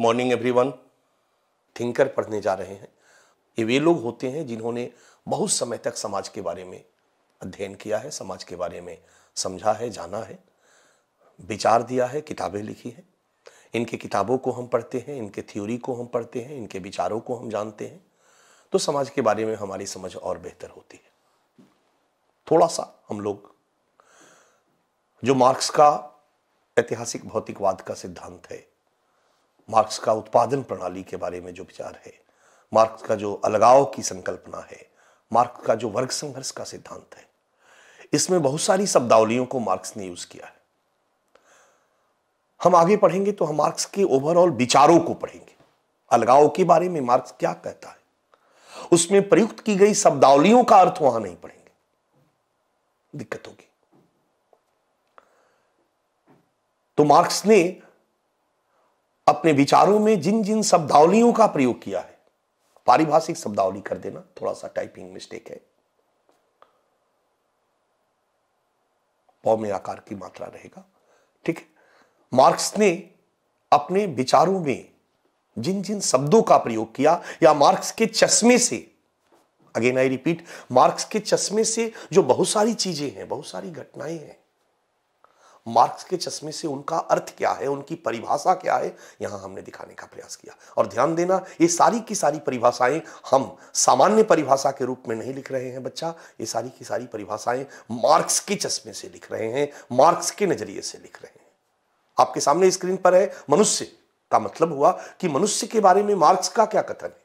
Morning every one thinker पढ़ने जा रहे हैं ये वे लोग होते हैं जिन्होंने बहुत समय तक समाज के बारे में अध्ययन किया है समाज के बारे में समझा है जाना है विचार दिया है किताबें लिखी हैं इनके किताबों को हम पढ़ते हैं इनके थ्योरी को हम पढ़ते हैं इनके विचारों को हम जानते हैं तो समाज के बारे में हमारी समझ और बेहतर होती है थोड़ा सा हम लोग जो मार्क्स का ऐतिहासिक भौतिकवाद का सिद्धांत है मार्क्स का उत्पादन प्रणाली के बारे में जो विचार है मार्क्स का जो अलगाव की संकल्पना है मार्क्स का जो वर्ग संघर्ष का सिद्धांत है इसमें बहुत सारी शब्दावलियों को मार्क्स ने यूज किया है हम आगे पढ़ेंगे तो हम मार्क्स के ओवरऑल विचारों को पढ़ेंगे अलगाव के बारे में मार्क्स क्या कहता है उसमें प्रयुक्त की गई शब्दावलियों का अर्थ वहां नहीं पढ़ेंगे दिक्कत होगी तो मार्क्स ने अपने विचारों में जिन जिन शब्दावलियों का प्रयोग किया है पारिभाषिक शब्दावली कर देना थोड़ा सा टाइपिंग मिस्टेक है में आकार की मात्रा रहेगा ठीक है मार्क्स ने अपने विचारों में जिन जिन शब्दों का प्रयोग किया या मार्क्स के चश्मे से अगेन आई रिपीट मार्क्स के चश्मे से जो बहुत सारी चीजें हैं बहुत सारी घटनाएं हैं मार्क्स के चश्मे से उनका अर्थ क्या है उनकी परिभाषा क्या है यहां हमने दिखाने का प्रयास किया और ध्यान देना ये सारी की सारी परिभाषाएं हम सामान्य परिभाषा के रूप में नहीं लिख रहे हैं बच्चा ये सारी की सारी परिभाषाएं मार्क्स के चश्मे से लिख रहे हैं मार्क्स के नजरिए से लिख रहे हैं आपके सामने स्क्रीन पर है मनुष्य का मतलब हुआ कि मनुष्य के बारे में मार्क्स का क्या कथन है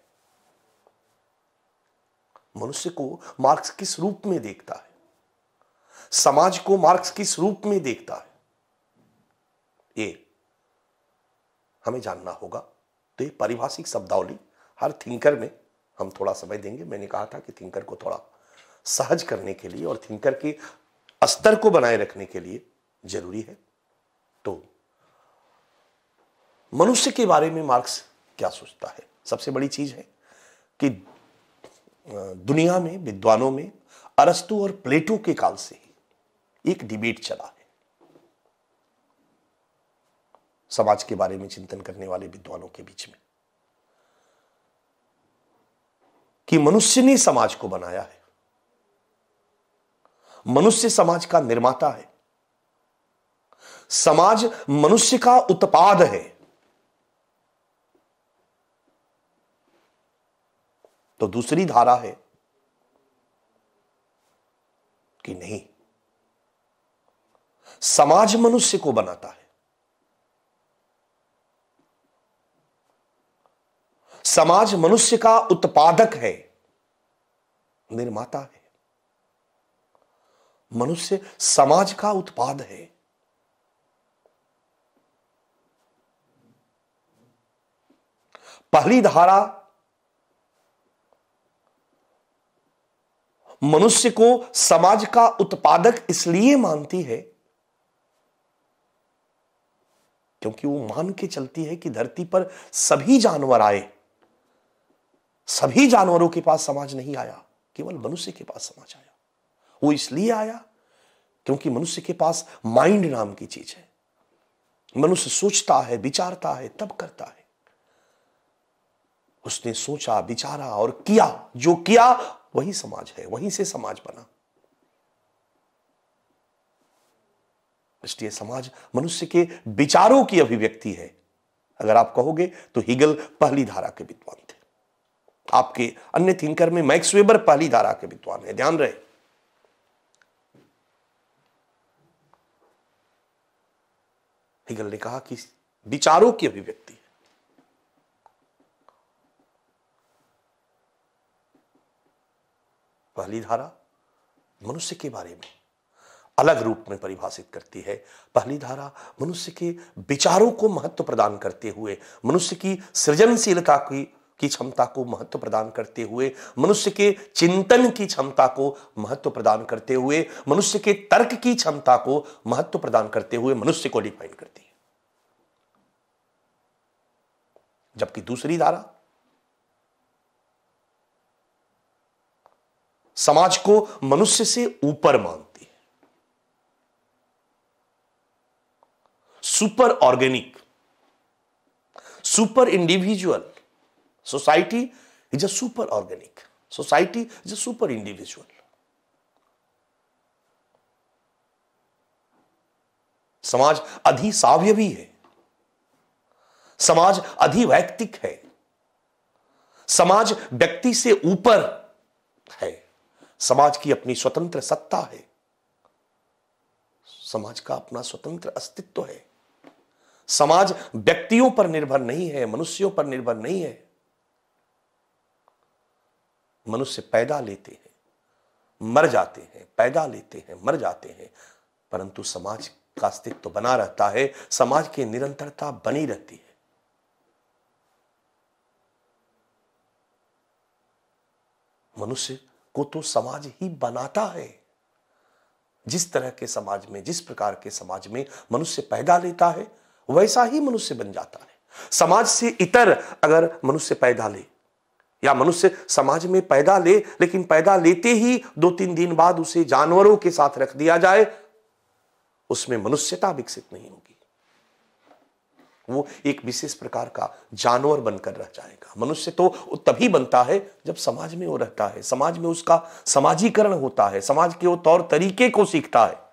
मनुष्य को मार्क्स किस रूप में देखता है समाज को मार्क्स किस रूप में देखता है ये हमें जानना होगा तो ये परिभाषिक शब्दावली हर थिंकर में हम थोड़ा समय देंगे मैंने कहा था कि थिंकर को थोड़ा सहज करने के लिए और थिंकर के स्तर को बनाए रखने के लिए जरूरी है तो मनुष्य के बारे में मार्क्स क्या सोचता है सबसे बड़ी चीज है कि दुनिया में विद्वानों में अरस्तु और प्लेटो के काल से एक डिबेट चला है समाज के बारे में चिंतन करने वाले विद्वानों के बीच में कि मनुष्य ने समाज को बनाया है मनुष्य समाज का निर्माता है समाज मनुष्य का उत्पाद है तो दूसरी धारा है कि नहीं समाज मनुष्य को बनाता है समाज मनुष्य का उत्पादक है निर्माता है मनुष्य समाज का उत्पाद है पहली धारा मनुष्य को समाज का उत्पादक इसलिए मानती है क्योंकि वो मान के चलती है कि धरती पर सभी जानवर आए सभी जानवरों के पास समाज नहीं आया केवल मनुष्य के पास समाज आया वो इसलिए आया क्योंकि मनुष्य के पास माइंड नाम की चीज है मनुष्य सोचता है विचारता है तब करता है उसने सोचा विचारा और किया जो किया वही समाज है वहीं से समाज बना इसलिए समाज मनुष्य के विचारों की अभिव्यक्ति है अगर आप कहोगे तो हिगल पहली धारा के विद्वान थे आपके अन्य थिंकर में मैक्स वेबर पहली धारा के विद्वान है ध्यान रहे हिगल ने कहा कि विचारों की अभिव्यक्ति है पहली धारा मनुष्य के बारे में अलग रूप में परिभाषित करती है पहली धारा मनुष्य के विचारों को महत्व प्रदान करते हुए मनुष्य की सृजनशीलता की की क्षमता को महत्व प्रदान करते हुए मनुष्य के चिंतन की क्षमता को महत्व प्रदान करते हुए मनुष्य के तर्क की क्षमता को महत्व प्रदान करते हुए मनुष्य को डिफाइन करती है जबकि दूसरी धारा समाज को मनुष्य से ऊपर मान super organic super individual society is a super organic society is a super individual समाज साव्य भी है समाज अधि वैक्तिक है समाज व्यक्ति से ऊपर है समाज की अपनी स्वतंत्र सत्ता है समाज का अपना स्वतंत्र अस्तित्व है समाज व्यक्तियों पर निर्भर नहीं है मनुष्यों पर निर्भर नहीं है मनुष्य पैदा लेते हैं मर जाते हैं पैदा लेते हैं मर जाते हैं परंतु समाज का अस्तित्व तो बना रहता है समाज की निरंतरता बनी रहती है मनुष्य को तो समाज ही बनाता है जिस तरह के समाज में जिस प्रकार के समाज में मनुष्य पैदा लेता है वैसा ही मनुष्य बन जाता है समाज से इतर अगर मनुष्य पैदा ले या मनुष्य समाज में पैदा ले लेकिन पैदा लेते ही दो तीन दिन बाद उसे जानवरों के साथ रख दिया जाए उसमें मनुष्यता विकसित नहीं होगी वो एक विशेष प्रकार का जानवर बनकर रह जाएगा मनुष्य तो तभी बनता है जब समाज में वो रहता है समाज में उसका समाजीकरण होता है समाज के वो तौर तरीके को सीखता है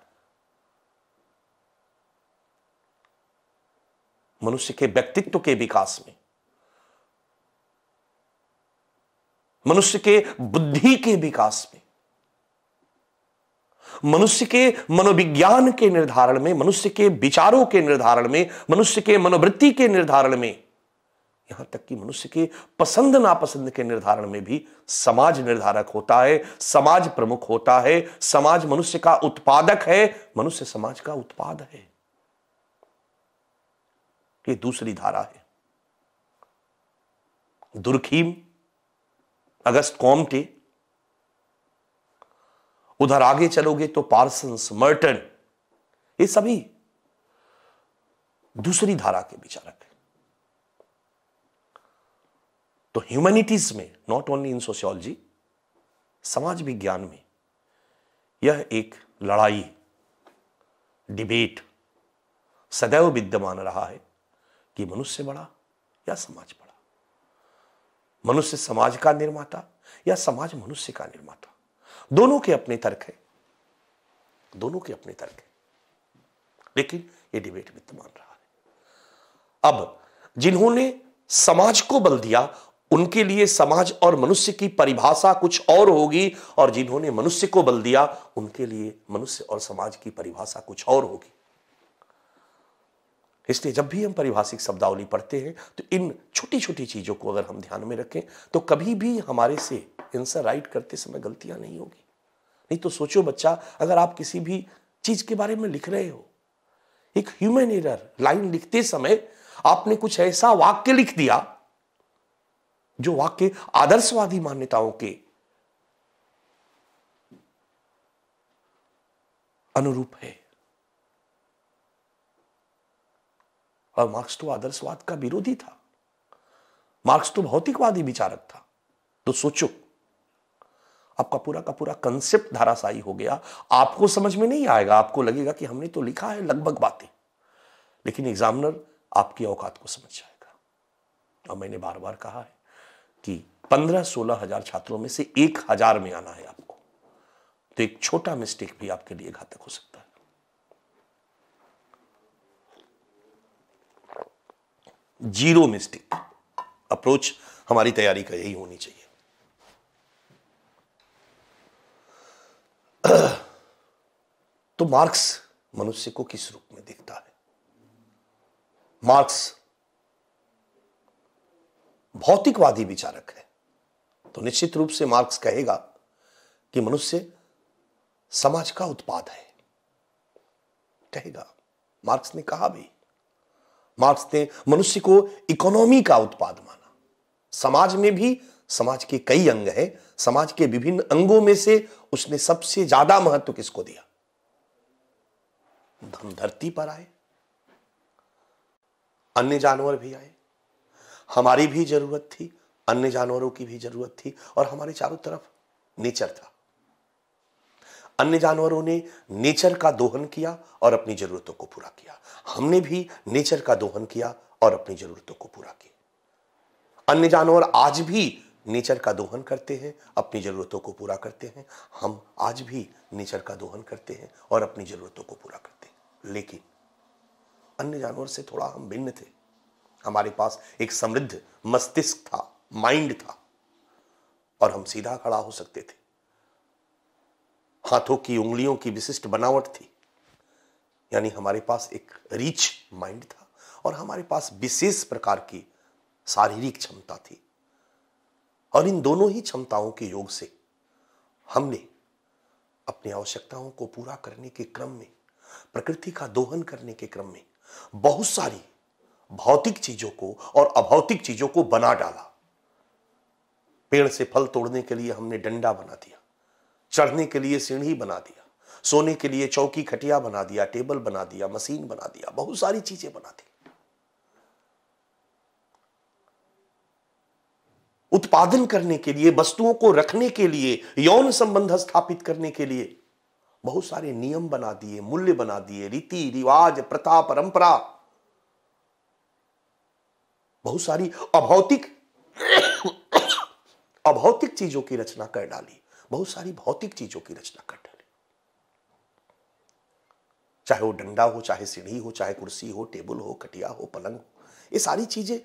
मनुष्य के व्यक्तित्व के विकास में मनुष्य के बुद्धि के विकास में मनुष्य के मनोविज्ञान के निर्धारण में मनुष्य के विचारों के निर्धारण में मनुष्य के मनोवृत्ति के निर्धारण में यहां तक कि मनुष्य के पसंद नापसंद के निर्धारण में भी समाज निर्धारक होता है समाज प्रमुख होता है समाज मनुष्य का उत्पादक है मनुष्य समाज का उत्पाद है ये दूसरी धारा है दुर्खीम अगस्त थे उधर आगे चलोगे तो पार्सन्स मर्टन ये सभी दूसरी धारा के विचारक हैं तो ह्यूमैनिटीज में नॉट ओनली इन सोशियोलॉजी समाज विज्ञान में यह एक लड़ाई डिबेट सदैव विद्यमान रहा है कि मनुष्य बड़ा या समाज बड़ा मनुष्य समाज का निर्माता या समाज मनुष्य का निर्माता दोनों के अपने तर्क है दोनों के अपने तर्क है लेकिन यह डिबेट विद्यमान रहा है अब जिन्होंने समाज को बल दिया उनके लिए समाज और मनुष्य की परिभाषा कुछ और होगी और जिन्होंने मनुष्य को बल दिया उनके लिए मनुष्य और समाज की परिभाषा कुछ और होगी इसलिए जब भी हम परिभाषिक शब्दावली पढ़ते हैं तो इन छोटी छोटी चीज़ों को अगर हम ध्यान में रखें तो कभी भी हमारे से आंसर राइट करते समय गलतियां नहीं होगी नहीं तो सोचो बच्चा अगर आप किसी भी चीज़ के बारे में लिख रहे हो एक ह्यूमन एरर लाइन लिखते समय आपने कुछ ऐसा वाक्य लिख दिया जो वाक्य आदर्शवादी मान्यताओं के अनुरूप है और मार्क्स तो आदर्शवाद का विरोधी था मार्क्स तो भौतिकवादी विचारक था तो सोचो आपका पूरा का पूरा कंसेप्ट धाराशाही हो गया आपको समझ में नहीं आएगा आपको लगेगा कि हमने तो लिखा है लगभग बातें लेकिन एग्जामिनर आपकी औकात को समझ जाएगा और मैंने बार बार कहा है कि पंद्रह सोलह हजार छात्रों में से एक हजार में आना है आपको तो एक छोटा मिस्टेक भी आपके लिए घातक हो सकता है जीरो मिस्टेक अप्रोच हमारी तैयारी का यही होनी चाहिए तो मार्क्स मनुष्य को किस रूप में दिखता है मार्क्स भौतिकवादी विचारक है तो निश्चित रूप से मार्क्स कहेगा कि मनुष्य समाज का उत्पाद है कहेगा मार्क्स ने कहा भी मार्क्स ने मनुष्य को इकोनॉमी का उत्पाद माना समाज में भी समाज के कई अंग हैं समाज के विभिन्न अंगों में से उसने सबसे ज्यादा महत्व किसको दिया हम धरती पर आए अन्य जानवर भी आए हमारी भी जरूरत थी अन्य जानवरों की भी जरूरत थी और हमारे चारों तरफ नेचर था अन्य जानवरों ने नेचर का दोहन किया और अपनी जरूरतों को पूरा किया हमने भी नेचर का दोहन किया और अपनी जरूरतों को पूरा किया अन्य जानवर आज भी नेचर का दोहन करते हैं अपनी ज़रूरतों को पूरा करते हैं हम आज भी नेचर का दोहन करते हैं और अपनी ज़रूरतों को पूरा करते हैं लेकिन अन्य जानवर से थोड़ा हम भिन्न थे हमारे पास एक समृद्ध मस्तिष्क था माइंड था और हम सीधा खड़ा हो सकते थे हाथों की उंगलियों की विशिष्ट बनावट थी यानी हमारे पास एक रिच माइंड था और हमारे पास विशेष प्रकार की शारीरिक क्षमता थी और इन दोनों ही क्षमताओं के योग से हमने अपनी आवश्यकताओं को पूरा करने के क्रम में प्रकृति का दोहन करने के क्रम में बहुत सारी भौतिक चीजों को और अभौतिक चीजों को बना डाला पेड़ से फल तोड़ने के लिए हमने डंडा बना दिया चढ़ने के लिए सीढ़ी बना दिया सोने के लिए चौकी खटिया बना दिया टेबल बना दिया मशीन बना दिया बहुत सारी चीजें बना दी उत्पादन करने के लिए वस्तुओं को रखने के लिए यौन संबंध स्थापित करने के लिए बहुत सारे नियम बना दिए मूल्य बना दिए रीति रिवाज प्रथा परंपरा बहुत सारी अभौतिक अभौतिक चीजों की रचना कर डाली बहुत सारी भौतिक चीजों की रचना कर डाली चाहे वो डंडा हो चाहे सीढ़ी हो चाहे कुर्सी हो टेबल हो कटिया हो पलंग हो ये सारी चीजें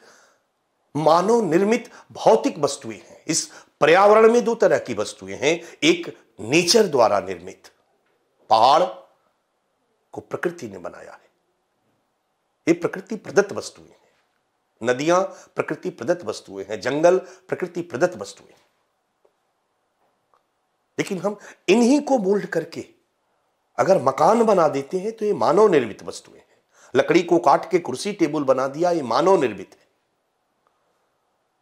मानव निर्मित भौतिक वस्तुएं हैं इस पर्यावरण में दो तरह की वस्तुएं हैं एक नेचर द्वारा निर्मित पहाड़ को प्रकृति ने बनाया है ये प्रकृति प्रदत्त वस्तुएं हैं नदियां प्रकृति प्रदत्त वस्तुएं हैं जंगल प्रकृति प्रदत्त वस्तुएं हैं लेकिन हम इन्हीं को मोल्ड करके अगर मकान बना देते हैं तो ये मानव निर्मित वस्तुएं हैं लकड़ी को काट के कुर्सी टेबल बना दिया ये मानव निर्मित है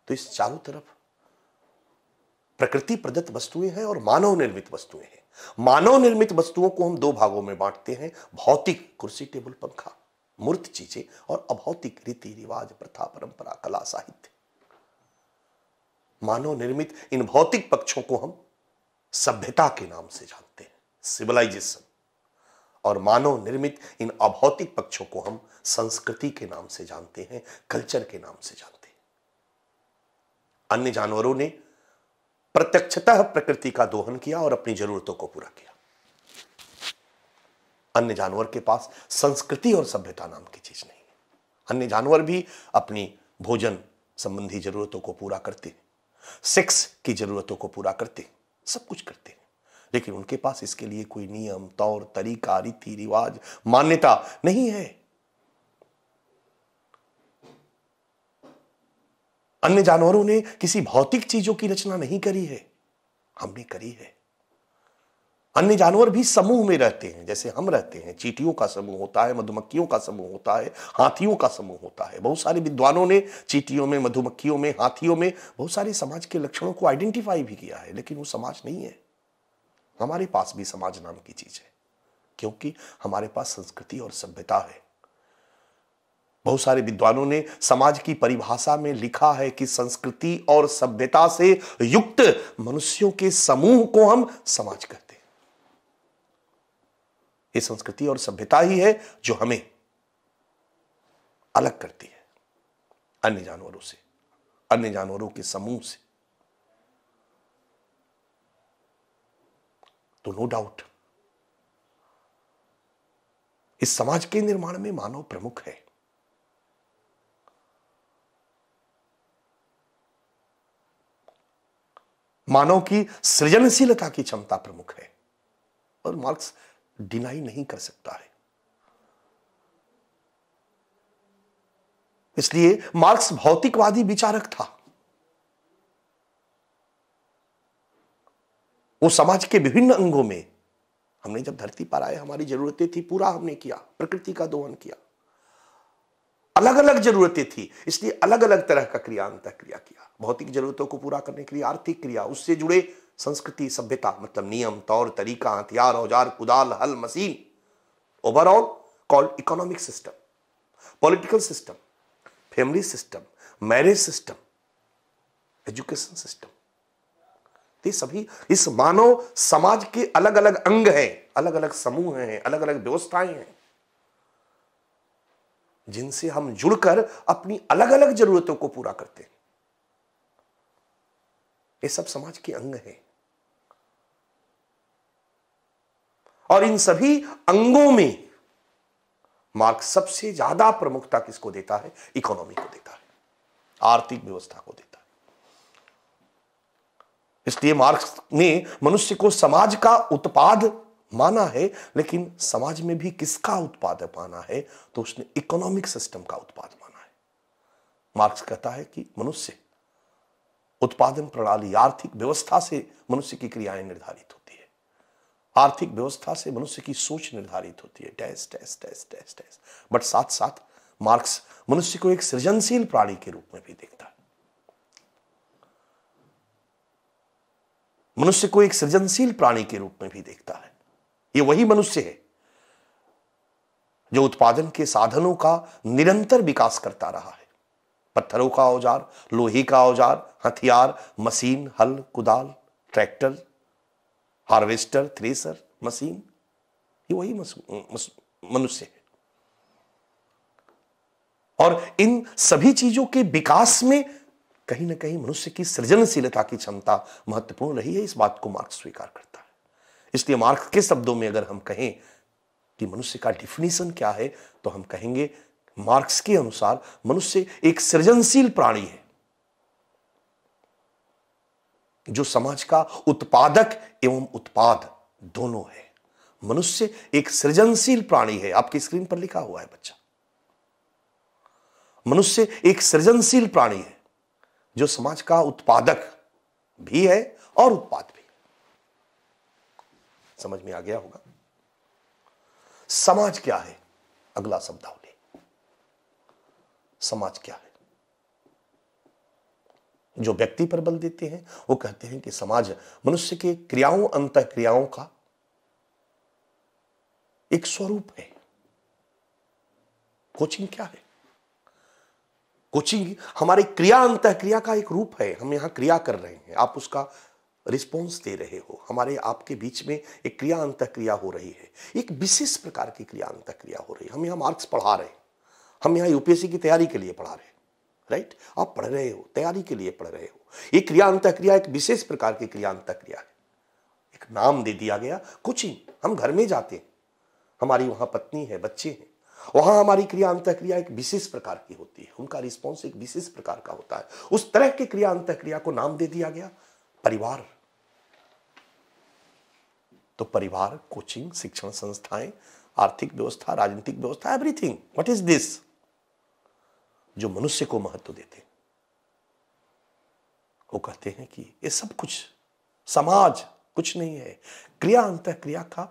तो इस चारों तरफ प्रकृति प्रदत्त वस्तुएं हैं और मानव निर्मित वस्तुएं हैं मानव निर्मित वस्तुओं को हम दो भागों में बांटते हैं भौतिक कुर्सी टेबल पंखा मूर्त चीजें और अभौतिक रीति रिवाज प्रथा परंपरा कला साहित्य मानव निर्मित इन भौतिक पक्षों को हम सभ्यता के नाम से जानते हैं सिविलाइजेशन और मानव निर्मित इन अभौतिक पक्षों को हम संस्कृति के नाम से जानते हैं कल्चर के नाम से जानते हैं अन्य जानवरों ने प्रत्यक्षतः प्रकृति का दोहन किया और अपनी जरूरतों को पूरा किया अन्य जानवर के पास संस्कृति और सभ्यता नाम की चीज नहीं है अन्य जानवर भी अपनी भोजन संबंधी जरूरतों को पूरा करते हैं सेक्स की जरूरतों को पूरा करते हैं सब कुछ करते हैं लेकिन उनके पास इसके लिए कोई नियम तौर तरीका रीति रिवाज मान्यता नहीं है अन्य जानवरों ने किसी भौतिक चीजों की रचना नहीं करी है हमने करी है अन्य जानवर भी समूह में रहते हैं जैसे हम रहते हैं चीटियों का समूह होता है मधुमक्खियों का समूह होता है हाथियों का समूह होता है बहुत सारे विद्वानों ने चीटियों में मधुमक्खियों में हाथियों में बहुत सारे समाज के लक्षणों को आइडेंटिफाई भी किया है लेकिन वो समाज नहीं है हमारे पास भी समाज नाम की चीज है क्योंकि हमारे पास संस्कृति और सभ्यता है बहुत सारे विद्वानों ने समाज की परिभाषा में लिखा है कि संस्कृति और सभ्यता से युक्त मनुष्यों के समूह को हम समाज कहते ये संस्कृति और सभ्यता ही है जो हमें अलग करती है अन्य जानवरों से अन्य जानवरों के समूह से तो नो डाउट इस समाज के निर्माण में मानव प्रमुख है मानव की सृजनशीलता की क्षमता प्रमुख है और मार्क्स डिनाई नहीं कर सकता है इसलिए मार्क्स भौतिकवादी विचारक था वो समाज के विभिन्न अंगों में हमने जब धरती पर आए हमारी जरूरतें थी पूरा हमने किया प्रकृति का दोहन किया अलग अलग जरूरतें थी इसलिए अलग अलग तरह का क्रिया अंत क्रिया किया भौतिक जरूरतों को पूरा करने के लिए आर्थिक क्रिया उससे जुड़े संस्कृति सभ्यता मतलब नियम तौर तरीका हथियार औजार कुदाल हल machine overall called economic system political system family system marriage system education system ये सभी इस मानव समाज के अलग अलग अंग हैं अलग अलग समूह हैं अलग अलग व्यवस्थाएं हैं जिनसे हम जुड़कर अपनी अलग अलग जरूरतों को पूरा करते हैं ये सब समाज के अंग हैं और इन सभी अंगों में मार्क्स सबसे ज्यादा प्रमुखता किसको देता है इकोनॉमी को देता है आर्थिक व्यवस्था को देता है इसलिए मार्क्स ने मनुष्य को समाज का उत्पाद माना है लेकिन समाज में भी किसका उत्पाद माना है तो उसने इकोनॉमिक सिस्टम का उत्पाद माना है मार्क्स कहता है कि मनुष्य उत्पादन प्रणाली आर्थिक व्यवस्था से मनुष्य की क्रियाएं निर्धारित हो आर्थिक व्यवस्था से मनुष्य की सोच निर्धारित होती है dash dash dash dash dash but साथ साथ मार्क्स मनुष्य को एक सृजनशील प्राणी के रूप में भी देखता है मनुष्य को एक सृजनशील प्राणी के रूप में भी देखता है ये वही मनुष्य है जो उत्पादन के साधनों का निरंतर विकास करता रहा है पत्थरों का औजार लोहे का औजार हथियार मशीन हल कुदाल ट्रैक्टर हार्वेस्टर थ्रेसर मशीन ये वही मनुष्य है और इन सभी चीजों के विकास में कहीं ना कहीं मनुष्य की सृजनशीलता की क्षमता महत्वपूर्ण रही है इस बात को मार्क्स स्वीकार करता है इसलिए मार्क्स के शब्दों में अगर हम कहें कि मनुष्य का डिफिनेशन क्या है तो हम कहेंगे मार्क्स के अनुसार मनुष्य एक सृजनशील प्राणी है जो समाज का उत्पादक एवं उत्पाद दोनों है मनुष्य एक सृजनशील प्राणी है आपकी स्क्रीन पर लिखा हुआ है बच्चा मनुष्य एक सृजनशील प्राणी है जो समाज का उत्पादक भी है और उत्पाद भी समझ में आ गया होगा समाज क्या है अगला शब्दावली समाज क्या है जो व्यक्ति पर बल देते हैं वो कहते हैं कि समाज मनुष्य के क्रियाओं अंत क्रियाओं का एक स्वरूप है कोचिंग क्या है कोचिंग हमारे क्रिया अंत क्रिया का एक रूप है हम यहां क्रिया कर रहे हैं आप उसका रिस्पॉन्स दे रहे हो हमारे आपके बीच में एक क्रिया अंत क्रिया हो रही है एक विशेष प्रकार की क्रिया अंत क्रिया हो रही है हम यहाँ मार्क्स पढ़ा रहे हैं हम यहां यूपीएससी की तैयारी के लिए पढ़ा रहे हैं राइट आप पढ़ रहे हो तैयारी के लिए पढ़ रहे हो ये अंत क्रिया एक विशेष प्रकार की क्रियांत क्रिया है एक नाम दे दिया गया कोचिंग हम घर में जाते हैं हमारी वहां पत्नी है बच्चे हैं वहां हमारी क्रिया क्रिया एक विशेष प्रकार की होती है उनका रिस्पॉन्स एक विशेष प्रकार का होता है उस तरह की क्रिया क्रिया को नाम दे दिया गया परिवार तो परिवार कोचिंग शिक्षण संस्थाएं आर्थिक व्यवस्था राजनीतिक व्यवस्था एवरीथिंग व्हाट इज दिस जो मनुष्य को महत्व देते वो कहते हैं कि ये सब कुछ समाज कुछ नहीं है क्रिया अंत क्रिया का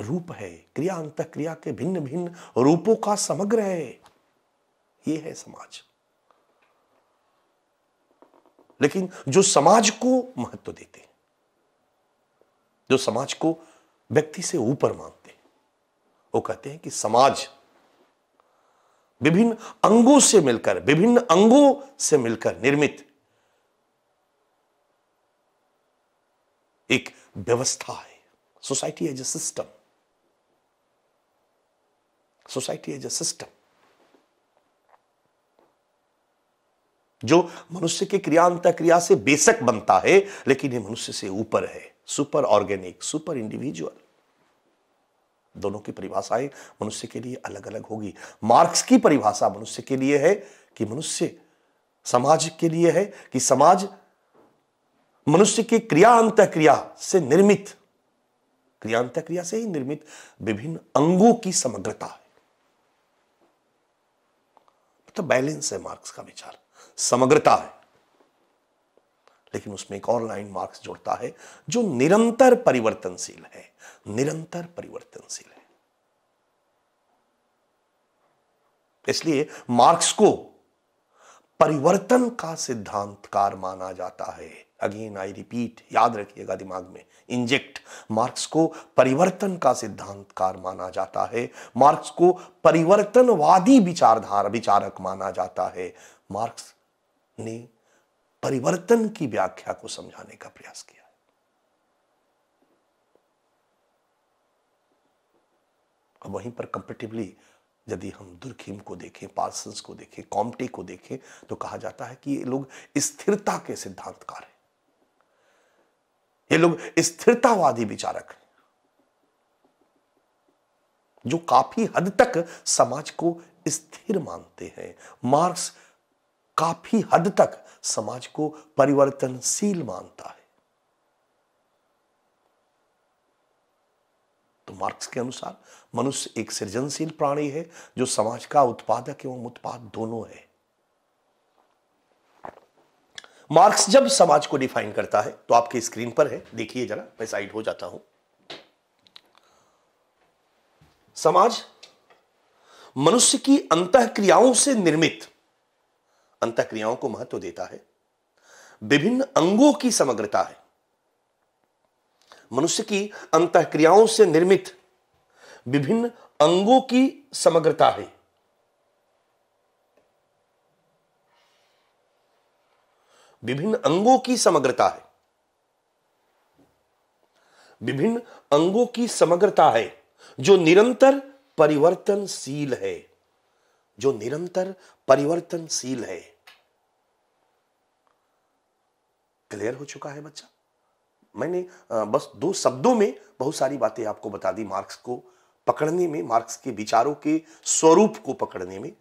रूप है क्रिया अंत क्रिया के भिन्न भिन्न रूपों का समग्र है ये है समाज लेकिन जो समाज को महत्व देते जो समाज को व्यक्ति से ऊपर मानते वो कहते हैं कि समाज विभिन्न अंगों से मिलकर विभिन्न अंगों से मिलकर निर्मित एक व्यवस्था है society as a system society as a system जो मनुष्य के क्रिया अंत क्रिया से बेशक बनता है लेकिन यह मनुष्य से ऊपर है सुपर ऑर्गेनिक सुपर इंडिविजुअल दोनों की परिभाषाएं मनुष्य के लिए अलग अलग होगी मार्क्स की परिभाषा मनुष्य के लिए है कि मनुष्य समाज के लिए है कि समाज मनुष्य की क्रिया अंत क्रिया से निर्मित क्रिया अंत क्रिया से ही निर्मित विभिन्न अंगों की समग्रता है तो बैलेंस है मार्क्स का विचार समग्रता है लेकिन उसमें एक और लाइन मार्क्स जोड़ता है जो निरंतर परिवर्तनशील है निरंतर परिवर्तनशील है इसलिए मार्क्स को परिवर्तन का सिद्धांतकार माना जाता है अगेन आई रिपीट याद रखिएगा दिमाग में इंजेक्ट मार्क्स को परिवर्तन का सिद्धांतकार माना जाता है मार्क्स को परिवर्तनवादी विचारधारा विचारक माना जाता है मार्क्स ने परिवर्तन की व्याख्या को समझाने का प्रयास किया और वहीं पर कंपेटिवली यदि हम दुर्खीम को देखें पार्सन्स को देखें कॉम्टे को देखें तो कहा जाता है कि ये लोग स्थिरता के सिद्धांतकार हैं ये लोग स्थिरतावादी विचारक हैं जो काफी हद तक समाज को स्थिर मानते हैं मार्क्स काफी हद तक समाज को परिवर्तनशील मानता है तो मार्क्स के अनुसार मनुष्य एक सृजनशील प्राणी है जो समाज का उत्पादक एवं उत्पाद दोनों है मार्क्स जब समाज को डिफाइन करता है तो आपके स्क्रीन पर है देखिए जरा मैं साइड हो जाता हूं समाज मनुष्य की अंत क्रियाओं से निर्मित अंत क्रियाओं को महत्व देता है विभिन्न अंगों की समग्रता है मनुष्य की अंत क्रियाओं से निर्मित विभिन्न अंगों की समग्रता है विभिन्न अंगों की समग्रता है विभिन्न अंगों की समग्रता है जो निरंतर परिवर्तनशील है जो निरंतर परिवर्तनशील है क्लियर हो चुका है बच्चा मैंने बस दो शब्दों में बहुत सारी बातें आपको बता दी मार्क्स को पकड़ने में मार्क्स के विचारों के स्वरूप को पकड़ने में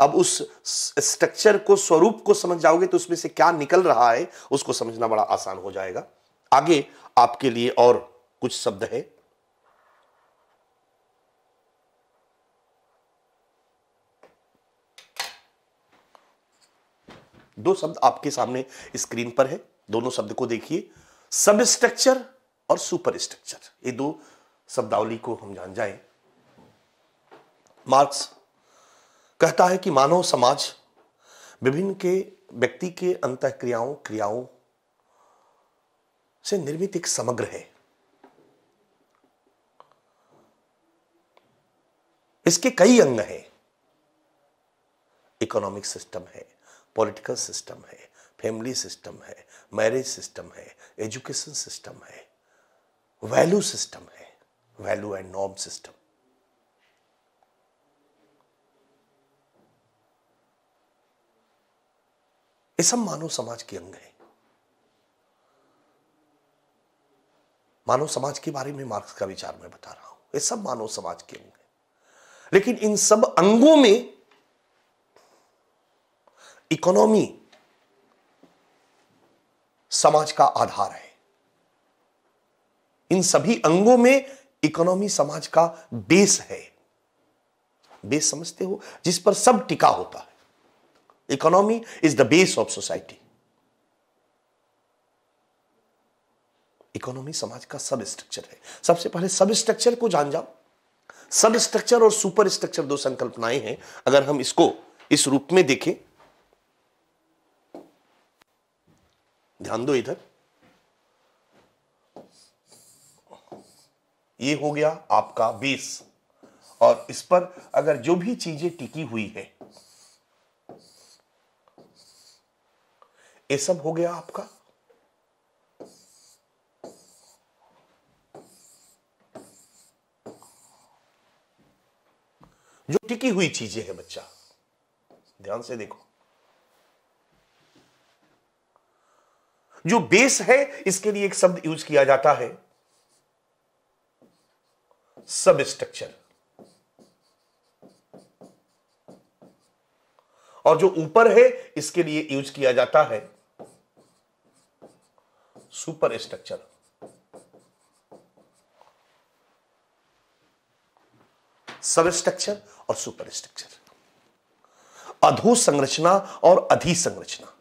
अब उस स्ट्रक्चर को स्वरूप को समझ जाओगे तो उसमें से क्या निकल रहा है उसको समझना बड़ा आसान हो जाएगा आगे आपके लिए और कुछ शब्द है दो शब्द आपके सामने स्क्रीन पर है दोनों शब्द को देखिए सब स्ट्रक्चर और सुपर स्ट्रक्चर ये दो शब्दावली को हम जान जाए मार्क्स कहता है कि मानव समाज विभिन्न के व्यक्ति के अंत क्रियाओं क्रियाओं से निर्मित एक समग्र है इसके कई अंग हैं इकोनॉमिक सिस्टम है पॉलिटिकल सिस्टम है फैमिली सिस्टम है मैरिज सिस्टम है एजुकेशन सिस्टम है वैल्यू सिस्टम है वैल्यू एंड नॉर्म सिस्टम ये सब मानव समाज के अंग है मानव समाज के बारे में मार्क्स का विचार मैं बता रहा हूं ये सब मानव समाज के अंग है लेकिन इन सब अंगों में इकोनॉमी समाज का आधार है इन सभी अंगों में इकोनॉमी समाज का बेस है बेस समझते हो जिस पर सब टिका होता है economy is the base of society economy समाज का सब स्ट्रक्चर है सबसे पहले सब स्ट्रक्चर को जान जाओ सब स्ट्रक्चर और सुपर स्ट्रक्चर दो संकल्पनाएं हैं अगर हम इसको इस रूप में देखें ध्यान दो इधर ये हो गया आपका बेस और इस पर अगर जो भी चीजें टिकी हुई है ये सब हो गया आपका जो टिकी हुई चीजें हैं बच्चा ध्यान से देखो जो बेस है इसके लिए एक शब्द यूज किया जाता है सब स्ट्रक्चर और जो ऊपर है इसके लिए यूज किया जाता है सुपर स्ट्रक्चर सब स्ट्रक्चर और सुपर स्ट्रक्चर अधो संरचना और अधि संरचना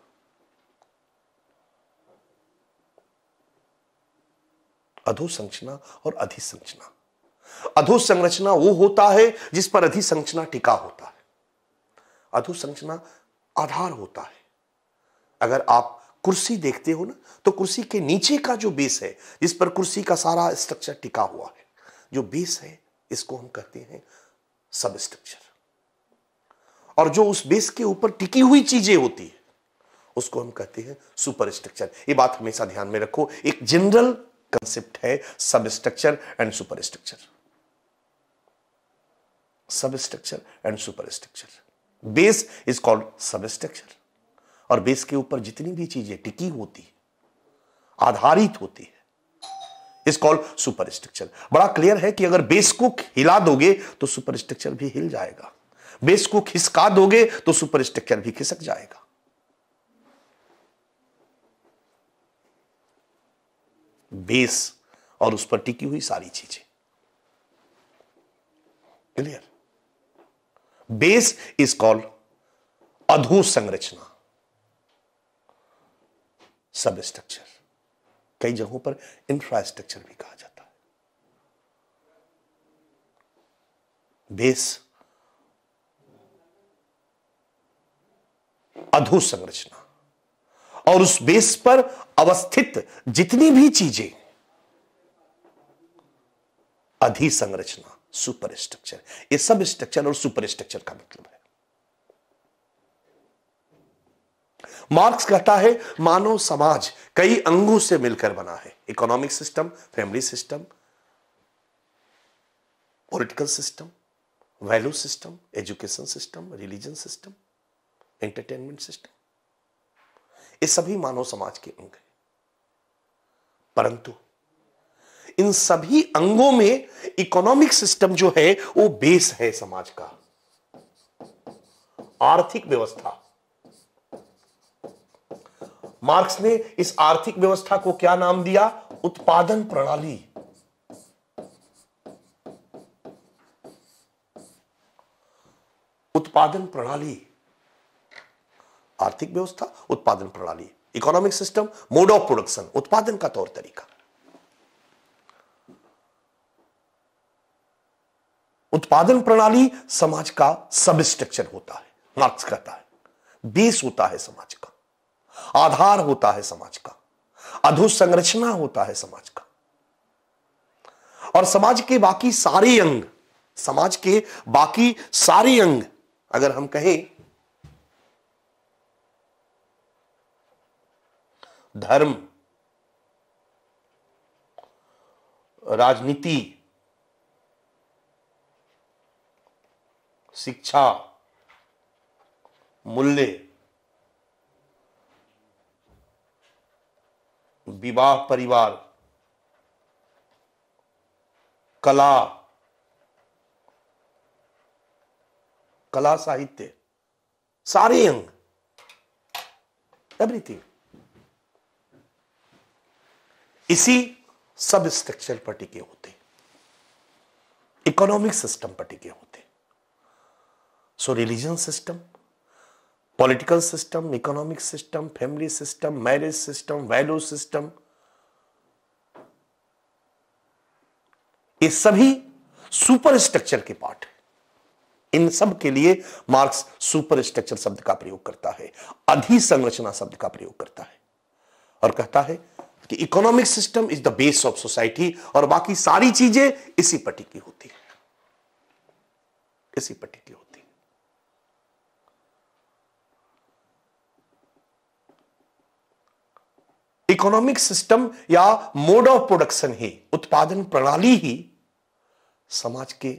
अधोसंरचना और अधिसंरचना अधोसंरचना वो होता है जिस पर अधिसंरचना टिका होता है अधोसंरचना आधार होता है अगर आप कुर्सी देखते हो ना तो कुर्सी के नीचे का जो बेस है जिस पर कुर्सी का सारा स्ट्रक्चर टिका हुआ है जो बेस है इसको हम कहते हैं सब स्ट्रक्चर और जो उस बेस के ऊपर टिकी हुई चीजें होती है उसको हम कहते हैं सुपर स्ट्रक्चर ये बात हमेशा ध्यान में रखो एक जनरल कंसेप्ट है substructure and superstructure substructure and superstructure base is called substructure और बेस के ऊपर जितनी भी चीजें टिकी होती है आधारित होती है इस कॉल्ड सुपर स्ट्रक्चर बड़ा क्लियर है कि अगर बेस को हिला दोगे तो सुपर स्ट्रक्चर भी हिल जाएगा बेस को खिसका दोगे तो सुपर स्ट्रक्चर भी खिसक जाएगा बेस और उस पर टिकी हुई सारी चीजें क्लियर बेस इज कॉल्ड अधू संरचना सब स्ट्रक्चर कई जगहों पर इंफ्रास्ट्रक्चर भी कहा जाता है बेस अधू संरचना और उस बेस पर अवस्थित जितनी भी चीजें अधिसंरचना सुपर स्ट्रक्चर ये सब स्ट्रक्चर और सुपर स्ट्रक्चर का मतलब है मार्क्स कहता है मानव समाज कई अंगों से मिलकर बना है economic system family system political system value system education system religion system entertainment system ये सभी मानव समाज के अंग हैं परंतु इन सभी अंगों में इकोनॉमिक सिस्टम जो है वो बेस है समाज का आर्थिक व्यवस्था मार्क्स ने इस आर्थिक व्यवस्था को क्या नाम दिया उत्पादन प्रणाली उत्पादन प्रणाली आर्थिक व्यवस्था उत्पादन प्रणाली economic system mode of production उत्पादन का तौर तरीका उत्पादन प्रणाली समाज का सब स्ट्रक्चर होता है मार्क्स कहता है बेस होता है समाज का आधार होता है समाज का अधोसंरचना होता है समाज का और समाज के बाकी सारे अंग समाज के बाकी सारे अंग अगर हम कहें धर्म राजनीति शिक्षा मूल्य विवाह परिवार कला कला साहित्य सारे अंग एवरीथिंग इसी सब स्ट्रक्चर पर टिके होते इकोनॉमिक सिस्टम पर टिके होते so religion system political system economic system family system marriage system value system ये सभी सुपर स्ट्रक्चर के पार्ट है इन सब के लिए मार्क्स सुपर स्ट्रक्चर शब्द का प्रयोग करता है अधिसंरचना शब्द का प्रयोग करता है और कहता है कि economic system is the base of society और बाकी सारी चीजें इसी पट्टी की होती है इसी पट्टी की होती है इकोनॉमिक सिस्टम या मोड ऑफ प्रोडक्शन ही उत्पादन प्रणाली ही समाज के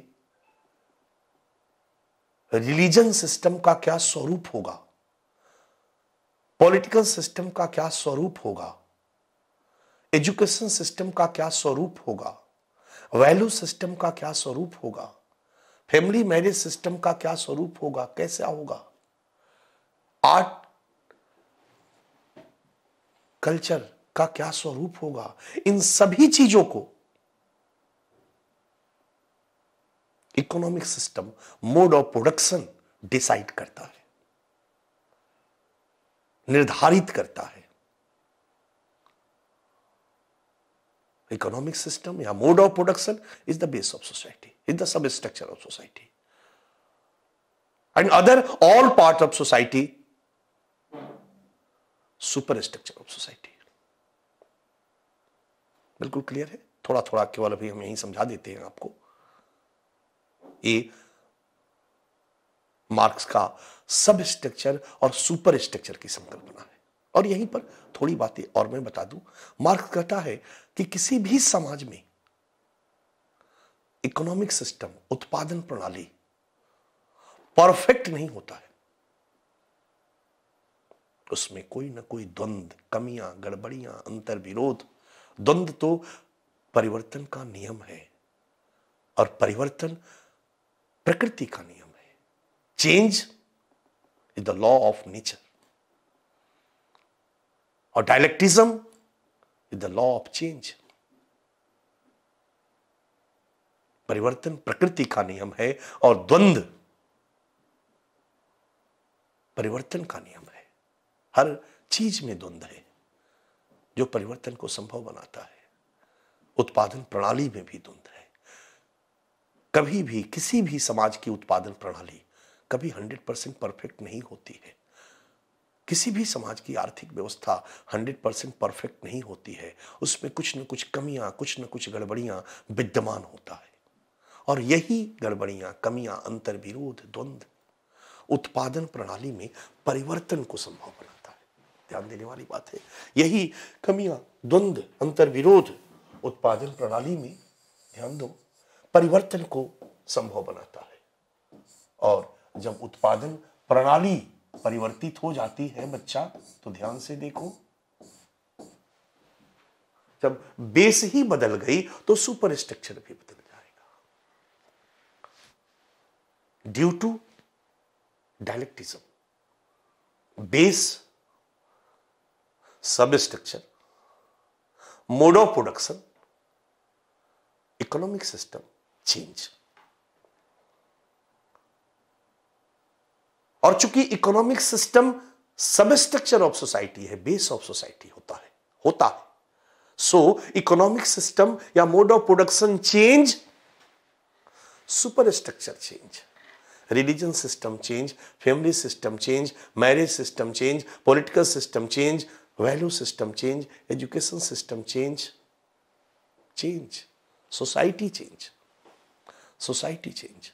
रिलीजन सिस्टम का क्या स्वरूप होगा पॉलिटिकल सिस्टम का क्या स्वरूप होगा एजुकेशन सिस्टम का क्या स्वरूप होगा वैल्यू सिस्टम का क्या स्वरूप होगा फैमिली मैरिज सिस्टम का क्या स्वरूप होगा कैसा होगा आर्ट कल्चर का क्या स्वरूप होगा इन सभी चीजों को economic system mode of production decide करता है निर्धारित करता है economic system, your mode of production is the base of society, is the substructure of society. And other all parts of society, superstructure of society. बिल्कुल clear है थोड़ा थोड़ा केवल अभी हम यही समझा देते हैं आपको ये मार्क्स का सब स्ट्रक्चर और सुपर स्ट्रक्चर की संकल्पना है और यहीं पर थोड़ी बातें और मैं बता दूं मार्क कहता है कि किसी भी समाज में इकोनॉमिक सिस्टम उत्पादन प्रणाली परफेक्ट नहीं होता है उसमें कोई ना कोई द्वंद कमियां गड़बड़ियां अंतर विरोध द्वंद तो परिवर्तन का नियम है और परिवर्तन प्रकृति का नियम है change is the law of nature or dialectism with the law of change परिवर्तन प्रकृति का नियम है और द्वंद परिवर्तन का नियम है हर चीज में द्वंद है जो परिवर्तन को संभव बनाता है उत्पादन प्रणाली में भी द्वंद है कभी भी किसी भी समाज की उत्पादन प्रणाली कभी 100 परसेंट परफेक्ट नहीं होती है किसी भी समाज की आर्थिक व्यवस्था 100 परसेंट परफेक्ट नहीं होती है उसमें कुछ न कुछ कमियां कुछ न कुछ गड़बड़ियां विद्यमान होता है और यही गड़बड़ियां कमियां अंतर विरोध द्वंद्व उत्पादन प्रणाली में परिवर्तन को संभव बनाता है ध्यान देने वाली बात है यही कमियां द्वंद्व अंतर विरोध उत्पादन प्रणाली में ध्यान दो परिवर्तन को संभव बनाता है और जब उत्पादन प्रणाली परिवर्तित हो जाती है बच्चा तो ध्यान से देखो जब बेस ही बदल गई तो सुपर स्ट्रक्चर भी बदल जाएगा due to dialectism base substructure mode of production economic system change और चूंकि economic system substructure of society है बेस ऑफ सोसाइटी होता है होता है सो इकोनॉमिक सिस्टम या mode of production change superstructure change religion system change family system change marriage system change political system change value system change education system change change society change society change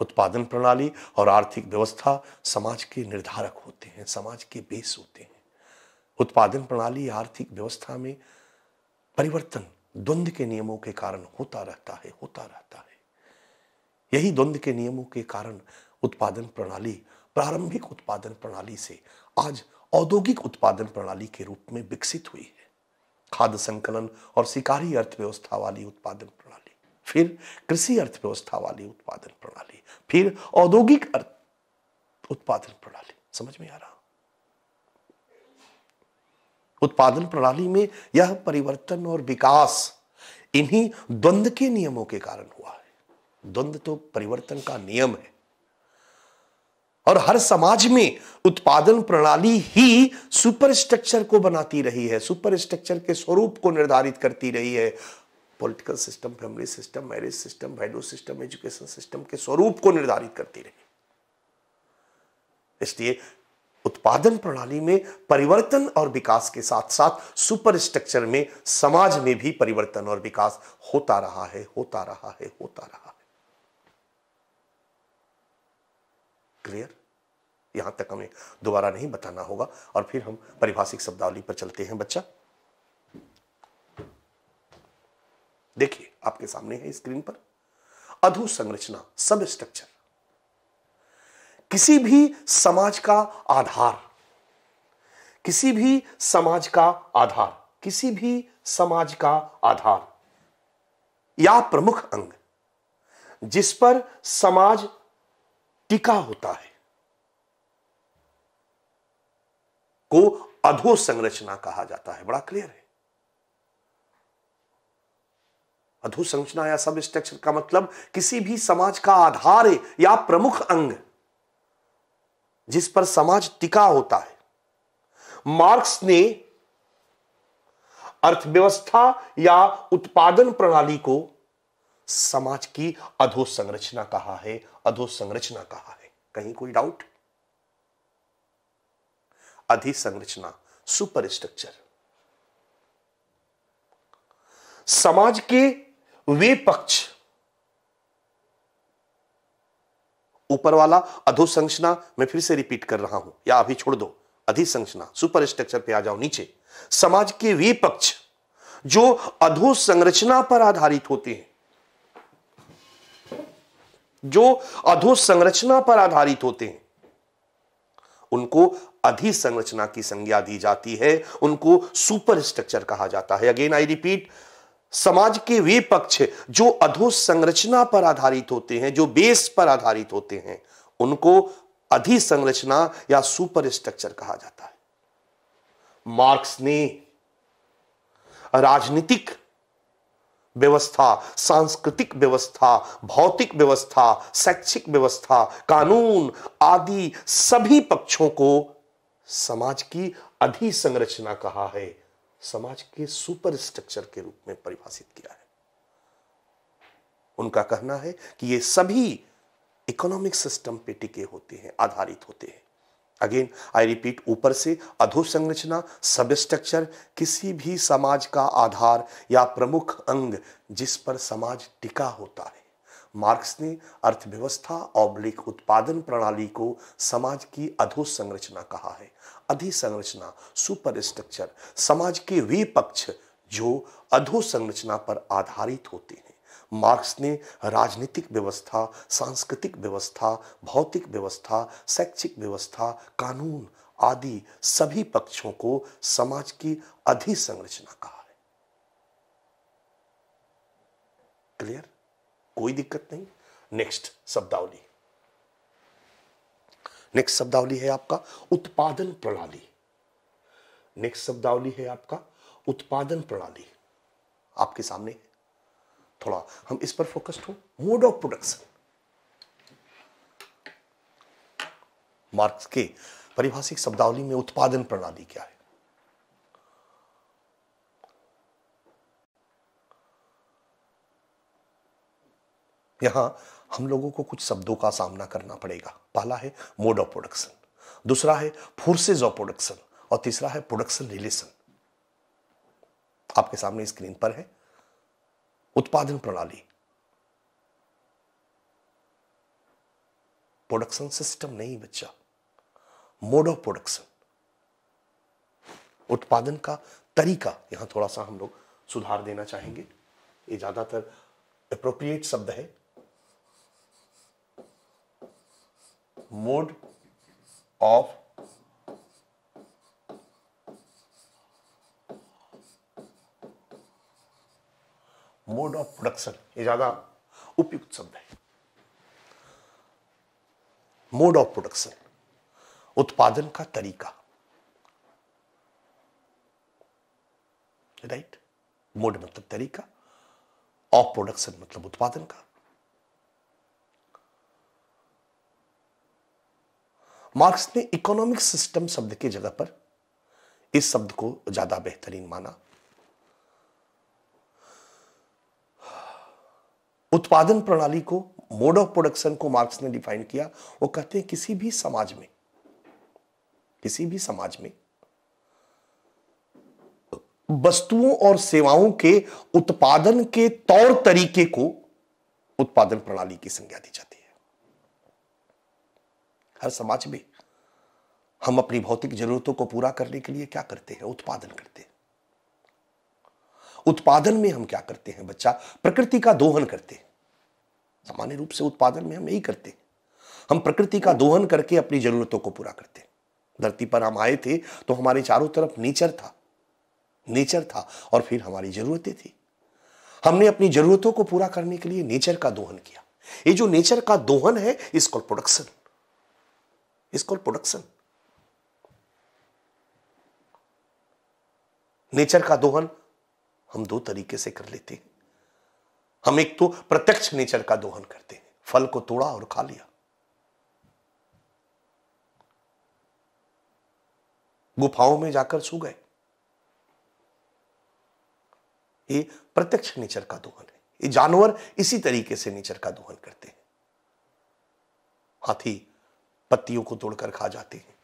उत्पादन प्रणाली और आर्थिक व्यवस्था समाज के निर्धारक होते हैं समाज के बेस होते हैं उत्पादन प्रणाली आर्थिक व्यवस्था में परिवर्तन द्वंद्व के नियमों के कारण होता रहता है होता रहता है यही द्वंद्व के नियमों के कारण उत्पादन प्रणाली प्रारंभिक उत्पादन प्रणाली से आज औद्योगिक उत्पादन प्रणाली के रूप में विकसित हुई है खाद्य संकलन और शिकारी अर्थव्यवस्था वाली उत्पादन प्रणाली फिर कृषि अर्थव्यवस्था वाली उत्पादन प्रणाली फिर औद्योगिक उत्पादन प्रणाली समझ में आ रहा उत्पादन प्रणाली में यह परिवर्तन और विकास इन्हीं द्वंद्व के नियमों के कारण हुआ है द्वंद्व तो परिवर्तन का नियम है और हर समाज में उत्पादन प्रणाली ही सुपर स्ट्रक्चर को बनाती रही है सुपर स्ट्रक्चर के स्वरूप को निर्धारित करती रही है political system family system marriage system value system education system के स्वरूप को निर्धारित करती रही इसलिए उत्पादन प्रणाली में परिवर्तन और विकास के साथ साथ सुपर स्ट्रक्चर में समाज में भी परिवर्तन और विकास होता रहा है होता रहा है होता रहा है क्लियर यहां तक हमें दोबारा नहीं बताना होगा और फिर हम परिभाषिक शब्दावली पर चलते हैं बच्चा देखिए आपके सामने है स्क्रीन पर संरचना सब स्ट्रक्चर किसी भी समाज का आधार किसी भी समाज का आधार किसी भी समाज का आधार या प्रमुख अंग जिस पर समाज टिका होता है को अधोसंरचना कहा जाता है बड़ा क्लियर है अधोसंरचना या सब स्ट्रक्चर का मतलब किसी भी समाज का आधार या प्रमुख अंग जिस पर समाज टिका होता है मार्क्स ने अर्थव्यवस्था या उत्पादन प्रणाली को समाज की अधोसंरचना कहा है अधोसंरचना कहा है कहीं कोई डाउट अधिसंरचना सुपर स्ट्रक्चर समाज के विपक्ष पक्ष ऊपर वाला अधोसंरचना मैं फिर से रिपीट कर रहा हूं या अभी छोड़ दो अधिसंरचना सुपर स्ट्रक्चर पे आ जाओ नीचे समाज के विपक्ष जो अधोसंरचना पर आधारित होते हैं जो अधोसंरचना पर आधारित होते हैं उनको अधिसंरचना की संज्ञा दी जाती है उनको सुपर स्ट्रक्चर कहा जाता है अगेन आई रिपीट समाज के वे पक्ष जो अधोसंरचना पर आधारित होते हैं जो बेस पर आधारित होते हैं उनको अधिसंरचना या सुपर स्ट्रक्चर कहा जाता है मार्क्स ने राजनीतिक व्यवस्था सांस्कृतिक व्यवस्था भौतिक व्यवस्था शैक्षिक व्यवस्था कानून आदि सभी पक्षों को समाज की अधिसंरचना कहा है समाज के सुपर स्ट्रक्चर के रूप में परिभाषित किया है उनका कहना है कि ये सभी इकोनॉमिक सिस्टम पे टिके होते हैं आधारित होते हैं अगेन आई रिपीट ऊपर से अधोसंरचना सब स्ट्रक्चर किसी भी समाज का आधार या प्रमुख अंग जिस पर समाज टिका होता है मार्क्स ने अर्थव्यवस्था ऑब्लिक उत्पादन प्रणाली को समाज की अधोसंरचना कहा है अधिसंरचना सुपर स्ट्रक्चर समाज के वे पक्ष जो अधोसंरचना पर आधारित होते हैं मार्क्स ने राजनीतिक व्यवस्था सांस्कृतिक व्यवस्था भौतिक व्यवस्था शैक्षिक व्यवस्था कानून आदि सभी पक्षों को समाज की अधिसंरचना कहा है क्लियर कोई दिक्कत नहीं नेक्स्ट शब्दावली नेक्स्ट शब्दावली है आपका उत्पादन प्रणाली नेक्स्ट शब्दावली है आपका उत्पादन प्रणाली आपके सामने थोड़ा हम इस पर फोकस्ड हो मोड ऑफ प्रोडक्शन मार्क्स के परिभाषिक शब्दावली में उत्पादन प्रणाली क्या है यहां हम लोगों को कुछ शब्दों का सामना करना पड़ेगा पहला है मोड ऑफ प्रोडक्शन दूसरा है फोर्सेज ऑफ प्रोडक्शन और तीसरा है प्रोडक्शन रिलेशन आपके सामने स्क्रीन पर है उत्पादन प्रणाली प्रोडक्शन सिस्टम नहीं बच्चा मोड ऑफ प्रोडक्शन उत्पादन का तरीका यहां थोड़ा सा हम लोग सुधार देना चाहेंगे ये ज्यादातर अप्रोप्रिएट शब्द है mode of mode of production ये ज्यादा उपयुक्त शब्द है मोड ऑफ प्रोडक्शन उत्पादन का तरीका राइट मोड मतलब तरीका ऑफ प्रोडक्शन मतलब उत्पादन का मार्क्स ने इकोनॉमिक सिस्टम शब्द की जगह पर इस शब्द को ज्यादा बेहतरीन माना उत्पादन प्रणाली को मोड ऑफ प्रोडक्शन को मार्क्स ने डिफाइन किया वो कहते हैं किसी भी समाज में किसी भी समाज में वस्तुओं और सेवाओं के उत्पादन के तौर तरीके को उत्पादन प्रणाली की संज्ञा दी जाती हर समाज में हम अपनी भौतिक जरूरतों को पूरा करने के लिए क्या करते हैं उत्पादन करते हैं उत्पादन में हम क्या करते हैं बच्चा प्रकृति का दोहन करते हैं सामान्य रूप से उत्पादन में हम यही करते हैं हम प्रकृति का दोहन करके अपनी जरूरतों को पूरा करते हैं धरती पर हम आए थे तो हमारे चारों तरफ नेचर था नेचर था और फिर हमारी जरूरतें थी हमने अपनी जरूरतों को पूरा करने के लिए नेचर का दोहन किया ये जो नेचर का दोहन है is call production is called production. Nature का दोहन हम दो तरीके से कर लेते हैं हम एक तो प्रत्यक्ष नेचर का दोहन करते हैं फल को तोड़ा और खा लिया गुफाओं में जाकर सो गए ये प्रत्यक्ष नेचर का दोहन है ये जानवर इसी तरीके से नेचर का दोहन करते हैं हाथी पत्तियों को तोड़कर खा जाते हैं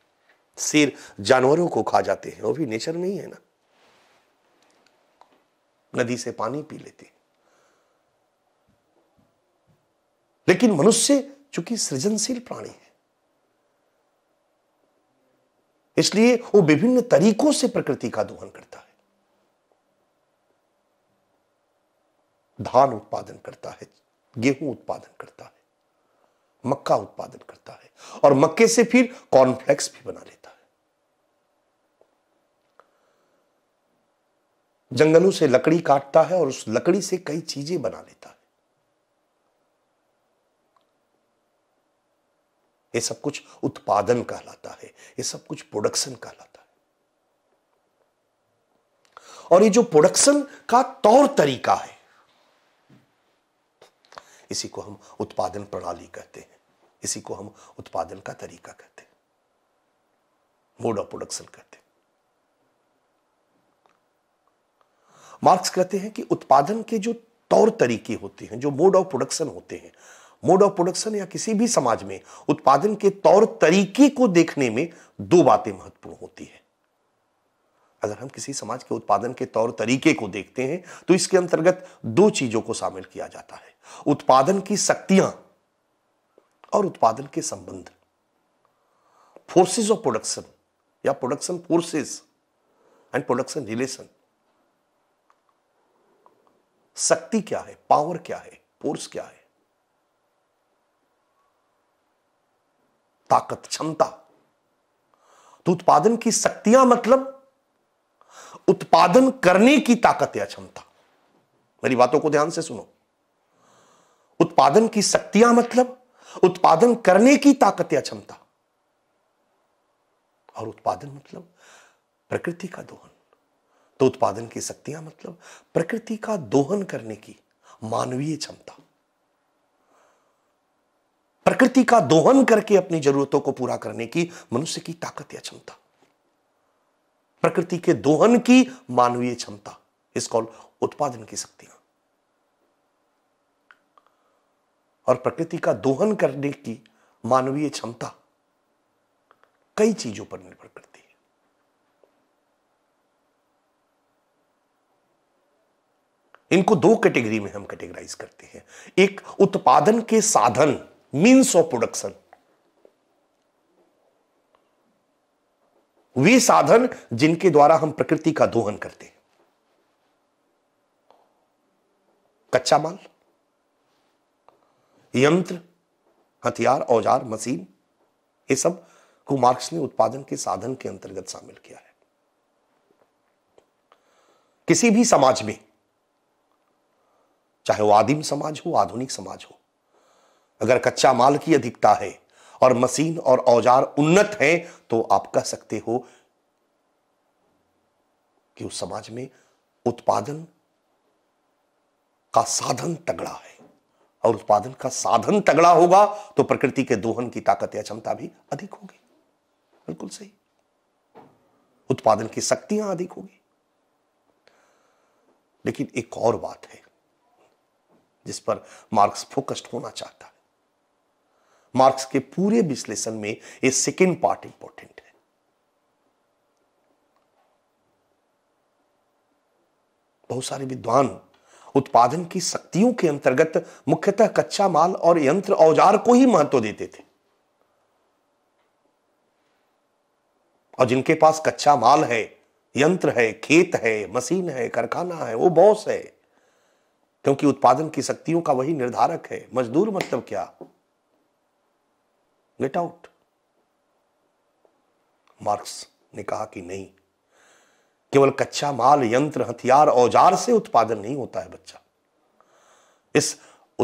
सिर जानवरों को खा जाते हैं वो भी नेचर में ही है ना नदी से पानी पी लेते हैं लेकिन मनुष्य चूंकि सृजनशील प्राणी है इसलिए वो विभिन्न तरीकों से प्रकृति का दोहन करता है धान उत्पादन करता है गेहूं उत्पादन करता है मक्का उत्पादन करता है और मक्के से फिर कॉर्नफ्लेक्स भी बना लेता है जंगलों से लकड़ी काटता है और उस लकड़ी से कई चीजें बना लेता है ये सब कुछ उत्पादन कहलाता है ये सब कुछ प्रोडक्शन कहलाता है और ये जो प्रोडक्शन का तौर तरीका है इसी को हम उत्पादन प्रणाली कहते हैं इसी को हम उत्पादन का तरीका कहते हैं मोड ऑफ प्रोडक्शन कहते हैं मार्क्स कहते हैं कि उत्पादन के जो तौर तरीके होते हैं जो मोड ऑफ प्रोडक्शन होते हैं मोड ऑफ प्रोडक्शन या किसी भी समाज में उत्पादन के तौर तरीके को देखने में दो बातें महत्वपूर्ण होती है अगर हम किसी समाज के उत्पादन के तौर तरीके को देखते हैं तो इसके अंतर्गत दो चीजों को शामिल किया जाता है उत्पादन की शक्तियां और उत्पादन के संबंध फोर्सेस ऑफ प्रोडक्शन या production forces and production relation शक्ति क्या है पावर क्या है फोर्स क्या है ताकत क्षमता तो उत्पादन की शक्तियां मतलब उत्पादन करने की ताकत या क्षमता मेरी बातों को ध्यान से सुनो उत्पादन की शक्तियां मतलब उत्पादन करने की ताकत या क्षमता और उत्पादन मतलब प्रकृति का दोहन तो उत्पादन की शक्तियां मतलब प्रकृति का दोहन करने की मानवीय क्षमता प्रकृति का दोहन करके अपनी जरूरतों को पूरा करने की मनुष्य की ताकत या क्षमता प्रकृति के दोहन की मानवीय क्षमता इस कॉल उत्पादन की शक्तियां और प्रकृति का दोहन करने की मानवीय क्षमता कई चीजों पर निर्भर करती है इनको दो कैटेगरी में हम कैटेगराइज करते हैं एक उत्पादन के साधन मीन्स ऑफ प्रोडक्शन वे साधन जिनके द्वारा हम प्रकृति का दोहन करते हैं कच्चा माल यंत्र हथियार औजार मशीन ये सब को मार्क्स ने उत्पादन के साधन के अंतर्गत शामिल किया है किसी भी समाज में चाहे वो आदिम समाज हो आधुनिक समाज हो अगर कच्चा माल की अधिकता है और मशीन और औजार उन्नत हैं तो आप कह सकते हो कि उस समाज में उत्पादन का साधन तगड़ा है और उत्पादन का साधन तगड़ा होगा तो प्रकृति के दोहन की ताकत या क्षमता भी अधिक होगी बिल्कुल सही उत्पादन की शक्तियां अधिक होगी लेकिन एक और बात है जिस पर मार्क्स फोकस्ड होना चाहता मार्क्स के पूरे विश्लेषण में ये सेकेंड पार्ट इंपॉर्टेंट है बहुत सारे विद्वान उत्पादन की शक्तियों के अंतर्गत मुख्यतः कच्चा माल और यंत्र औजार को ही महत्व देते थे और जिनके पास कच्चा माल है यंत्र है खेत है मशीन है कारखाना है वो बॉस है क्योंकि उत्पादन की शक्तियों का वही निर्धारक है मजदूर मतलब क्या गेट आउट मार्क्स ने कहा कि नहीं केवल कच्चा माल यंत्र हथियार औजार से उत्पादन नहीं होता है बच्चा इस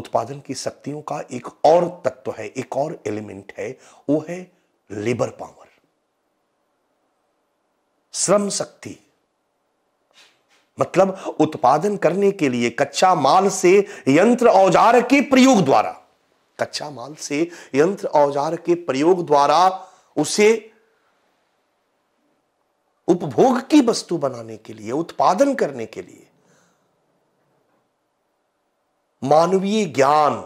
उत्पादन की शक्तियों का एक और तत्व है एक और एलिमेंट है वो है लेबर पावर श्रम शक्ति मतलब उत्पादन करने के लिए कच्चा माल से यंत्र औजार के प्रयोग द्वारा कच्चा माल से यंत्र औजार के प्रयोग द्वारा उसे उपभोग की वस्तु बनाने के लिए उत्पादन करने के लिए मानवीय ज्ञान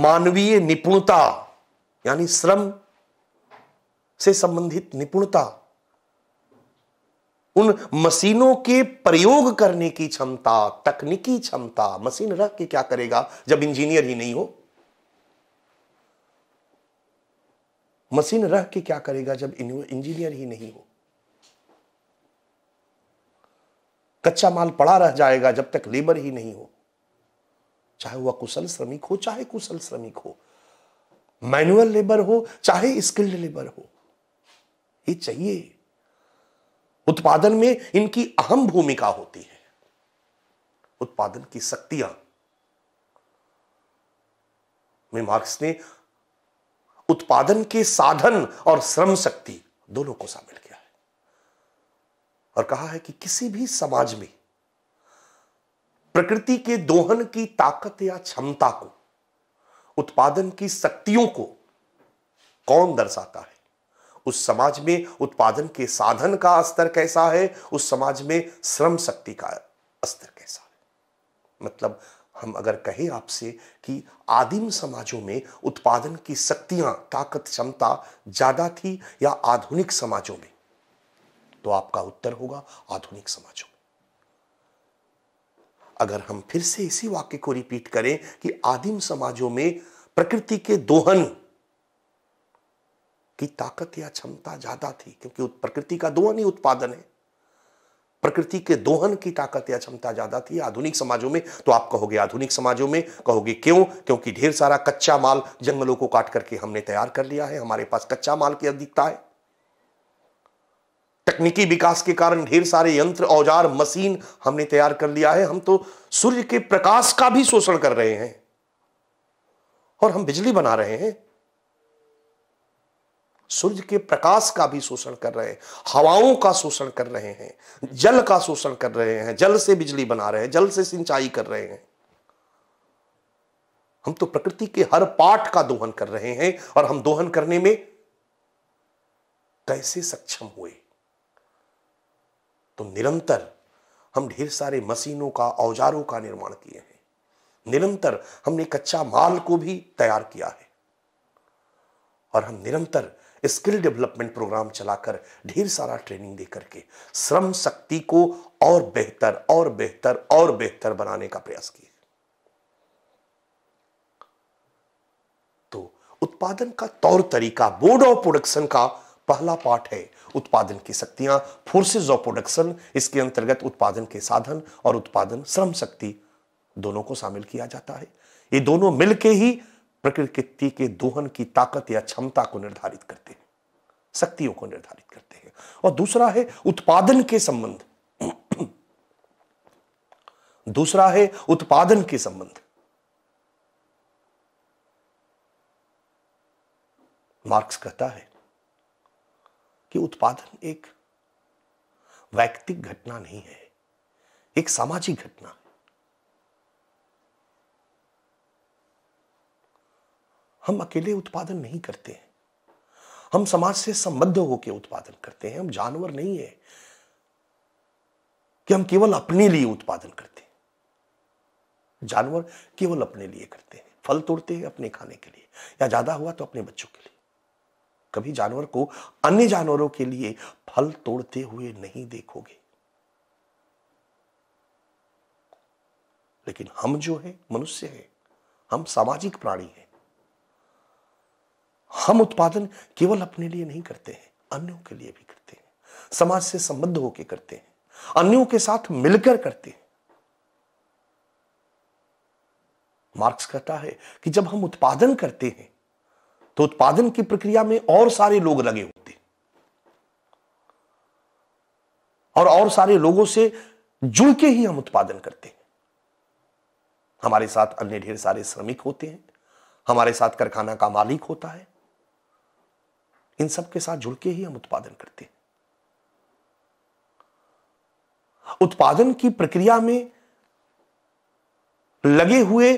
मानवीय निपुणता यानी श्रम से संबंधित निपुणता उन मशीनों के प्रयोग करने की क्षमता तकनीकी क्षमता मशीन रख के क्या करेगा जब इंजीनियर ही नहीं हो मशीन रह के क्या करेगा जब इंजीनियर ही नहीं हो कच्चा माल पड़ा रह जाएगा जब तक लेबर ही नहीं हो चाहे वह कुशल श्रमिक हो चाहे कुशल श्रमिक हो मैनुअल लेबर हो चाहे स्किल्ड लेबर हो ये चाहिए उत्पादन में इनकी अहम भूमिका होती है उत्पादन की शक्तियां मार्क्स ने उत्पादन के साधन और श्रम शक्ति दोनों को शामिल किया है और कहा है कि किसी भी समाज में प्रकृति के दोहन की ताकत या क्षमता को उत्पादन की शक्तियों को कौन दर्शाता है उस समाज में उत्पादन के साधन का स्तर कैसा है उस समाज में श्रम शक्ति का स्तर कैसा है मतलब हम अगर कहें आपसे कि आदिम समाजों में उत्पादन की शक्तियां ताकत क्षमता ज़्यादा थी या आधुनिक समाजों में तो आपका उत्तर होगा आधुनिक समाजों में अगर हम फिर से इसी वाक्य को रिपीट करें कि आदिम समाजों में प्रकृति के दोहन की ताकत या क्षमता ज्यादा थी क्योंकि प्रकृति का दोहन ही उत्पादन है प्रकृति के दोहन की ताकत या क्षमता ज़्यादा थी आधुनिक समाजों में तो आप कहोगे आधुनिक समाजों में कहोगे क्यों क्योंकि ढेर सारा कच्चा माल जंगलों को काट करके हमने तैयार कर लिया है हमारे पास कच्चा माल की अधिकता है तकनीकी विकास के कारण ढेर सारे यंत्र औजार मशीन हमने तैयार कर लिया है हम तो सूर्य के प्रकाश का भी शोषण कर रहे हैं और हम बिजली बना रहे हैं सूर्य के प्रकाश का भी शोषण कर रहे हैं हवाओं का शोषण कर रहे हैं जल का शोषण कर रहे हैं जल से बिजली बना रहे हैं जल से सिंचाई कर रहे हैं हम तो प्रकृति के हर पार्ट का दोहन कर रहे हैं और हम दोहन करने में कैसे सक्षम हुए तो निरंतर हम ढेर सारे मशीनों का औजारों का निर्माण किए हैं निरंतर हमने कच्चा माल को भी तैयार किया है और हम निरंतर स्किल डेवलपमेंट प्रोग्राम चलाकर ढेर सारा ट्रेनिंग देकर के श्रम शक्ति को और बेहतर और बेहतर और बेहतर बनाने का प्रयास किए तो उत्पादन का तौर तरीका बोर्ड ऑफ प्रोडक्शन का पहला पाठ है उत्पादन की शक्तियां फोर्सेज ऑफ प्रोडक्शन इसके अंतर्गत उत्पादन के साधन और उत्पादन श्रम शक्ति दोनों को शामिल किया जाता है ये दोनों मिलके ही प्रकृति के दोहन की ताकत या क्षमता को निर्धारित करते हैं शक्तियों को निर्धारित करते हैं और दूसरा है उत्पादन के संबंध दूसरा है उत्पादन के संबंध मार्क्स कहता है कि उत्पादन एक वैक्तिक घटना नहीं है एक सामाजिक घटना है हम अकेले उत्पादन नहीं करते हैं हम समाज से संबद्ध होकर उत्पादन करते हैं हम जानवर नहीं है कि हम केवल अपने लिए उत्पादन करते हैं जानवर केवल अपने लिए करते हैं फल तोड़ते हैं अपने खाने के लिए या ज्यादा हुआ तो अपने बच्चों के लिए कभी जानवर को अन्य जानवरों के लिए फल तोड़ते हुए नहीं देखोगे लेकिन हम जो है मनुष्य है हम सामाजिक प्राणी हैं हम उत्पादन केवल अपने लिए नहीं करते हैं अन्यों के लिए भी करते हैं समाज से संबद्ध होकर करते हैं अन्यों के साथ मिलकर करते हैं मार्क्स कहता है कि जब हम उत्पादन करते हैं तो उत्पादन की प्रक्रिया में और सारे लोग लगे होते हैं और और सारे लोगों से जुड़ के ही हम उत्पादन करते हैं हमारे साथ अन्य ढेर सारे श्रमिक होते हैं हमारे साथ कारखाना का मालिक होता है इन सब के साथ जुड़ के ही हम उत्पादन करते हैं उत्पादन की प्रक्रिया में लगे हुए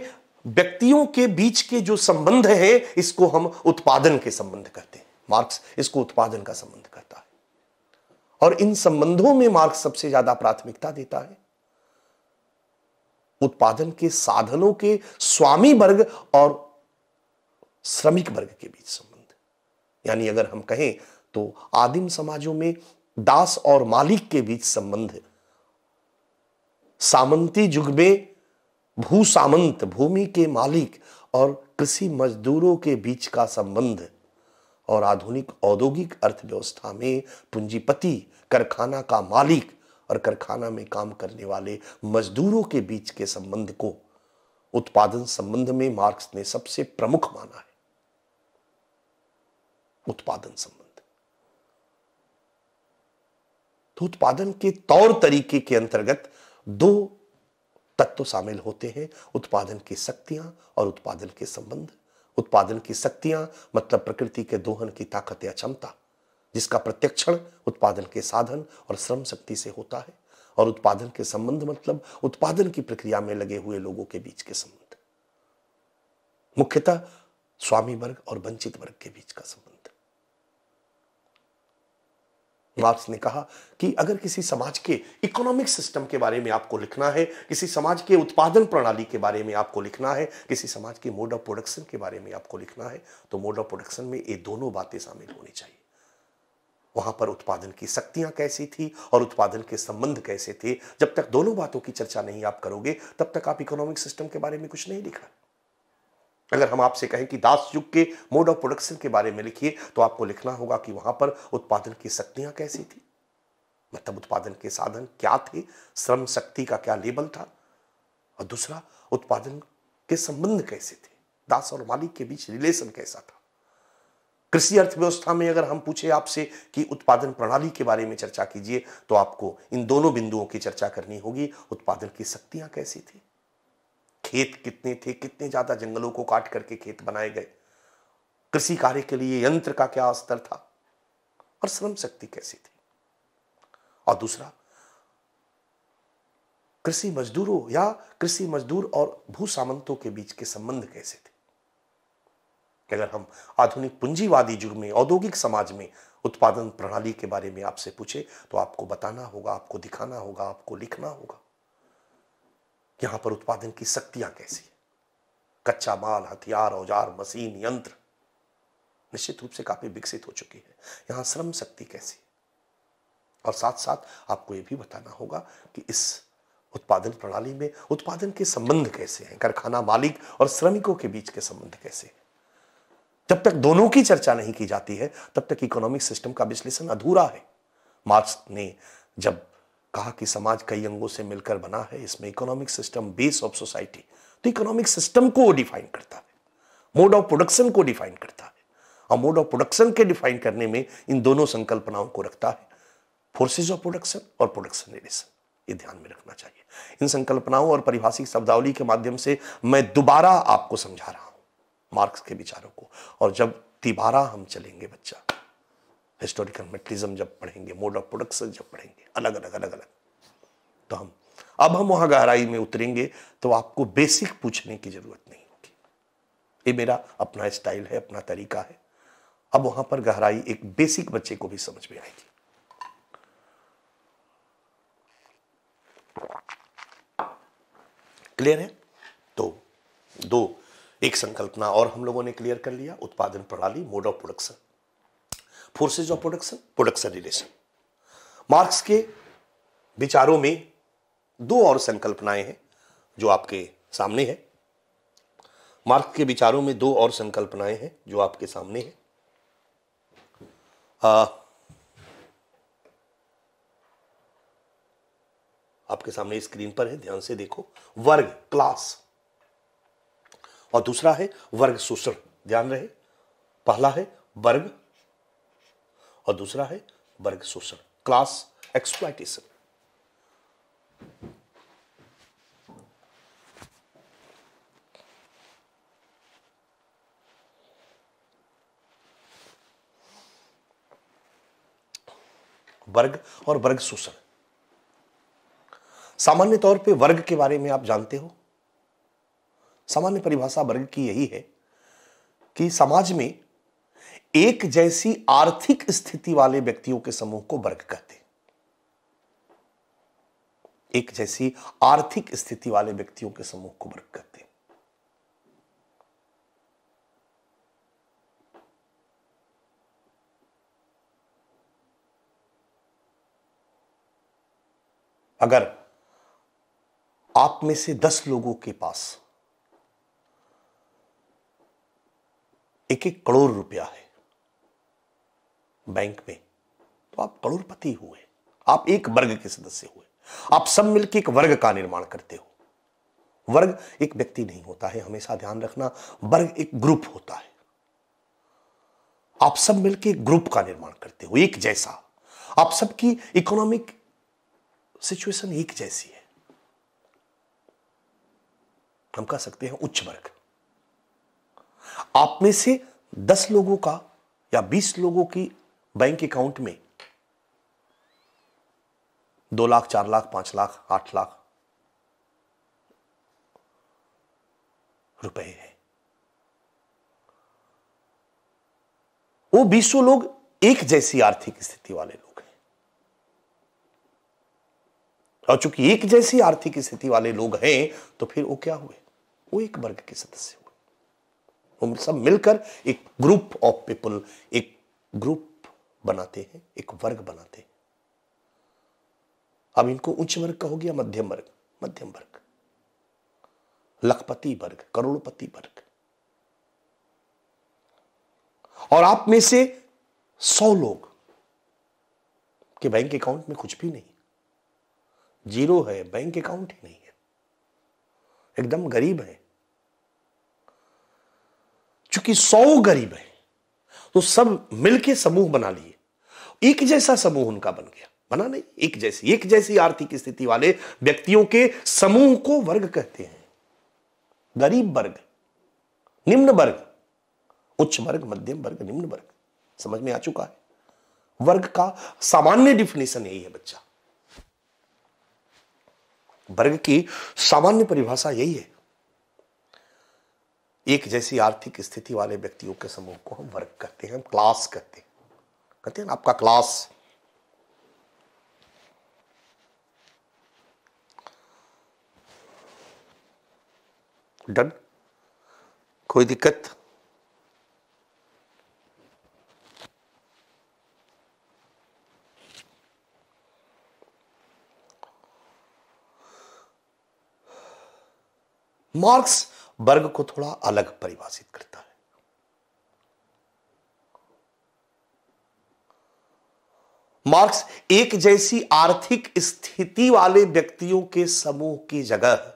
व्यक्तियों के बीच के जो संबंध है इसको हम उत्पादन के संबंध कहते हैं मार्क्स इसको उत्पादन का संबंध कहता है और इन संबंधों में मार्क्स सबसे ज्यादा प्राथमिकता देता है उत्पादन के साधनों के स्वामी वर्ग और श्रमिक वर्ग के बीच संबंध यानी अगर हम कहें तो आदिम समाजों में दास और मालिक के बीच संबंध सामंती युग में भू सामंत भूमि के मालिक और कृषि मजदूरों के बीच का संबंध और आधुनिक औद्योगिक अर्थव्यवस्था में पूंजीपति कारखाना का मालिक और कारखाना में काम करने वाले मजदूरों के बीच के संबंध को उत्पादन संबंध में मार्क्स ने सबसे प्रमुख माना है उत्पादन संबंध तो उत्पादन के तौर तरीके के अंतर्गत दो तत्व शामिल होते हैं उत्पादन की शक्तियां और उत्पादन के संबंध उत्पादन की शक्तियां मतलब प्रकृति के दोहन की ताकत या क्षमता जिसका प्रत्यक्षण उत्पादन के साधन और श्रम शक्ति से होता है और उत्पादन के संबंध मतलब उत्पादन की प्रक्रिया में लगे हुए लोगों के बीच के संबंध मुख्यतः स्वामी वर्ग और वंचित वर्ग के बीच का संबंध मार्क्स ने कहा कि अगर किसी समाज के इकोनॉमिक सिस्टम के बारे में आपको लिखना है किसी समाज के उत्पादन प्रणाली के बारे में आपको लिखना है किसी समाज के मोड ऑफ प्रोडक्शन के बारे में आपको लिखना है तो मोड ऑफ प्रोडक्शन में ये दोनों बातें शामिल होनी चाहिए वहां पर उत्पादन की शक्तियां कैसी थी और उत्पादन के संबंध कैसे थे जब तक दोनों बातों की चर्चा नहीं आप करोगे तब तक आप इकोनॉमिक सिस्टम के बारे में कुछ नहीं लिखा अगर हम आपसे कहें कि दास युग के मोड ऑफ प्रोडक्शन के बारे में लिखिए तो आपको लिखना होगा कि वहां पर उत्पादन की शक्तियां कैसी थी मतलब उत्पादन के साधन क्या थे श्रम शक्ति का क्या लेबल था और दूसरा उत्पादन के संबंध कैसे थे दास और मालिक के बीच रिलेशन कैसा था कृषि अर्थव्यवस्था में अगर हम पूछे आपसे कि उत्पादन प्रणाली के बारे में चर्चा कीजिए तो आपको इन दोनों बिंदुओं की चर्चा करनी होगी उत्पादन की शक्तियां कैसी थी खेत कितने थे कितने ज़्यादा जंगलों को काट करके खेत बनाए गए कृषि कार्य के लिए यंत्र का क्या स्तर था और श्रम शक्ति कैसी थी और दूसरा कृषि मजदूरों या कृषि मजदूर और भू सामंतों के बीच के संबंध कैसे थे अगर हम आधुनिक पूंजीवादी युग में औद्योगिक समाज में उत्पादन प्रणाली के बारे में आपसे पूछे तो आपको बताना होगा आपको दिखाना होगा आपको लिखना होगा यहां पर उत्पादन की शक्तियां कैसी है कच्चा माल हथियार औजार मशीन यंत्र निश्चित रूप से काफी विकसित हो चुकी है यहां श्रम शक्ति कैसी और साथ साथ आपको यह भी बताना होगा कि इस उत्पादन प्रणाली में उत्पादन के संबंध कैसे हैं कारखाना मालिक और श्रमिकों के बीच के संबंध कैसे हैं जब तक दोनों की चर्चा नहीं की जाती है तब तक इकोनॉमिक सिस्टम का विश्लेषण अधूरा है मार्क्स ने जब कहा कि समाज कई अंगों से मिलकर बना है इसमें economic system base of society तो इकोनॉमिक सिस्टम को डिफाइन करता है मोड ऑफ प्रोडक्शन को डिफाइन करता है और मोड ऑफ प्रोडक्शन के डिफाइन करने में इन दोनों संकल्पनाओं को रखता है फोर्सेज ऑफ प्रोडक्शन और प्रोडक्शन रिलेशन ये ध्यान में रखना चाहिए इन संकल्पनाओं और परिभाषिक शब्दावली के माध्यम से मैं दोबारा आपको समझा रहा हूं मार्क्स के विचारों को और जब तिबारा हम चलेंगे बच्चा हिस्टोरिकल मेटलिज्म जब पढ़ेंगे मोड ऑफ प्रोडक्शन जब पढ़ेंगे अलग अलग अलग अलग तो हम अब हम वहाँ गहराई में उतरेंगे तो आपको बेसिक पूछने की ज़रूरत नहीं होगी ये मेरा अपना स्टाइल है अपना तरीका है अब वहां पर गहराई एक बेसिक बच्चे को भी समझ में आएगी क्लियर है तो दो एक संकल्पना और हम लोगों ने क्लियर कर लिया उत्पादन प्रणाली mode of production forces of production production relation Marx के विचारों में दो और संकल्पनाएं हैं जो आपके सामने है मार्क्स के विचारों में दो और संकल्पनाएं हैं जो आपके सामने आ, आपके सामने स्क्रीन पर है ध्यान से देखो वर्ग क्लास और दूसरा है वर्ग शोषण ध्यान रहे पहला है वर्ग और दूसरा है वर्ग शोषण क्लास एक्सप्लाइटेशन वर्ग और वर्ग शोषण सामान्य तौर पे वर्ग के बारे में आप जानते हो सामान्य परिभाषा वर्ग की यही है कि समाज में एक जैसी आर्थिक स्थिति वाले व्यक्तियों के समूह को वर्ग कहते हैं एक जैसी आर्थिक स्थिति वाले व्यक्तियों के समूह को वर्ग कहते हैं अगर आप में से दस लोगों के पास एक एक करोड़ रुपया है बैंक में तो आप करोड़पति हुए आप एक वर्ग के सदस्य हुए आप सब मिलकर एक वर्ग का निर्माण करते हो वर्ग एक व्यक्ति नहीं होता है हमेशा ध्यान रखना वर्ग एक ग्रुप होता है आप सब मिलकर एक ग्रुप का निर्माण करते हो एक जैसा आप सबकी इकोनॉमिक सिचुएशन एक जैसी है हम कह सकते हैं उच्च वर्ग आप में से दस लोगों का या बीस लोगों की बैंक अकाउंट में दो लाख चार लाख पांच लाख आठ लाख रुपए है वो बीस लोग एक जैसी आर्थिक स्थिति वाले लोग हैं और चूंकि एक जैसी आर्थिक स्थिति वाले लोग हैं तो फिर वो क्या हुए वो एक वर्ग के सदस्य हुए वो सब मिलकर एक ग्रुप ऑफ पीपल एक ग्रुप बनाते हैं एक वर्ग बनाते हैं अब इनको उच्च वर्ग कहोगे या मध्यम वर्ग मध्यम वर्ग लखपति वर्ग करोड़पति वर्ग और आप में से सौ लोग के बैंक अकाउंट में कुछ भी नहीं जीरो है बैंक अकाउंट ही नहीं है एकदम गरीब है क्योंकि सौ गरीब है तो सब मिलके समूह बना लिए एक जैसा समूह उनका बन गया बना नहीं एक जैसी एक जैसी आर्थिक स्थिति वाले व्यक्तियों के समूह को वर्ग कहते हैं गरीब वर्ग निम्न वर्ग उच्च वर्ग मध्यम वर्ग निम्न वर्ग समझ में आ चुका है वर्ग का सामान्य डिफिनेशन यही है बच्चा वर्ग की सामान्य परिभाषा यही है एक जैसी आर्थिक स्थिति वाले व्यक्तियों के समूह को हम वर्ग करते हैं हम क्लास करते हैं कहते हैं आपका क्लास डन कोई दिक्कत मार्क्स वर्ग को थोड़ा अलग परिभाषित करता है मार्क्स एक जैसी आर्थिक स्थिति वाले व्यक्तियों के समूह की जगह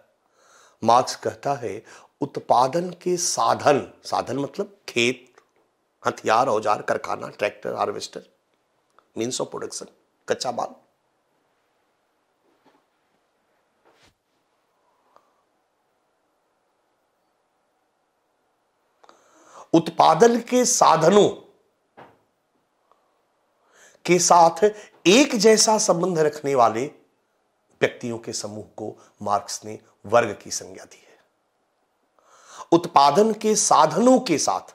मार्क्स कहता है उत्पादन के साधन साधन मतलब खेत हथियार औजार कारखाना tractor harvester means of production कच्चा माल उत्पादन के साधनों के साथ एक जैसा संबंध रखने वाले व्यक्तियों के समूह को मार्क्स ने वर्ग की संज्ञा दी है उत्पादन के साधनों के साथ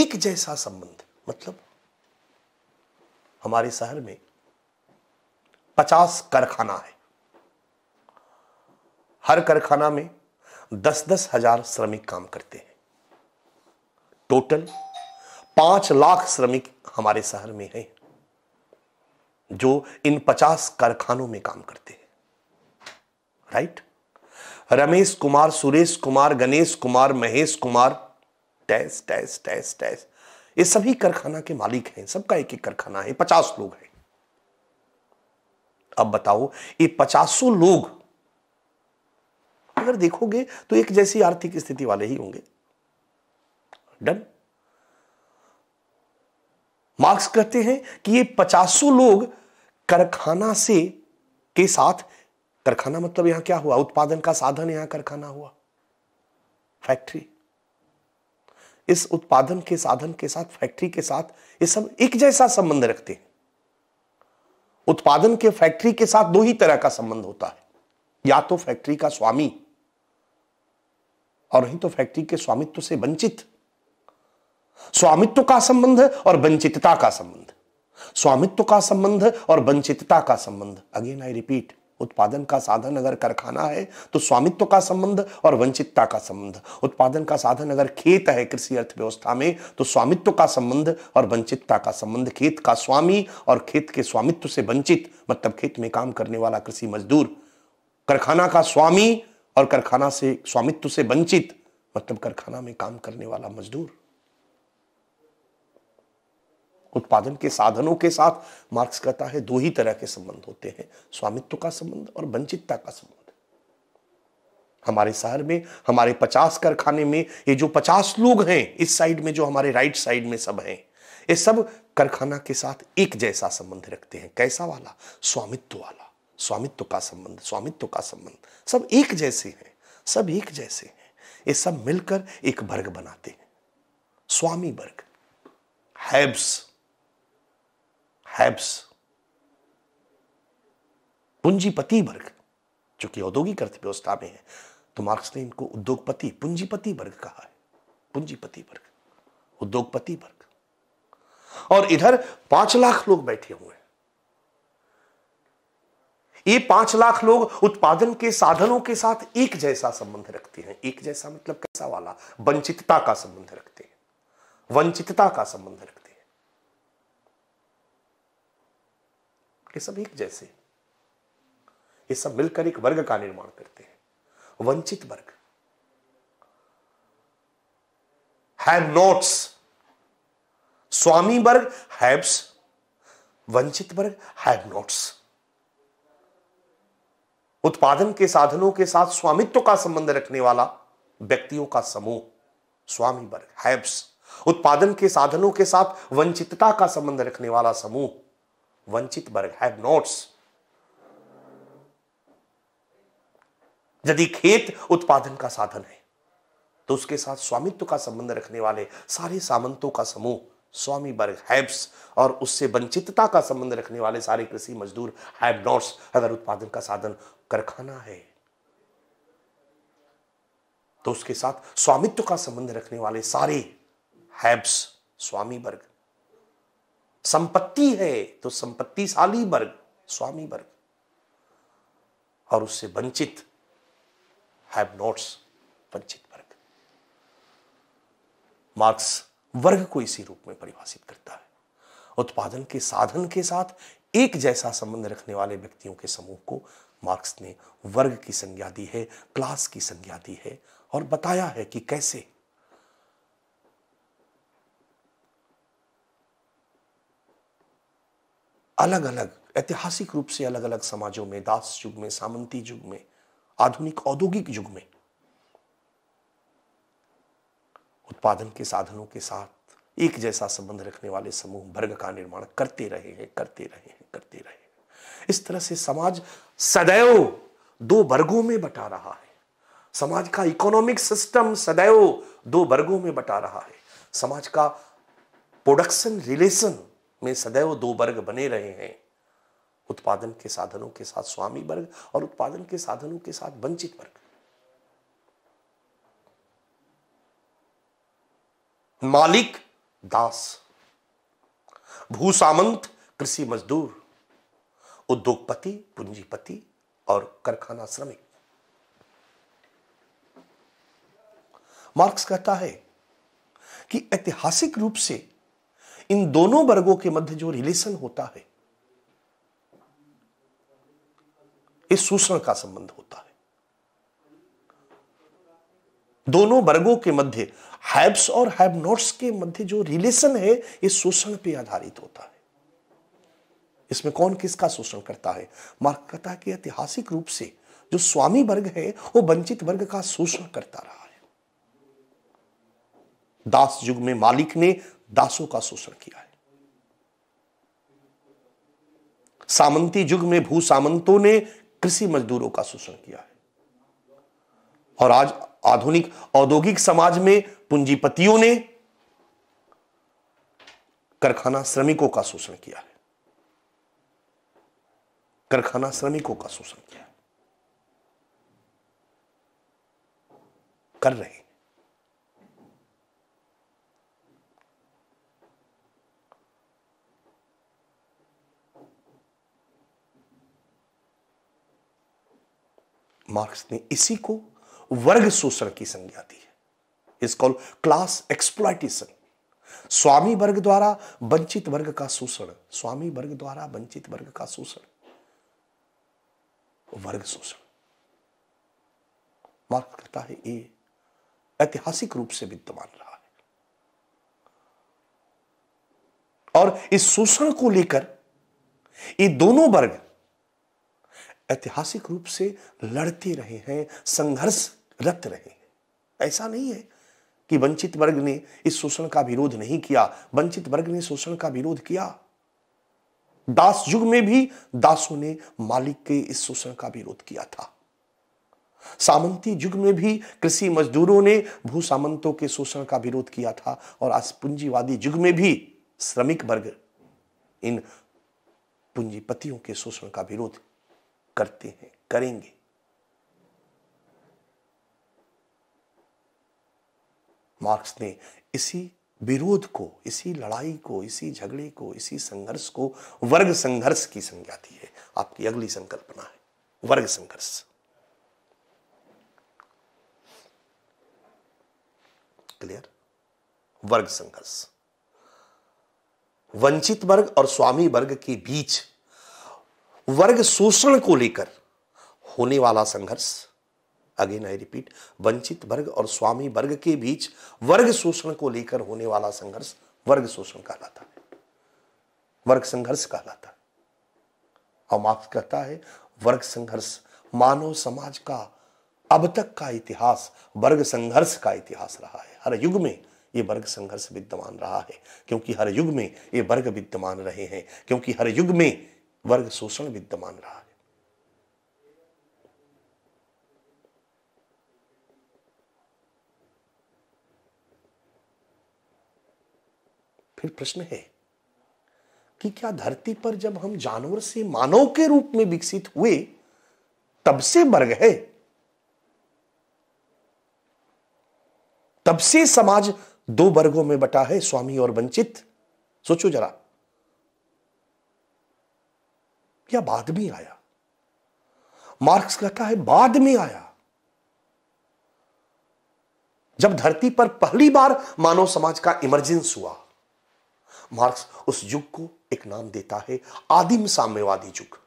एक जैसा संबंध मतलब हमारे शहर में पचास कारखाना है हर कारखाना में दस दस हजार श्रमिक काम करते हैं टोटल पांच लाख श्रमिक हमारे शहर में हैं जो इन पचास कारखानों में काम करते हैं राइट रमेश कुमार सुरेश कुमार गणेश कुमार महेश कुमार टैस टैस टैस टैस ये सभी कारखाना के मालिक हैं सबका एक एक कारखाना है पचास लोग हैं अब बताओ ये पचासों लोग अगर देखोगे तो एक जैसी आर्थिक स्थिति वाले ही होंगे डन मार्क्स कहते हैं कि ये पचासों लोग कारखाना से के साथ कारखाना मतलब यहां क्या हुआ उत्पादन का साधन यहां कारखाना हुआ फैक्ट्री इस उत्पादन के साधन के साथ फैक्ट्री के साथ ये सब एक जैसा संबंध रखते हैं उत्पादन के फैक्ट्री के साथ दो ही तरह का संबंध होता है या तो फैक्ट्री का स्वामी और नहीं तो फैक्ट्री के स्वामित्व से वंचित स्वामित्व का संबंध और वंचितता का संबंध स्वामित्व का संबंध और वंचितता का संबंध अगेन आई रिपीट उत्पादन का साधन अगर कारखाना है तो स्वामित्व का संबंध और वंचितता का संबंध उत्पादन का साधन अगर खेत है कृषि अर्थव्यवस्था में तो स्वामित्व का संबंध और वंचितता का संबंध खेत का स्वामी और खेत के स्वामित्व से वंचित मतलब खेत में काम करने वाला कृषि मजदूर कारखाना का स्वामी और कारखाना से स्वामित्व से वंचित मतलब कारखाना में काम करने वाला मजदूर उत्पादन के साधनों के साथ मार्क्स कहता है दो ही तरह के संबंध होते हैं स्वामित्व का संबंध और वंचितता का संबंध हमारे शहर में हमारे पचास कारखाने में ये जो पचास लोग हैं इस साइड में जो हमारे राइट साइड में सब हैं ये सब कारखाना के साथ एक जैसा संबंध रखते हैं कैसा वाला स्वामित्व वाला स्वामित्व का संबंध स्वामित्व का संबंध सब एक जैसे हैं सब एक जैसे हैं ये सब मिलकर एक वर्ग बनाते हैं स्वामी वर्ग हैब्स हैब्स पूंजीपति वर्ग जो कि औद्योगिक अर्थव्यवस्था में है तो मार्क्स ने इनको उद्योगपति पूंजीपति वर्ग कहा है पूंजीपति वर्ग उद्योगपति वर्ग और इधर पांच लाख लोग बैठे हुए हैं ये पांच लाख लोग उत्पादन के साधनों के साथ एक जैसा संबंध रखते हैं एक जैसा मतलब कैसा वाला वंचितता का संबंध रखते हैं वंचितता का संबंध रखते हैं ये सब एक जैसे ये सब मिलकर एक वर्ग का निर्माण करते हैं वंचित वर्ग हैव नोट्स स्वामी वर्ग हैव्स वंचित वर्ग हैव नोट्स उत्पादन के साधनों के साथ स्वामित्व का संबंध रखने वाला व्यक्तियों का समूह स्वामी वर्ग हैब्स उत्पादन के साधनों के साथ वंचितता का संबंध रखने वाला समूह वंचित वर्ग हैव नोट्स यदि खेत उत्पादन का साधन है तो उसके साथ स्वामित्व का संबंध रखने वाले सारे सामंतों का समूह स्वामी वर्ग है और उससे वंचितता का संबंध रखने वाले सारे कृषि मजदूर है अगर उत्पादन का साधन करखाना है तो उसके साथ स्वामित्व का संबंध रखने वाले सारे हैब्स स्वामी वर्ग संपत्ति है तो संपत्तिशाली वर्ग स्वामी वर्ग और उससे वंचित हैव नोट्स वंचित वर्ग मार्क्स वर्ग को इसी रूप में परिभाषित करता है उत्पादन के साधन के साथ एक जैसा संबंध रखने वाले व्यक्तियों के समूह को मार्क्स ने वर्ग की संज्ञा दी है क्लास की संज्ञा दी है और बताया है कि कैसे अलग अलग ऐतिहासिक रूप से अलग अलग समाजों में दास युग में सामंती युग में आधुनिक औद्योगिक युग में उत्पादन के साधनों के साथ एक जैसा संबंध रखने वाले समूह वर्ग का निर्माण करते रहे हैं करते रहे हैं करते रहे हैं इस तरह से समाज सदैव दो वर्गों में बटा रहा है समाज का इकोनॉमिक सिस्टम सदैव दो वर्गों में बटा रहा है समाज का प्रोडक्शन रिलेशन में सदैव दो वर्ग बने रहे हैं उत्पादन के साधनों के साथ स्वामी वर्ग और उत्पादन के साधनों के साथ वंचित वर्ग मालिक दास भूसामंत कृषि मजदूर उद्योगपति पूंजीपति और कारखाना श्रमिक मार्क्स कहता है कि ऐतिहासिक रूप से इन दोनों वर्गों के मध्य जो रिलेशन होता है इस शोषण का संबंध होता है दोनों वर्गों के मध्य हैब्स और हैव नोट्स के मध्य जो रिलेशन है इस शोषण पे आधारित होता है इसमें कौन किसका शोषण करता है मार्क कहता है कि ऐतिहासिक रूप से जो स्वामी वर्ग है वो वंचित वर्ग का शोषण करता रहा है दास युग में मालिक ने दासों का शोषण किया है सामंती युग में भू सामंतों ने कृषि मजदूरों का शोषण किया है और आज आधुनिक औद्योगिक समाज में पूंजीपतियों ने कारखाना श्रमिकों का शोषण किया है कारखाना श्रमिकों का शोषण किया कर रहे हैं मार्क्स ने इसी को वर्ग शोषण की संज्ञा दी है इस कॉल क्लास एक्सप्लाइटेशन स्वामी वर्ग द्वारा वंचित वर्ग का शोषण स्वामी वर्ग द्वारा वंचित वर्ग का शोषण वर्ग शोषण मार्क्स कहता है ये ऐतिहासिक रूप से विद्यमान रहा है और इस शोषण को लेकर ये दोनों वर्ग ऐतिहासिक रूप से लड़ते रहे हैं संघर्षरत रहे हैं ऐसा नहीं है कि वंचित वर्ग ने इस शोषण का विरोध नहीं किया वंचित वर्ग ने शोषण का विरोध किया दास युग में भी दासों ने मालिक के इस शोषण का विरोध किया था सामंती युग में भी कृषि मजदूरों ने भू सामंतों के शोषण का विरोध किया था और आज पूंजीवादी युग में भी श्रमिक वर्ग इन पूंजीपतियों के शोषण का विरोध करते हैं करेंगे मार्क्स ने इसी विरोध को इसी लड़ाई को इसी झगड़े को इसी संघर्ष को वर्ग संघर्ष की संज्ञा दी है आपकी अगली संकल्पना है वर्ग संघर्ष क्लियर वर्ग संघर्ष वंचित वर्ग और स्वामी वर्ग के बीच वर्ग शोषण को लेकर होने वाला संघर्ष अगेन आई रिपीट वंचित वर्ग और स्वामी वर्ग के बीच वर्ग शोषण को लेकर होने वाला संघर्ष वर्ग शोषण कहलाता है वर्ग संघर्ष कहलाता है और माफ कहता है वर्ग संघर्ष मानव समाज का अब तक का इतिहास वर्ग संघर्ष का इतिहास रहा है हर युग में ये वर्ग संघर्ष विद्यमान रहा है क्योंकि हर युग में ये वर्ग विद्यमान रहे हैं क्योंकि हर युग में वर्ग शोषण विद्यमान रहा है फिर प्रश्न है कि क्या धरती पर जब हम जानवर से मानव के रूप में विकसित हुए तब से वर्ग है तब से समाज दो वर्गों में बटा है स्वामी और वंचित सोचो जरा या बाद में आया मार्क्स कहता है बाद में आया जब धरती पर पहली बार मानव समाज का इमरजेंस हुआ मार्क्स उस युग को एक नाम देता है आदिम साम्यवादी युग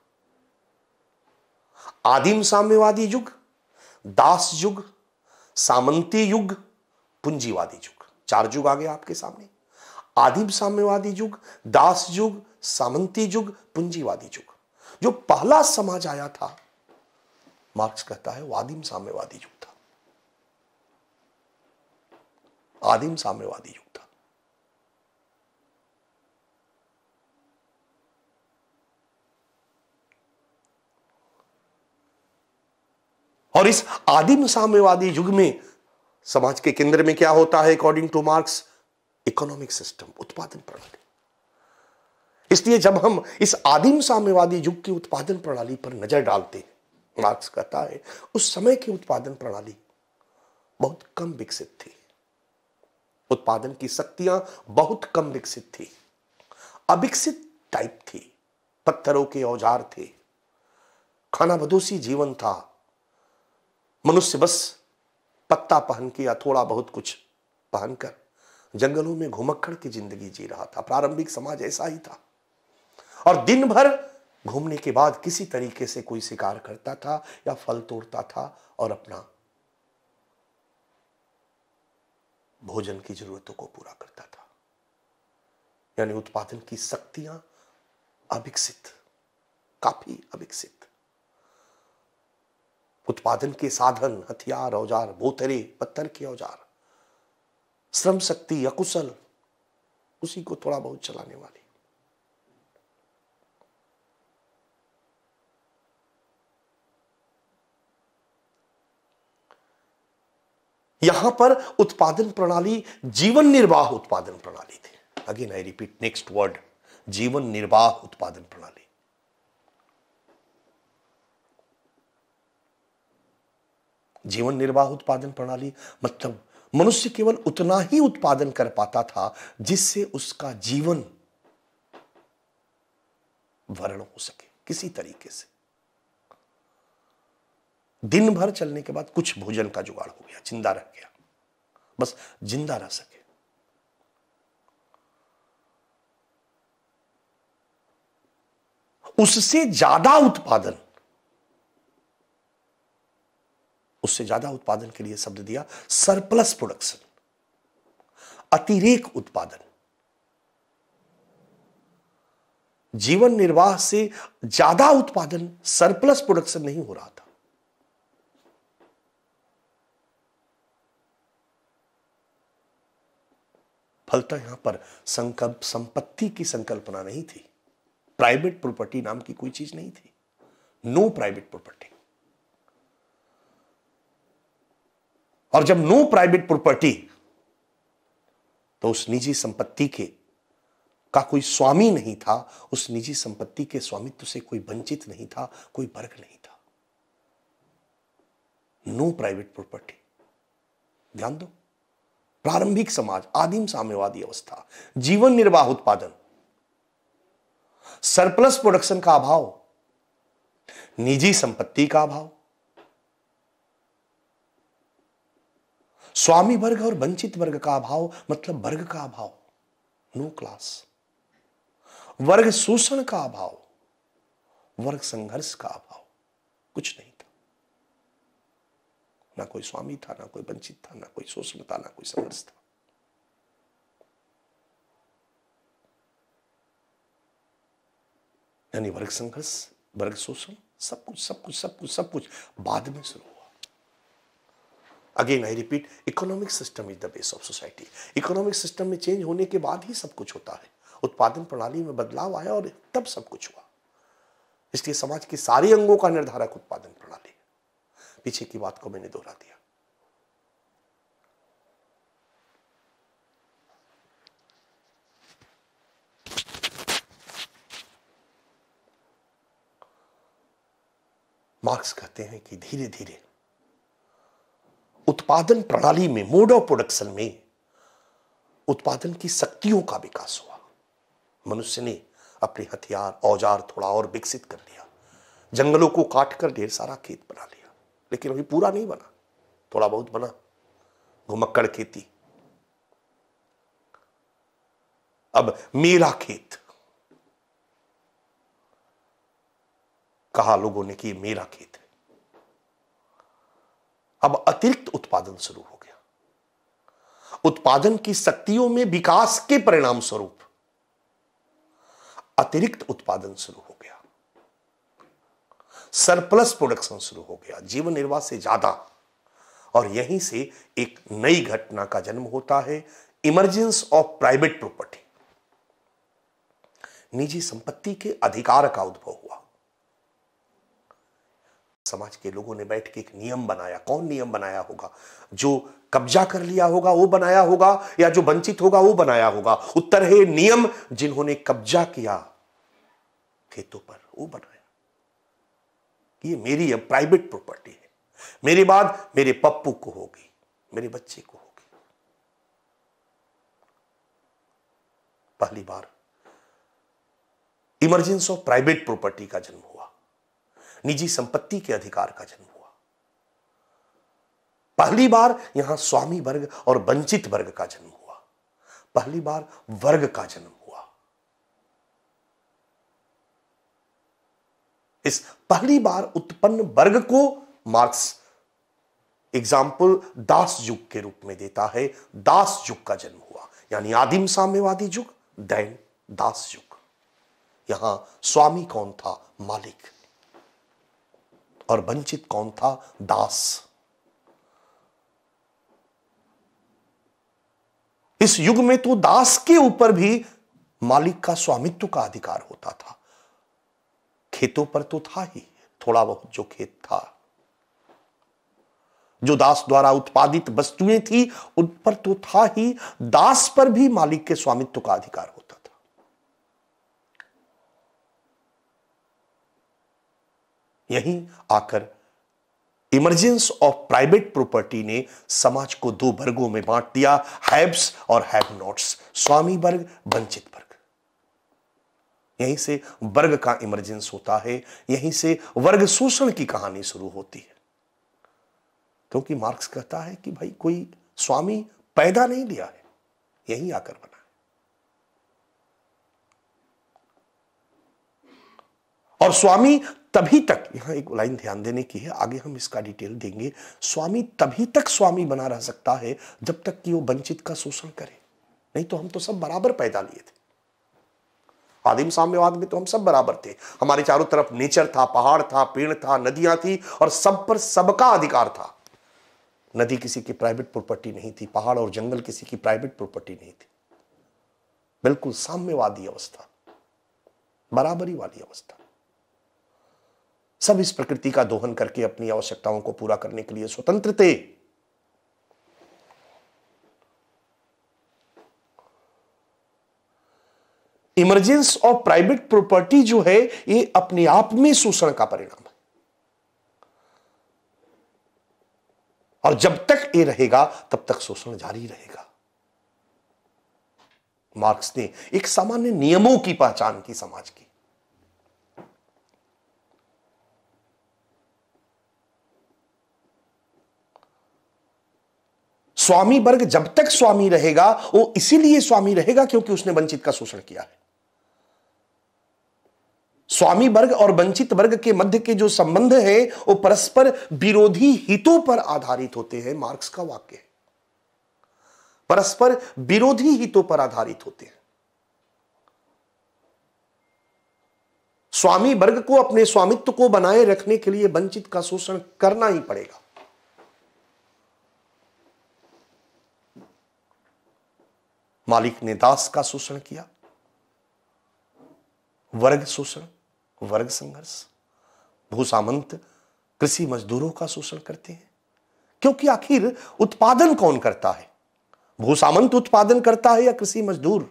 आदिम साम्यवादी युग दास युग सामंती युग पूंजीवादी युग चार युग आ गए आपके सामने आदिम साम्यवादी युग दास युग सामंती युग पूंजीवादी युग जो पहला समाज आया था मार्क्स कहता है वादिम साम्यवादी युग था आदिम साम्यवादी युग था और इस आदिम साम्यवादी युग में समाज के केंद्र में क्या होता है according to Marx economic system उत्पादन प्रणाली इसलिए जब हम इस आदिम साम्यवादी युग की उत्पादन प्रणाली पर नजर डालते मार्क्स कहता है उस समय की उत्पादन प्रणाली बहुत कम विकसित थी उत्पादन की शक्तियां बहुत कम विकसित थी अविकसित टाइप थी पत्थरों के औजार थे खाना बदोसी जीवन था मनुष्य बस पत्ता पहन के या थोड़ा बहुत कुछ पहनकर जंगलों में घुमक्खड़ की जिंदगी जी रहा था प्रारंभिक समाज ऐसा ही था और दिन भर घूमने के बाद किसी तरीके से कोई शिकार करता था या फल तोड़ता था और अपना भोजन की जरूरतों को पूरा करता था यानी उत्पादन की शक्तियां अविकसित काफी अविकसित उत्पादन के साधन हथियार औजार बोतरे पत्थर के औजार श्रम शक्ति अकुशल उसी को थोड़ा बहुत चलाने वाली यहां पर उत्पादन प्रणाली जीवन निर्वाह उत्पादन प्रणाली थी again I repeat next word जीवन निर्वाह उत्पादन प्रणाली जीवन निर्वाह उत्पादन प्रणाली मतलब मनुष्य केवल उतना ही उत्पादन कर पाता था जिससे उसका जीवन वर्ण हो सके किसी तरीके से दिन भर चलने के बाद कुछ भोजन का जुगाड़ हो गया जिंदा रह गया बस जिंदा रह सके उससे ज्यादा उत्पादन उससे ज्यादा उत्पादन के लिए शब्द दिया सरप्लस प्रोडक्शन अतिरेक उत्पादन जीवन निर्वाह से ज्यादा उत्पादन सरप्लस प्रोडक्शन नहीं हो रहा था फलता यहां पर संकल्प संपत्ति की संकल्पना नहीं थी प्राइवेट प्रॉपर्टी नाम की कोई चीज नहीं थी नो प्राइवेट प्रॉपर्टी और जब नो प्राइवेट प्रॉपर्टी तो उस निजी संपत्ति के का कोई स्वामी नहीं था उस निजी संपत्ति के स्वामित्व से कोई वंचित नहीं था कोई वर्ग नहीं था नो प्राइवेट प्रॉपर्टी ध्यान दो प्रारंभिक समाज आदिम साम्यवादी अवस्था जीवन निर्वाह उत्पादन सरप्लस प्रोडक्शन का अभाव निजी संपत्ति का अभाव स्वामी वर्ग और वंचित वर्ग का अभाव मतलब वर्ग का अभाव नो क्लास वर्ग शोषण का अभाव वर्ग संघर्ष का अभाव कुछ नहीं ना कोई स्वामी था ना कोई वंचित था ना कोई शोषण था ना कोई संघर्ष था यानी वर्ग संघर्ष वर्ग शोषण सब कुछ सब कुछ सब कुछ सब कुछ बाद में शुरू हुआ again I repeat economic system is the base of society economic system में चेंज होने के बाद ही सब कुछ होता है उत्पादन प्रणाली में बदलाव आया और तब सब कुछ हुआ इसलिए समाज के सारे अंगों का निर्धारक उत्पादन प्रणाली पीछे की बात को मैंने दोहरा दिया मार्क्स कहते हैं कि धीरे धीरे उत्पादन प्रणाली में मोड ऑफ प्रोडक्शन में उत्पादन की शक्तियों का विकास हुआ मनुष्य ने अपने हथियार औजार थोड़ा और विकसित कर लिया जंगलों को काट कर ढेर सारा खेत बना लिया लेकिन अभी पूरा नहीं बना थोड़ा बहुत बना घुमक्कड़ खेती अब मेरा खेत कहा लोगों ने कि मेरा खेत है अब अतिरिक्त उत्पादन शुरू हो गया उत्पादन की शक्तियों में विकास के परिणाम स्वरूप अतिरिक्त उत्पादन शुरू हो गया सरप्लस प्रोडक्शन शुरू हो गया जीवन निर्वाह से ज्यादा और यहीं से एक नई घटना का जन्म होता है इमरजेंस ऑफ प्राइवेट प्रॉपर्टी निजी संपत्ति के अधिकार का उद्भव हुआ समाज के लोगों ने बैठ के एक नियम बनाया कौन नियम बनाया होगा जो कब्जा कर लिया होगा वो बनाया होगा या जो वंचित होगा वो बनाया होगा उत्तर है नियम जिन्होंने कब्जा किया खेतों पर वो बनाया ये मेरी अब प्राइवेट प्रॉपर्टी है मेरी बात मेरे पप्पू को होगी मेरे बच्चे को होगी पहली बार इमरजेंस ऑफ प्राइवेट प्रॉपर्टी का जन्म हुआ निजी संपत्ति के अधिकार का जन्म हुआ पहली बार यहां स्वामी वर्ग और वंचित वर्ग का जन्म हुआ पहली बार वर्ग का जन्म हुआ इस पहली बार उत्पन्न वर्ग को मार्क्स एग्जाम्पल दास युग के रूप में देता है दास युग का जन्म हुआ यानी आदिम साम्यवादी युग दैन दास युग यहां स्वामी कौन था मालिक और वंचित कौन था दास इस युग में तो दास के ऊपर भी मालिक का स्वामित्व का अधिकार होता था खेतों पर तो था ही थोड़ा बहुत जो खेत था जो दास द्वारा उत्पादित वस्तुएं थी उन पर तो था ही दास पर भी मालिक के स्वामित्व का अधिकार होता था यहीं आकर इमरजेंस ऑफ प्राइवेट प्रॉपर्टी ने समाज को दो वर्गों में बांट दिया हैब्स और हैव नॉट्स स्वामी वर्ग वंचित वर्ग यहीं से वर्ग का इमरजेंस होता है यहीं से वर्ग शोषण की कहानी शुरू होती है क्योंकि मार्क्स कहता है कि भाई कोई स्वामी पैदा नहीं लिया है यहीं आकर बना है और स्वामी तभी तक यहां एक लाइन ध्यान देने की है आगे हम इसका डिटेल देंगे स्वामी तभी तक स्वामी बना रह सकता है जब तक कि वो वंचित का शोषण करे नहीं तो हम तो सब बराबर पैदा लिए थे आदिम साम्यवाद में तो हम सब बराबर थे हमारे चारों तरफ नेचर था पहाड़ था पेड़ था नदियां थी और सब पर सबका अधिकार था नदी किसी की प्राइवेट प्रॉपर्टी नहीं थी पहाड़ और जंगल किसी की प्राइवेट प्रॉपर्टी नहीं थी बिल्कुल साम्यवादी अवस्था बराबरी वाली अवस्था सब इस प्रकृति का दोहन करके अपनी आवश्यकताओं को पूरा करने के लिए स्वतंत्र थे इमरजेंस ऑफ प्राइवेट प्रॉपर्टी जो है ये अपने आप में शोषण का परिणाम है और जब तक ये रहेगा तब तक शोषण जारी रहेगा मार्क्स ने एक सामान्य नियमों की पहचान की समाज की स्वामी वर्ग जब तक स्वामी रहेगा वो इसीलिए स्वामी रहेगा क्योंकि उसने वंचित का शोषण किया है स्वामी वर्ग और वंचित वर्ग के मध्य के जो संबंध है वो परस्पर विरोधी हितों पर आधारित होते हैं मार्क्स का वाक्य परस्पर विरोधी हितों पर आधारित होते हैं स्वामी वर्ग को अपने स्वामित्व को बनाए रखने के लिए वंचित का शोषण करना ही पड़ेगा मालिक ने दास का शोषण किया वर्ग शोषण वर्ग संघर्ष भूसामंत कृषि मजदूरों का शोषण करते हैं क्योंकि आखिर उत्पादन कौन करता है भूसामंत उत्पादन करता है या कृषि मजदूर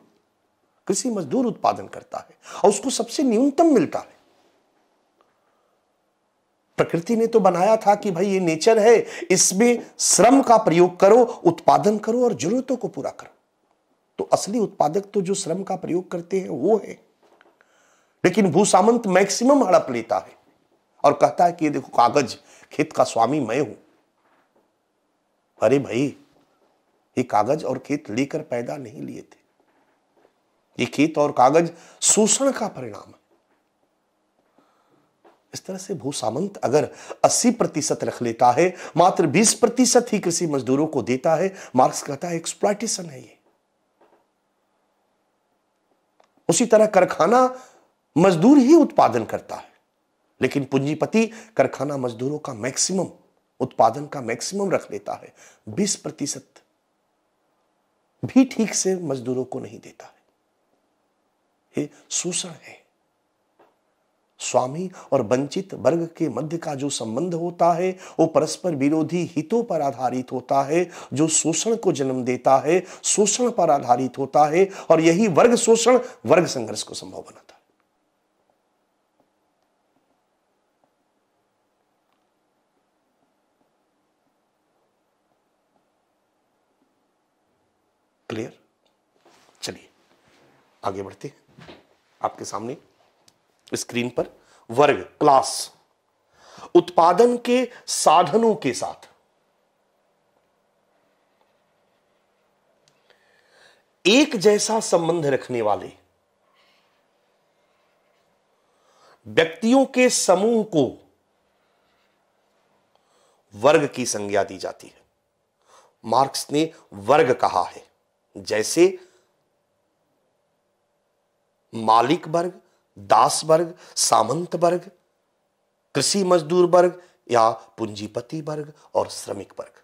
कृषि मजदूर उत्पादन करता है और उसको सबसे न्यूनतम मिलता है प्रकृति ने तो बनाया था कि भाई ये नेचर है इसमें श्रम का प्रयोग करो उत्पादन करो और जरूरतों को पूरा करो तो असली उत्पादक तो जो श्रम का प्रयोग करते हैं वो है लेकिन भूसामंत मैक्सिमम हड़प लेता है और कहता है कि ये देखो कागज खेत का स्वामी मैं हूं अरे भाई ये कागज और खेत लेकर पैदा नहीं लिए थे ये खेत और कागज शोषण का परिणाम है इस तरह से भूसामंत अगर 80 प्रतिशत रख लेता है मात्र 20 प्रतिशत ही कृषि मजदूरों को देता है मार्क्स कहता है एक्सप्लाइटेशन है ये उसी तरह कारखाना मजदूर ही उत्पादन करता है लेकिन पूंजीपति कारखाना मजदूरों का मैक्सिमम उत्पादन का मैक्सिमम रख लेता है 20 प्रतिशत भी ठीक से मजदूरों को नहीं देता है ये शोषण है स्वामी और वंचित वर्ग के मध्य का जो संबंध होता है वो परस्पर विरोधी हितों पर आधारित होता है जो शोषण को जन्म देता है शोषण पर आधारित होता है और यही वर्ग शोषण वर्ग संघर्ष को संभव बनाता है क्लियर चलिए आगे बढ़ते हैं आपके सामने स्क्रीन पर वर्ग क्लास उत्पादन के साधनों के साथ एक जैसा संबंध रखने वाले व्यक्तियों के समूह को वर्ग की संज्ञा दी जाती है मार्क्स ने वर्ग कहा है जैसे मालिक वर्ग दास वर्ग सामंत वर्ग कृषि मजदूर वर्ग या पूंजीपति वर्ग और श्रमिक वर्ग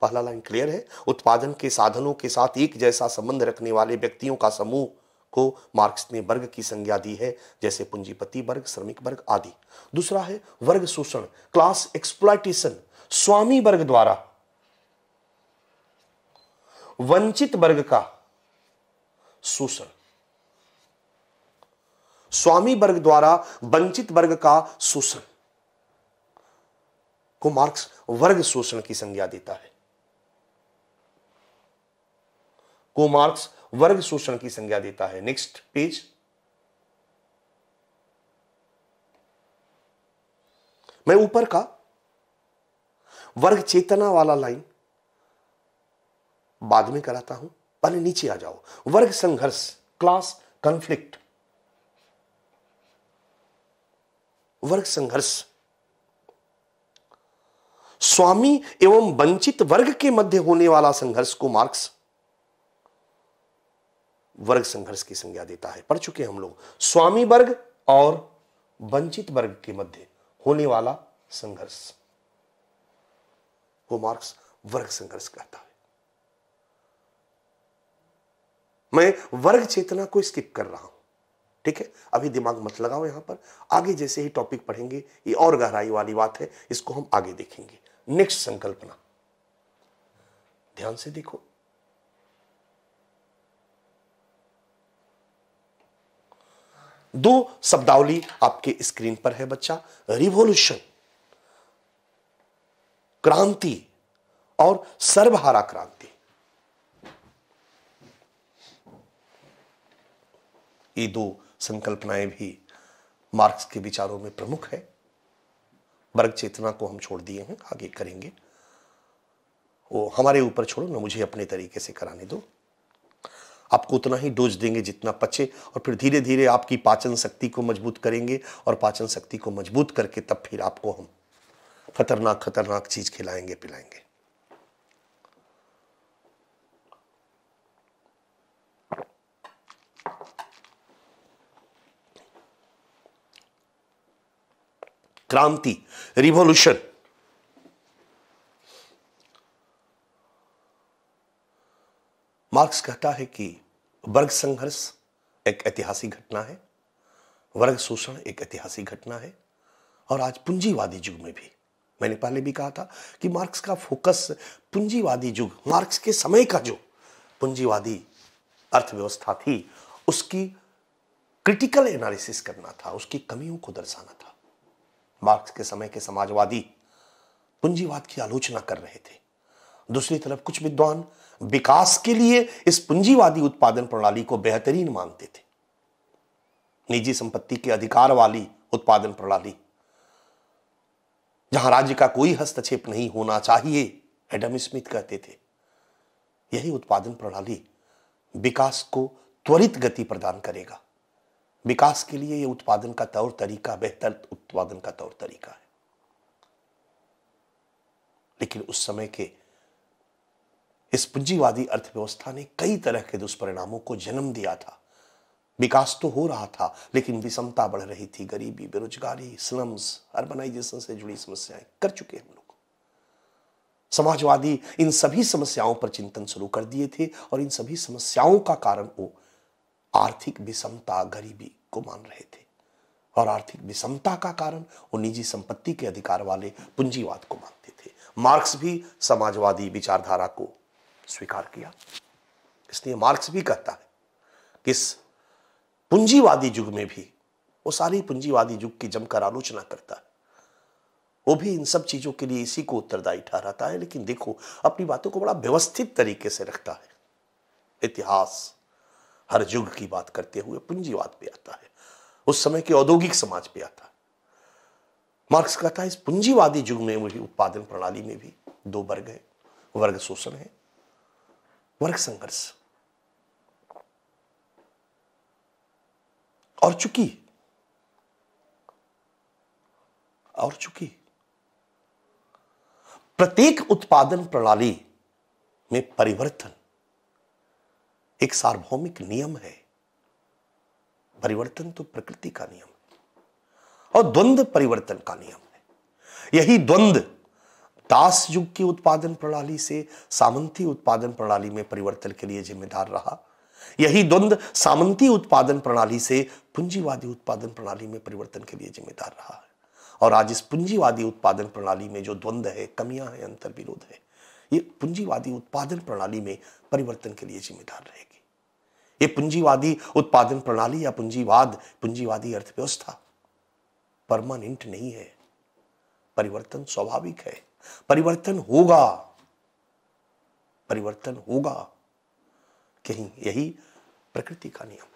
पहला लाइन क्लियर है उत्पादन के साधनों के साथ एक जैसा संबंध रखने वाले व्यक्तियों का समूह को मार्क्स ने वर्ग की संज्ञा दी है जैसे पूंजीपति वर्ग श्रमिक वर्ग आदि दूसरा है वर्ग शोषण क्लास एक्सप्लाइटेशन स्वामी वर्ग द्वारा वंचित वर्ग का शोषण स्वामी वर्ग द्वारा वंचित वर्ग का शोषण को मार्क्स वर्ग शोषण की संज्ञा देता है को मार्क्स वर्ग शोषण की संज्ञा देता है नेक्स्ट पेज मैं ऊपर का वर्ग चेतना वाला लाइन बाद में कराता हूं पहले नीचे आ जाओ वर्ग संघर्ष क्लास कॉन्फ्लिक्ट वर्ग संघर्ष स्वामी एवं वंचित वर्ग के मध्य होने वाला संघर्ष को मार्क्स वर्ग संघर्ष की संज्ञा देता है पढ़ चुके हम लोग स्वामी वर्ग और वंचित वर्ग के मध्य होने वाला संघर्ष वो मार्क्स वर्ग संघर्ष कहता मैं वर्ग चेतना को स्किप कर रहा हूं ठीक है अभी दिमाग मत लगाओ यहां पर आगे जैसे ही टॉपिक पढ़ेंगे ये और गहराई वाली बात है इसको हम आगे देखेंगे नेक्स्ट संकल्पना ध्यान से देखो दो शब्दावली आपके स्क्रीन पर है बच्चा रिवोल्यूशन क्रांति और सर्वहारा क्रांति ये दो संकल्पनाएं भी मार्क्स के विचारों में प्रमुख है वर्ग चेतना को हम छोड़ दिए हैं आगे करेंगे वो हमारे ऊपर छोड़ो ना मुझे अपने तरीके से कराने दो आपको उतना ही डोज देंगे जितना पचे और फिर धीरे धीरे आपकी पाचन शक्ति को मजबूत करेंगे और पाचन शक्ति को मजबूत करके तब फिर आपको हम खतरनाक खतरनाक चीज़ खिलाएंगे पिलाएंगे क्रांति रिवोल्यूशन मार्क्स कहता है कि वर्ग संघर्ष एक ऐतिहासिक घटना है वर्ग शोषण एक ऐतिहासिक घटना है और आज पूंजीवादी युग में भी मैंने पहले भी कहा था कि मार्क्स का फोकस पूंजीवादी युग मार्क्स के समय का जो पूंजीवादी अर्थव्यवस्था थी उसकी क्रिटिकल एनालिसिस करना था उसकी कमियों को दर्शाना था मार्क्स के समय के समाजवादी पूंजीवाद की आलोचना कर रहे थे दूसरी तरफ कुछ विद्वान विकास के लिए इस पूंजीवादी उत्पादन प्रणाली को बेहतरीन मानते थे निजी संपत्ति के अधिकार वाली उत्पादन प्रणाली जहां राज्य का कोई हस्तक्षेप नहीं होना चाहिए एडम स्मिथ कहते थे यही उत्पादन प्रणाली विकास को त्वरित गति प्रदान करेगा विकास के लिए यह उत्पादन का तौर तरीका बेहतर उत्पादन का तौर तरीका है लेकिन उस समय के इस पूंजीवादी अर्थव्यवस्था ने कई तरह के दुष्परिणामों को जन्म दिया था विकास तो हो रहा था लेकिन विषमता बढ़ रही थी गरीबी बेरोजगारी स्लम्स अर्बनाइजेशन से जुड़ी समस्याएं कर चुके हम लोग समाजवादी इन सभी समस्याओं पर चिंतन शुरू कर दिए थे और इन सभी समस्याओं का कारण वो आर्थिक विषमता गरीबी को मान रहे थे और आर्थिक विषमता का कारण वो निजी संपत्ति के अधिकार वाले पूंजीवाद को मानते थे मार्क्स भी समाजवादी विचारधारा को स्वीकार किया इसलिए मार्क्स भी कहता है कि इस पूंजीवादी युग में भी वो सारी पूंजीवादी युग की जमकर आलोचना करता है वो भी इन सब चीजों के लिए इसी को उत्तरदायी ठहराता है लेकिन देखो अपनी बातों को बड़ा व्यवस्थित तरीके से रखता है इतिहास हर युग की बात करते हुए पूंजीवाद पे आता है उस समय के औद्योगिक समाज पे आता है मार्क्स कहता है इस पूंजीवादी युग में वही उत्पादन प्रणाली में भी दो वर्ग है वर्ग शोषण है वर्ग संघर्ष और चुकी और चुकी प्रत्येक उत्पादन प्रणाली में परिवर्तन एक सार्वभौमिक नियम है परिवर्तन तो प्रकृति का नियम है और द्वंद परिवर्तन का नियम है यही द्वंद दास युग की उत्पादन प्रणाली से सामंती उत्पादन प्रणाली में परिवर्तन के लिए जिम्मेदार रहा यही द्वंद सामंती उत्पादन प्रणाली से पूंजीवादी उत्पादन प्रणाली में परिवर्तन के लिए जिम्मेदार रहा है और आज इस पूंजीवादी उत्पादन प्रणाली में जो द्वंद है कमियां है अंतर विरोध है ये पूंजीवादी उत्पादन प्रणाली में परिवर्तन के लिए जिम्मेदार रहेगी ये पूंजीवादी उत्पादन प्रणाली या पूंजीवाद पूंजीवादी अर्थव्यवस्था परमानेंट नहीं है परिवर्तन स्वाभाविक है परिवर्तन होगा परिवर्तन होगा कहीं यही प्रकृति का नियम है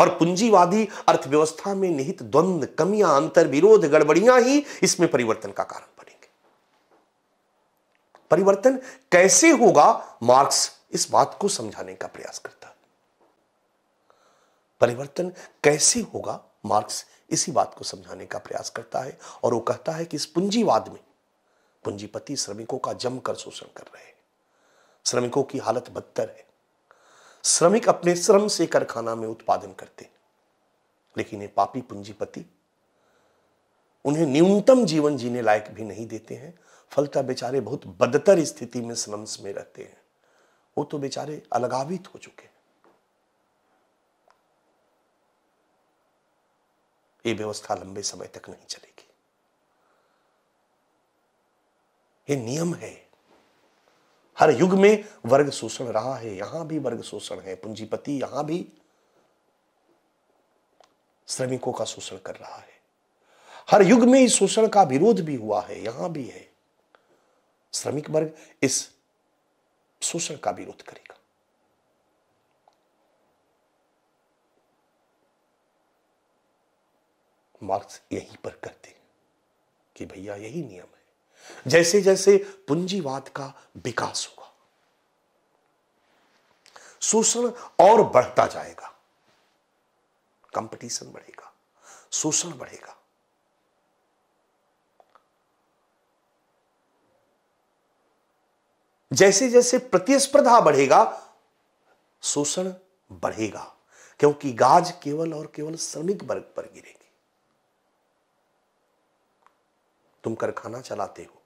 और पूंजीवादी अर्थव्यवस्था में निहित द्वंद कमियां अंतर विरोध गड़बड़ियां ही इसमें परिवर्तन का कारण बनेंगे परिवर्तन कैसे होगा मार्क्स इस बात को समझाने का प्रयास करता परिवर्तन कैसे होगा मार्क्स इसी बात को समझाने का प्रयास करता है और वो कहता है कि इस पूंजीवाद में पूंजीपति श्रमिकों का जमकर शोषण कर रहे हैं श्रमिकों की हालत बदतर है श्रमिक अपने श्रम से कारखाना में उत्पादन करते हैं लेकिन ये पापी पूंजीपति उन्हें न्यूनतम जीवन जीने लायक भी नहीं देते हैं फलता बेचारे बहुत बदतर स्थिति में श्रम में रहते हैं वो तो बेचारे अलगावित हो चुके ये व्यवस्था लंबे समय तक नहीं चलेगी ये नियम है हर युग में वर्ग शोषण रहा है यहां भी वर्ग शोषण है पूंजीपति यहां भी श्रमिकों का शोषण कर रहा है हर युग में इस शोषण का विरोध भी हुआ है यहां भी है श्रमिक वर्ग इस शोषण का विरोध करेगा मार्क्स यहीं पर कहते हैं कि भैया यही नियम है जैसे जैसे पूंजीवाद का विकास होगा शोषण और बढ़ता जाएगा कंपटीशन बढ़ेगा शोषण बढ़ेगा जैसे जैसे प्रतिस्पर्धा बढ़ेगा शोषण बढ़ेगा क्योंकि गाज केवल और केवल श्रमिक वर्ग पर गिरेगी तुम कारखाना चलाते हो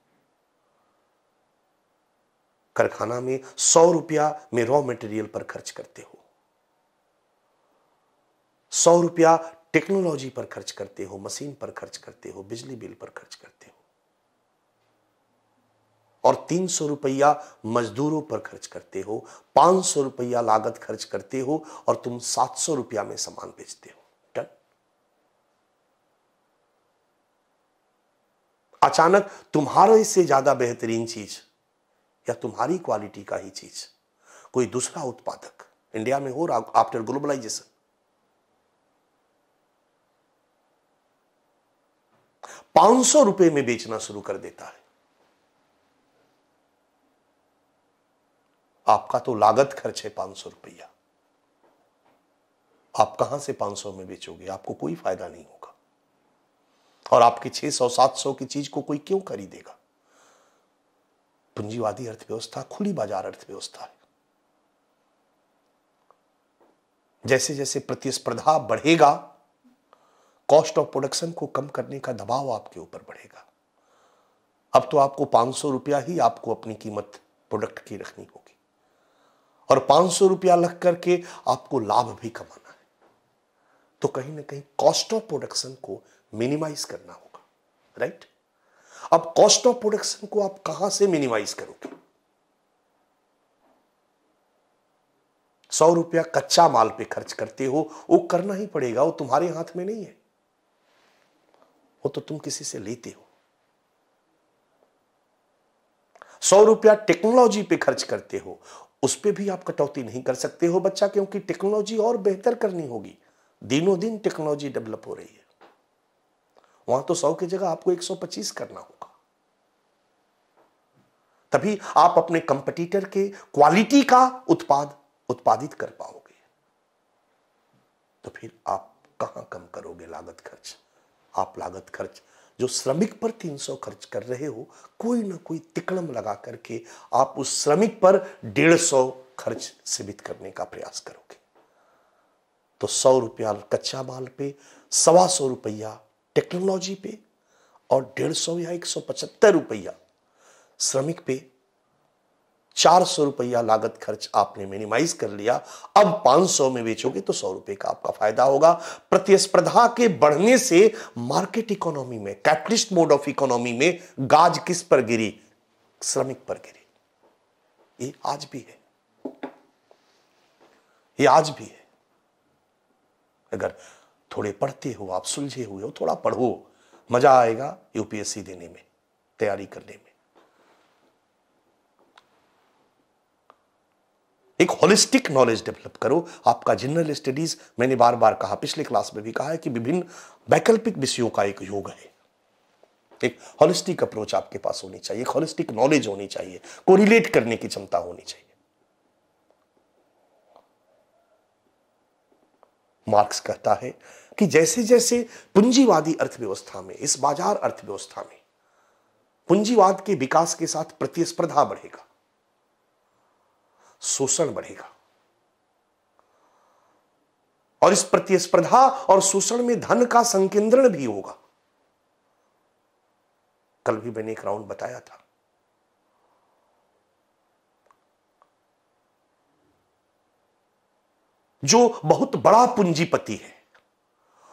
कारखाना में सौ रुपया में रॉ मटेरियल पर खर्च करते हो सौ रुपया टेक्नोलॉजी पर खर्च करते हो मशीन पर खर्च करते हो बिजली बिल पर खर्च करते हो और तीन सौ रुपया मजदूरों पर खर्च करते हो पांच सौ रुपया लागत खर्च करते हो और तुम सात सौ रुपया में सामान बेचते हो डन अचानक तुम्हारे से ज्यादा बेहतरीन चीज या तुम्हारी क्वालिटी का ही चीज कोई दूसरा उत्पादक इंडिया में हो रहा आफ्टर ग्लोबलाइजेशन पांच सौ रुपए में बेचना शुरू कर देता है आपका तो लागत खर्च है पांच सौ रुपया आप कहां से पांच सौ में बेचोगे आपको कोई फायदा नहीं होगा और आपकी छह सौ सात सौ की चीज को कोई क्यों खरीदेगा पूंजीवादी अर्थव्यवस्था खुली बाजार अर्थव्यवस्था है जैसे जैसे प्रतिस्पर्धा बढ़ेगा कॉस्ट ऑफ प्रोडक्शन को कम करने का दबाव आपके ऊपर बढ़ेगा अब तो आपको पांच सौ रुपया ही आपको अपनी कीमत प्रोडक्ट की रखनी होगी और पांच सौ रुपया लग करके आपको लाभ भी कमाना है तो कहीं ना कहीं कॉस्ट ऑफ प्रोडक्शन को मिनिमाइज करना होगा राइट अब कॉस्ट ऑफ प्रोडक्शन को आप कहां से मिनिमाइज करोगे सौ रुपया कच्चा माल पे खर्च करते हो वो करना ही पड़ेगा वो तुम्हारे हाथ में नहीं है वो तो तुम किसी से लेते हो सौ रुपया टेक्नोलॉजी पे खर्च करते हो उस पर भी आप कटौती नहीं कर सकते हो बच्चा क्योंकि टेक्नोलॉजी और बेहतर करनी होगी दिनों दिन टेक्नोलॉजी डेवलप हो रही है वहां तो सौ की जगह आपको 125 करना होगा तभी आप अपने कंपटीटर के क्वालिटी का उत्पाद उत्पादित कर पाओगे तो फिर आप कहां कम करोगे लागत खर्च आप लागत खर्च जो श्रमिक पर 300 खर्च कर रहे हो कोई ना कोई तिकड़म लगा करके आप उस श्रमिक पर 150 खर्च सीमित करने का प्रयास करोगे तो सौ रुपया कच्चा माल पे सवा सौ रुपया टेक्नोलॉजी पे और डेढ़ सौ या एक सौ पचहत्तर रुपया श्रमिक पे चार सौ रुपया लागत खर्च आपने मिनिमाइज कर लिया अब पांच सौ में बेचोगे तो सौ रुपए का आपका फायदा होगा प्रतिस्पर्धा के बढ़ने से मार्केट इकोनॉमी में कैपिटलिस्ट मोड ऑफ इकोनॉमी में गाज किस पर गिरी श्रमिक पर गिरी ये आज भी है ये आज भी है अगर थोड़े पढ़ते हो आप सुलझे हुए हो थोड़ा पढ़ो मजा आएगा यूपीएससी देने में तैयारी करने में एक होलिस्टिक नॉलेज डेवलप करो आपका जनरल स्टडीज मैंने बार बार कहा पिछले क्लास में भी कहा है कि विभिन्न वैकल्पिक विषयों का एक योग है एक होलिस्टिक अप्रोच आपके पास होनी चाहिए एक होलिस्टिक नॉलेज होनी चाहिए को रिलेट करने की क्षमता होनी चाहिए मार्क्स कहता है कि जैसे जैसे पूंजीवादी अर्थव्यवस्था में इस बाजार अर्थव्यवस्था में पूंजीवाद के विकास के साथ प्रतिस्पर्धा बढ़ेगा शोषण बढ़ेगा और इस प्रतिस्पर्धा और शोषण में धन का संकेंद्रण भी होगा कल भी मैंने एक राउंड बताया था जो बहुत बड़ा पूंजीपति है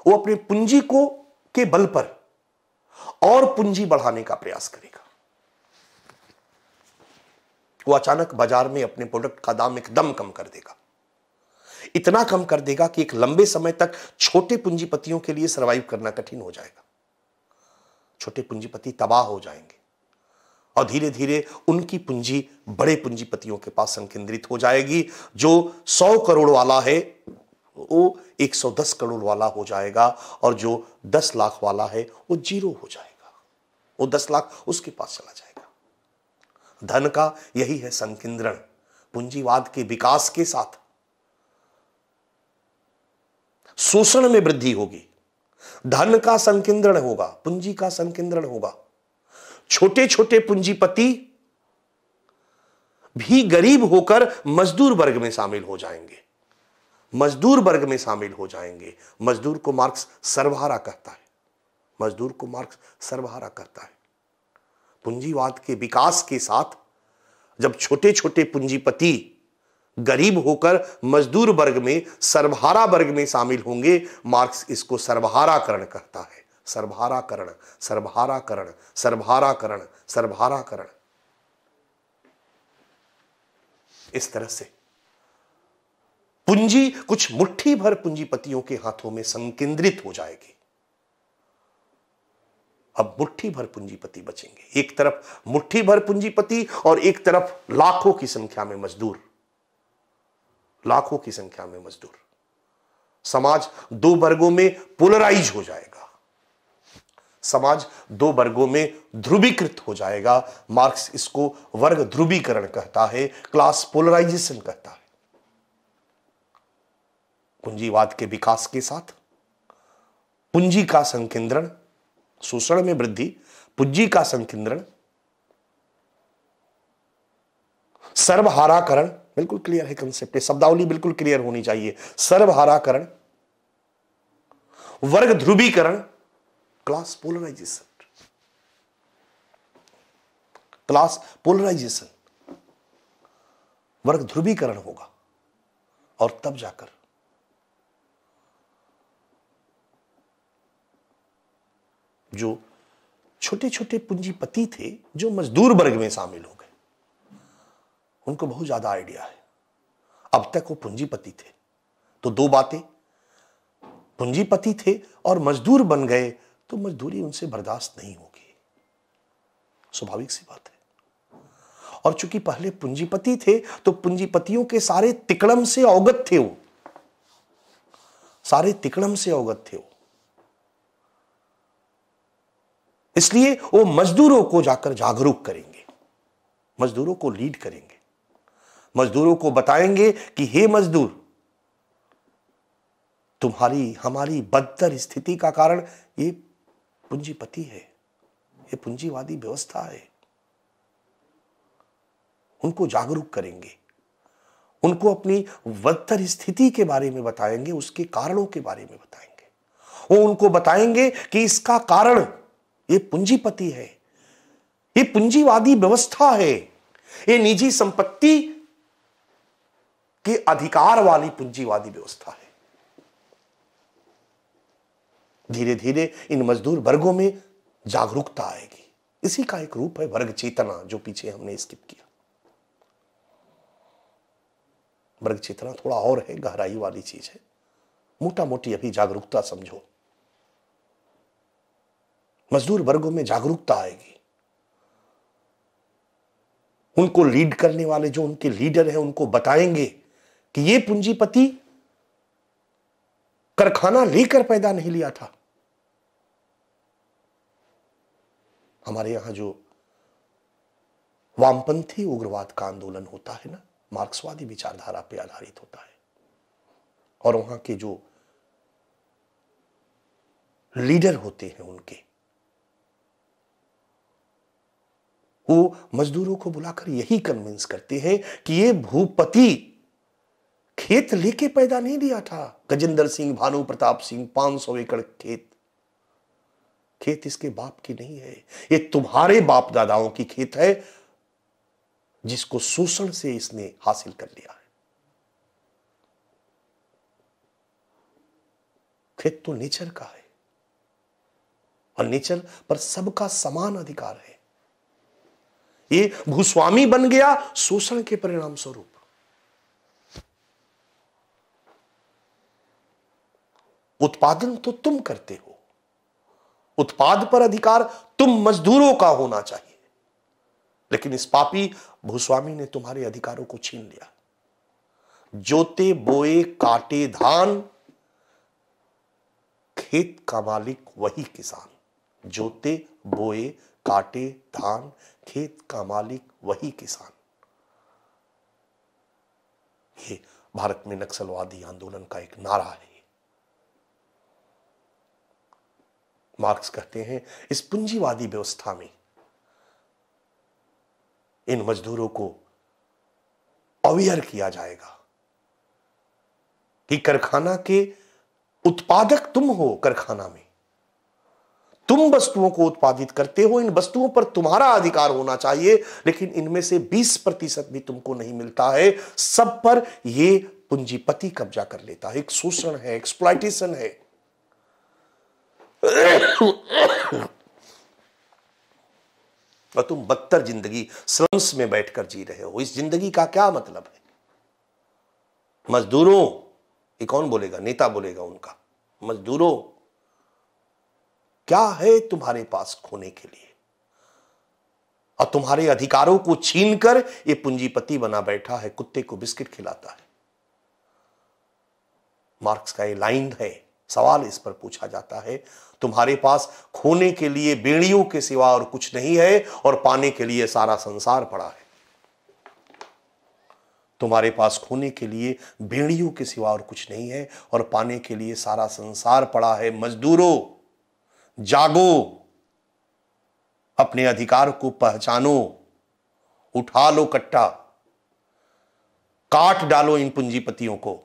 वो अपने पूंजी को के बल पर और पूंजी बढ़ाने का प्रयास करेगा वो अचानक बाजार में अपने प्रोडक्ट का दाम एकदम कम कर देगा इतना कम कर देगा कि एक लंबे समय तक छोटे पूंजीपतियों के लिए सरवाइव करना कठिन हो जाएगा छोटे पूंजीपति तबाह हो जाएंगे और धीरे धीरे उनकी पूंजी बड़े पूंजीपतियों के पास संकेंद्रित हो जाएगी जो 100 करोड़ वाला है वो 110 करोड़ वाला हो जाएगा और जो 10 लाख वाला है वो जीरो हो जाएगा वो 10 लाख उसके पास चला जाएगा धन का यही है संकेंद्रण पूंजीवाद के विकास के साथ शोषण में वृद्धि होगी धन का संकेंद्रण होगा पूंजी का संकेंद्रण होगा छोटे छोटे पूंजीपति भी गरीब होकर मजदूर वर्ग में शामिल हो जाएंगे मजदूर वर्ग में शामिल हो जाएंगे मजदूर को मार्क्स सर्वहारा कहता है मजदूर को मार्क्स सर्वहारा कहता है पूंजीवाद के विकास के साथ जब छोटे छोटे पूंजीपति गरीब होकर मजदूर वर्ग में सर्वहारा वर्ग में शामिल होंगे मार्क्स इसको सर्वहाराकरण कहता है सर्वहाराकरण सर्वहाराकरण सर्वहाराकरण सर्वहाराकरण इस तरह से पूंजी कुछ मुट्ठी भर पूंजीपतियों के हाथों में संकेंद्रित हो जाएगी अब मुट्ठी भर पूंजीपति बचेंगे एक तरफ मुट्ठी भर पूंजीपति और एक तरफ लाखों की संख्या में मजदूर लाखों की संख्या में मजदूर समाज दो वर्गों में पोलराइज हो जाएगा समाज दो वर्गों में ध्रुवीकृत हो जाएगा मार्क्स इसको वर्ग ध्रुवीकरण कहता है क्लास पोलराइजेशन कहता है पूंजीवाद के विकास के साथ पूंजी का संकेंद्रण शोषण में वृद्धि पुज्जी का संकेंद्रण सर्वहाराकरण बिल्कुल क्लियर है कंसेप्ट शब्दावली बिल्कुल क्लियर होनी चाहिए सर्वहाराकरण वर्ग ध्रुवीकरण क्लास पोलराइजेशन क्लास पोलराइजेशन वर्ग ध्रुवीकरण होगा और तब जाकर जो छोटे छोटे पूंजीपति थे जो मजदूर वर्ग में शामिल हो गए उनको बहुत ज़्यादा आइडिया है अब तक वो पूंजीपति थे तो दो बातें पूंजीपति थे और मजदूर बन गए तो मजदूरी उनसे बर्दाश्त नहीं होगी स्वाभाविक सी बात है और चूंकि पहले पूंजीपति थे तो पूंजीपतियों के सारे तिकड़म से अवगत थे वो सारे तिकड़म से अवगत थे वो इसलिए वो मजदूरों को जाकर जागरूक करेंगे मजदूरों को लीड करेंगे मजदूरों को बताएंगे कि हे मजदूर तुम्हारी हमारी बदतर स्थिति का कारण ये पूंजीपति है ये पूंजीवादी व्यवस्था है उनको जागरूक करेंगे उनको अपनी बदतर स्थिति के बारे में बताएंगे उसके कारणों के बारे में बताएंगे वो उनको बताएंगे कि इसका कारण ये पूंजीपति है ये पूंजीवादी व्यवस्था है ये निजी संपत्ति के अधिकार वाली पूंजीवादी व्यवस्था है धीरे धीरे इन मजदूर वर्गों में जागरूकता आएगी इसी का एक रूप है वर्ग चेतना जो पीछे हमने स्किप किया वर्ग चेतना थोड़ा और है गहराई वाली चीज है मोटा मोटी अभी जागरूकता समझो मजदूर वर्गों में जागरूकता आएगी उनको लीड करने वाले जो उनके लीडर हैं उनको बताएंगे कि ये पूंजीपति कारखाना लेकर पैदा नहीं लिया था हमारे यहां जो वामपंथी उग्रवाद का आंदोलन होता है ना मार्क्सवादी विचारधारा पर आधारित होता है और वहां के जो लीडर होते हैं उनके वो मजदूरों को बुलाकर यही कन्विंस करते हैं कि ये भूपति खेत लेके पैदा नहीं दिया था गजेंद्र सिंह भानु प्रताप सिंह 500 एकड़ खेत खेत इसके बाप की नहीं है ये तुम्हारे बाप दादाओं की खेत है जिसको शोषण से इसने हासिल कर लिया है खेत तो नेचर का है और नेचर पर सबका समान अधिकार है ये भूस्वामी बन गया शोषण के परिणाम स्वरूप उत्पादन तो तुम करते हो उत्पाद पर अधिकार तुम मजदूरों का होना चाहिए लेकिन इस पापी भूस्वामी ने तुम्हारे अधिकारों को छीन लिया जोते बोए काटे धान खेत का मालिक वही किसान जोते बोए काटे धान खेत का मालिक वही किसान ये भारत में नक्सलवादी आंदोलन का एक नारा है मार्क्स कहते हैं इस पूंजीवादी व्यवस्था में इन मजदूरों को अवेयर किया जाएगा कि कारखाना के उत्पादक तुम हो कारखाना में तुम वस्तुओं को उत्पादित करते हो इन वस्तुओं पर तुम्हारा अधिकार होना चाहिए लेकिन इनमें से 20 प्रतिशत भी तुमको नहीं मिलता है सब पर यह पूंजीपति कब्जा कर लेता है एक शोषण है एक्सप्लाइटेशन है और तुम बदतर जिंदगी स्लम्स में बैठकर जी रहे हो इस जिंदगी का क्या मतलब है मजदूरों ये कौन बोलेगा नेता बोलेगा उनका मजदूरों क्या है तुम्हारे पास खोने के लिए और तुम्हारे अधिकारों को छीनकर ये पूंजीपति बना बैठा है कुत्ते को बिस्किट खिलाता है मार्क्स का ये लाइन है सवाल इस पर पूछा जाता है तुम्हारे पास खोने के लिए बेड़ियों के सिवा और कुछ नहीं है और पाने के लिए सारा संसार पड़ा है तुम्हारे पास खोने के लिए बेड़ियों के सिवा और कुछ नहीं है और पाने के लिए सारा संसार पड़ा है मजदूरों जागो अपने अधिकार को पहचानो उठा लो कट्टा काट डालो इन पूंजीपतियों को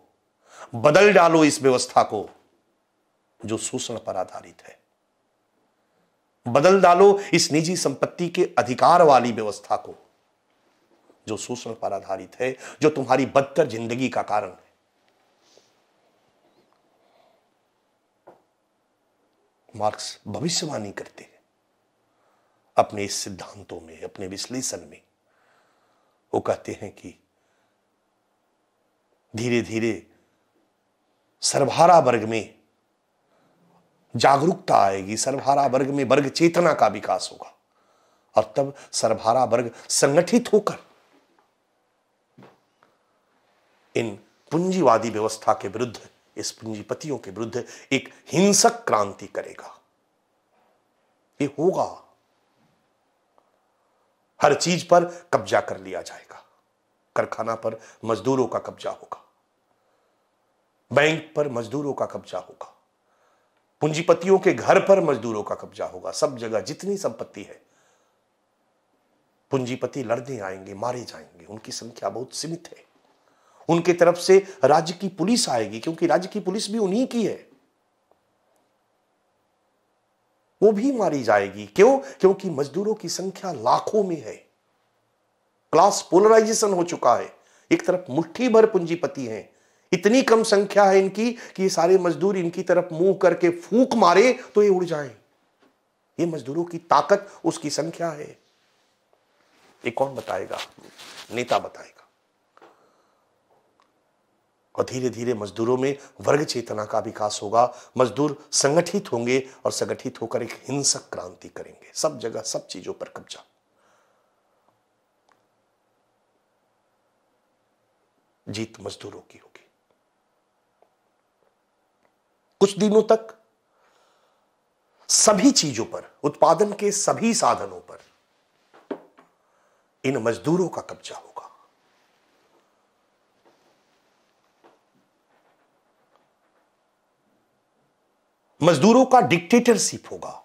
बदल डालो इस व्यवस्था को जो शोषण पर आधारित है बदल डालो इस निजी संपत्ति के अधिकार वाली व्यवस्था को जो शोषण पर आधारित है जो तुम्हारी बदतर जिंदगी का कारण है मार्क्स भविष्यवाणी करते हैं अपने इस सिद्धांतों में अपने विश्लेषण में वो कहते हैं कि धीरे धीरे सर्वहारा वर्ग में जागरूकता आएगी सर्वहारा वर्ग में वर्ग चेतना का विकास होगा और तब सर्वहारा वर्ग संगठित होकर इन पूंजीवादी व्यवस्था के विरुद्ध इस पूंजीपतियों के विरुद्ध एक हिंसक क्रांति करेगा ये होगा हर चीज पर कब्जा कर लिया जाएगा कारखाना पर मजदूरों का कब्जा होगा बैंक पर मजदूरों का कब्जा होगा पूंजीपतियों के घर पर मजदूरों का कब्जा होगा सब जगह जितनी संपत्ति है पूंजीपति लड़ने आएंगे मारे जाएंगे उनकी संख्या बहुत सीमित है उनके तरफ से राज्य की पुलिस आएगी क्योंकि राज्य की पुलिस भी उन्हीं की है वो भी मारी जाएगी क्यों क्योंकि मजदूरों की संख्या लाखों में है क्लास पोलराइजेशन हो चुका है एक तरफ मुट्ठी भर पूंजीपति हैं इतनी कम संख्या है इनकी कि ये सारे मजदूर इनकी तरफ मुंह करके फूक मारे तो ये उड़ जाएं ये मजदूरों की ताकत उसकी संख्या है ये कौन बताएगा नेता बताएगा और धीरे धीरे मजदूरों में वर्ग चेतना का विकास होगा मजदूर संगठित होंगे और संगठित होकर एक हिंसक क्रांति करेंगे सब जगह सब चीजों पर कब्जा जीत मजदूरों की होगी कुछ दिनों तक सभी चीजों पर उत्पादन के सभी साधनों पर इन मजदूरों का कब्जा होगा मजदूरों का डिक्टेटरशिप होगा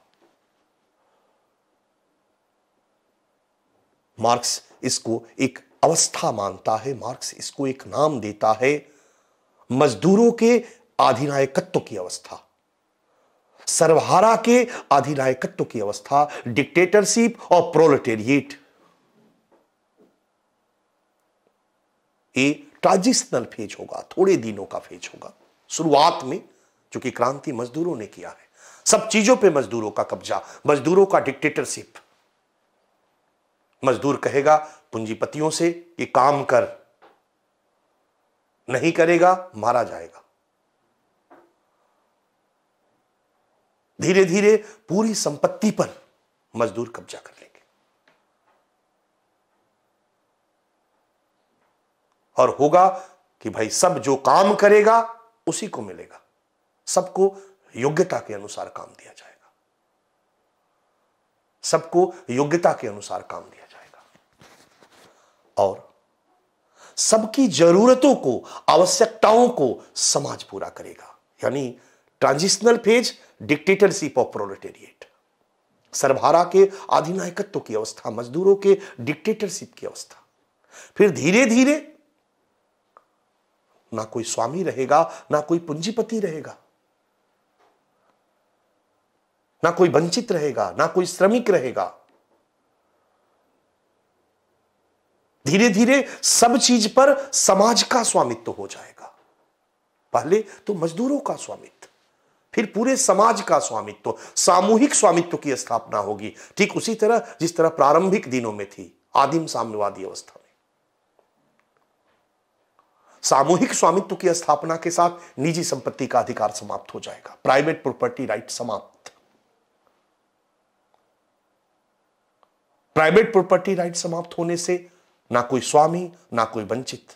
मार्क्स इसको एक अवस्था मानता है मार्क्स इसको एक नाम देता है मजदूरों के अधिनायकत्व की अवस्था सर्वहारा के अधिनायकत्व की अवस्था डिक्टेटरशिप और प्रोलेटेरिएट ये ट्रांजिशनल फेज होगा थोड़े दिनों का फेज होगा शुरुआत में चूंकि क्रांति मजदूरों ने किया है सब चीजों पे मजदूरों का कब्जा मजदूरों का डिक्टेटरशिप मजदूर कहेगा पूंजीपतियों से कि काम कर नहीं करेगा मारा जाएगा धीरे धीरे पूरी संपत्ति पर मजदूर कब्जा कर लेंगे और होगा कि भाई सब जो काम करेगा उसी को मिलेगा सबको योग्यता के अनुसार काम दिया जाएगा सबको योग्यता के अनुसार काम दिया जाएगा और सबकी जरूरतों को आवश्यकताओं को समाज पूरा करेगा यानी transitional phase dictatorship of proletariat सरभारा के अधिनायकत्व की अवस्था मजदूरों के डिक्टेटरशिप की अवस्था फिर धीरे धीरे ना कोई स्वामी रहेगा ना कोई पूंजीपति रहेगा ना कोई वंचित रहेगा ना कोई श्रमिक रहेगा धीरे धीरे सब चीज पर समाज का स्वामित्व हो जाएगा पहले तो मजदूरों का स्वामित्व फिर पूरे समाज का स्वामित्व सामूहिक स्वामित्व की स्थापना होगी ठीक उसी तरह जिस तरह प्रारंभिक दिनों में थी आदिम साम्यवादी अवस्था में सामूहिक स्वामित्व की स्थापना के साथ निजी संपत्ति का अधिकार समाप्त हो जाएगा प्राइवेट प्रॉपर्टी राइट समाप्त प्राइवेट प्रॉपर्टी राइट समाप्त होने से ना कोई स्वामी ना कोई वंचित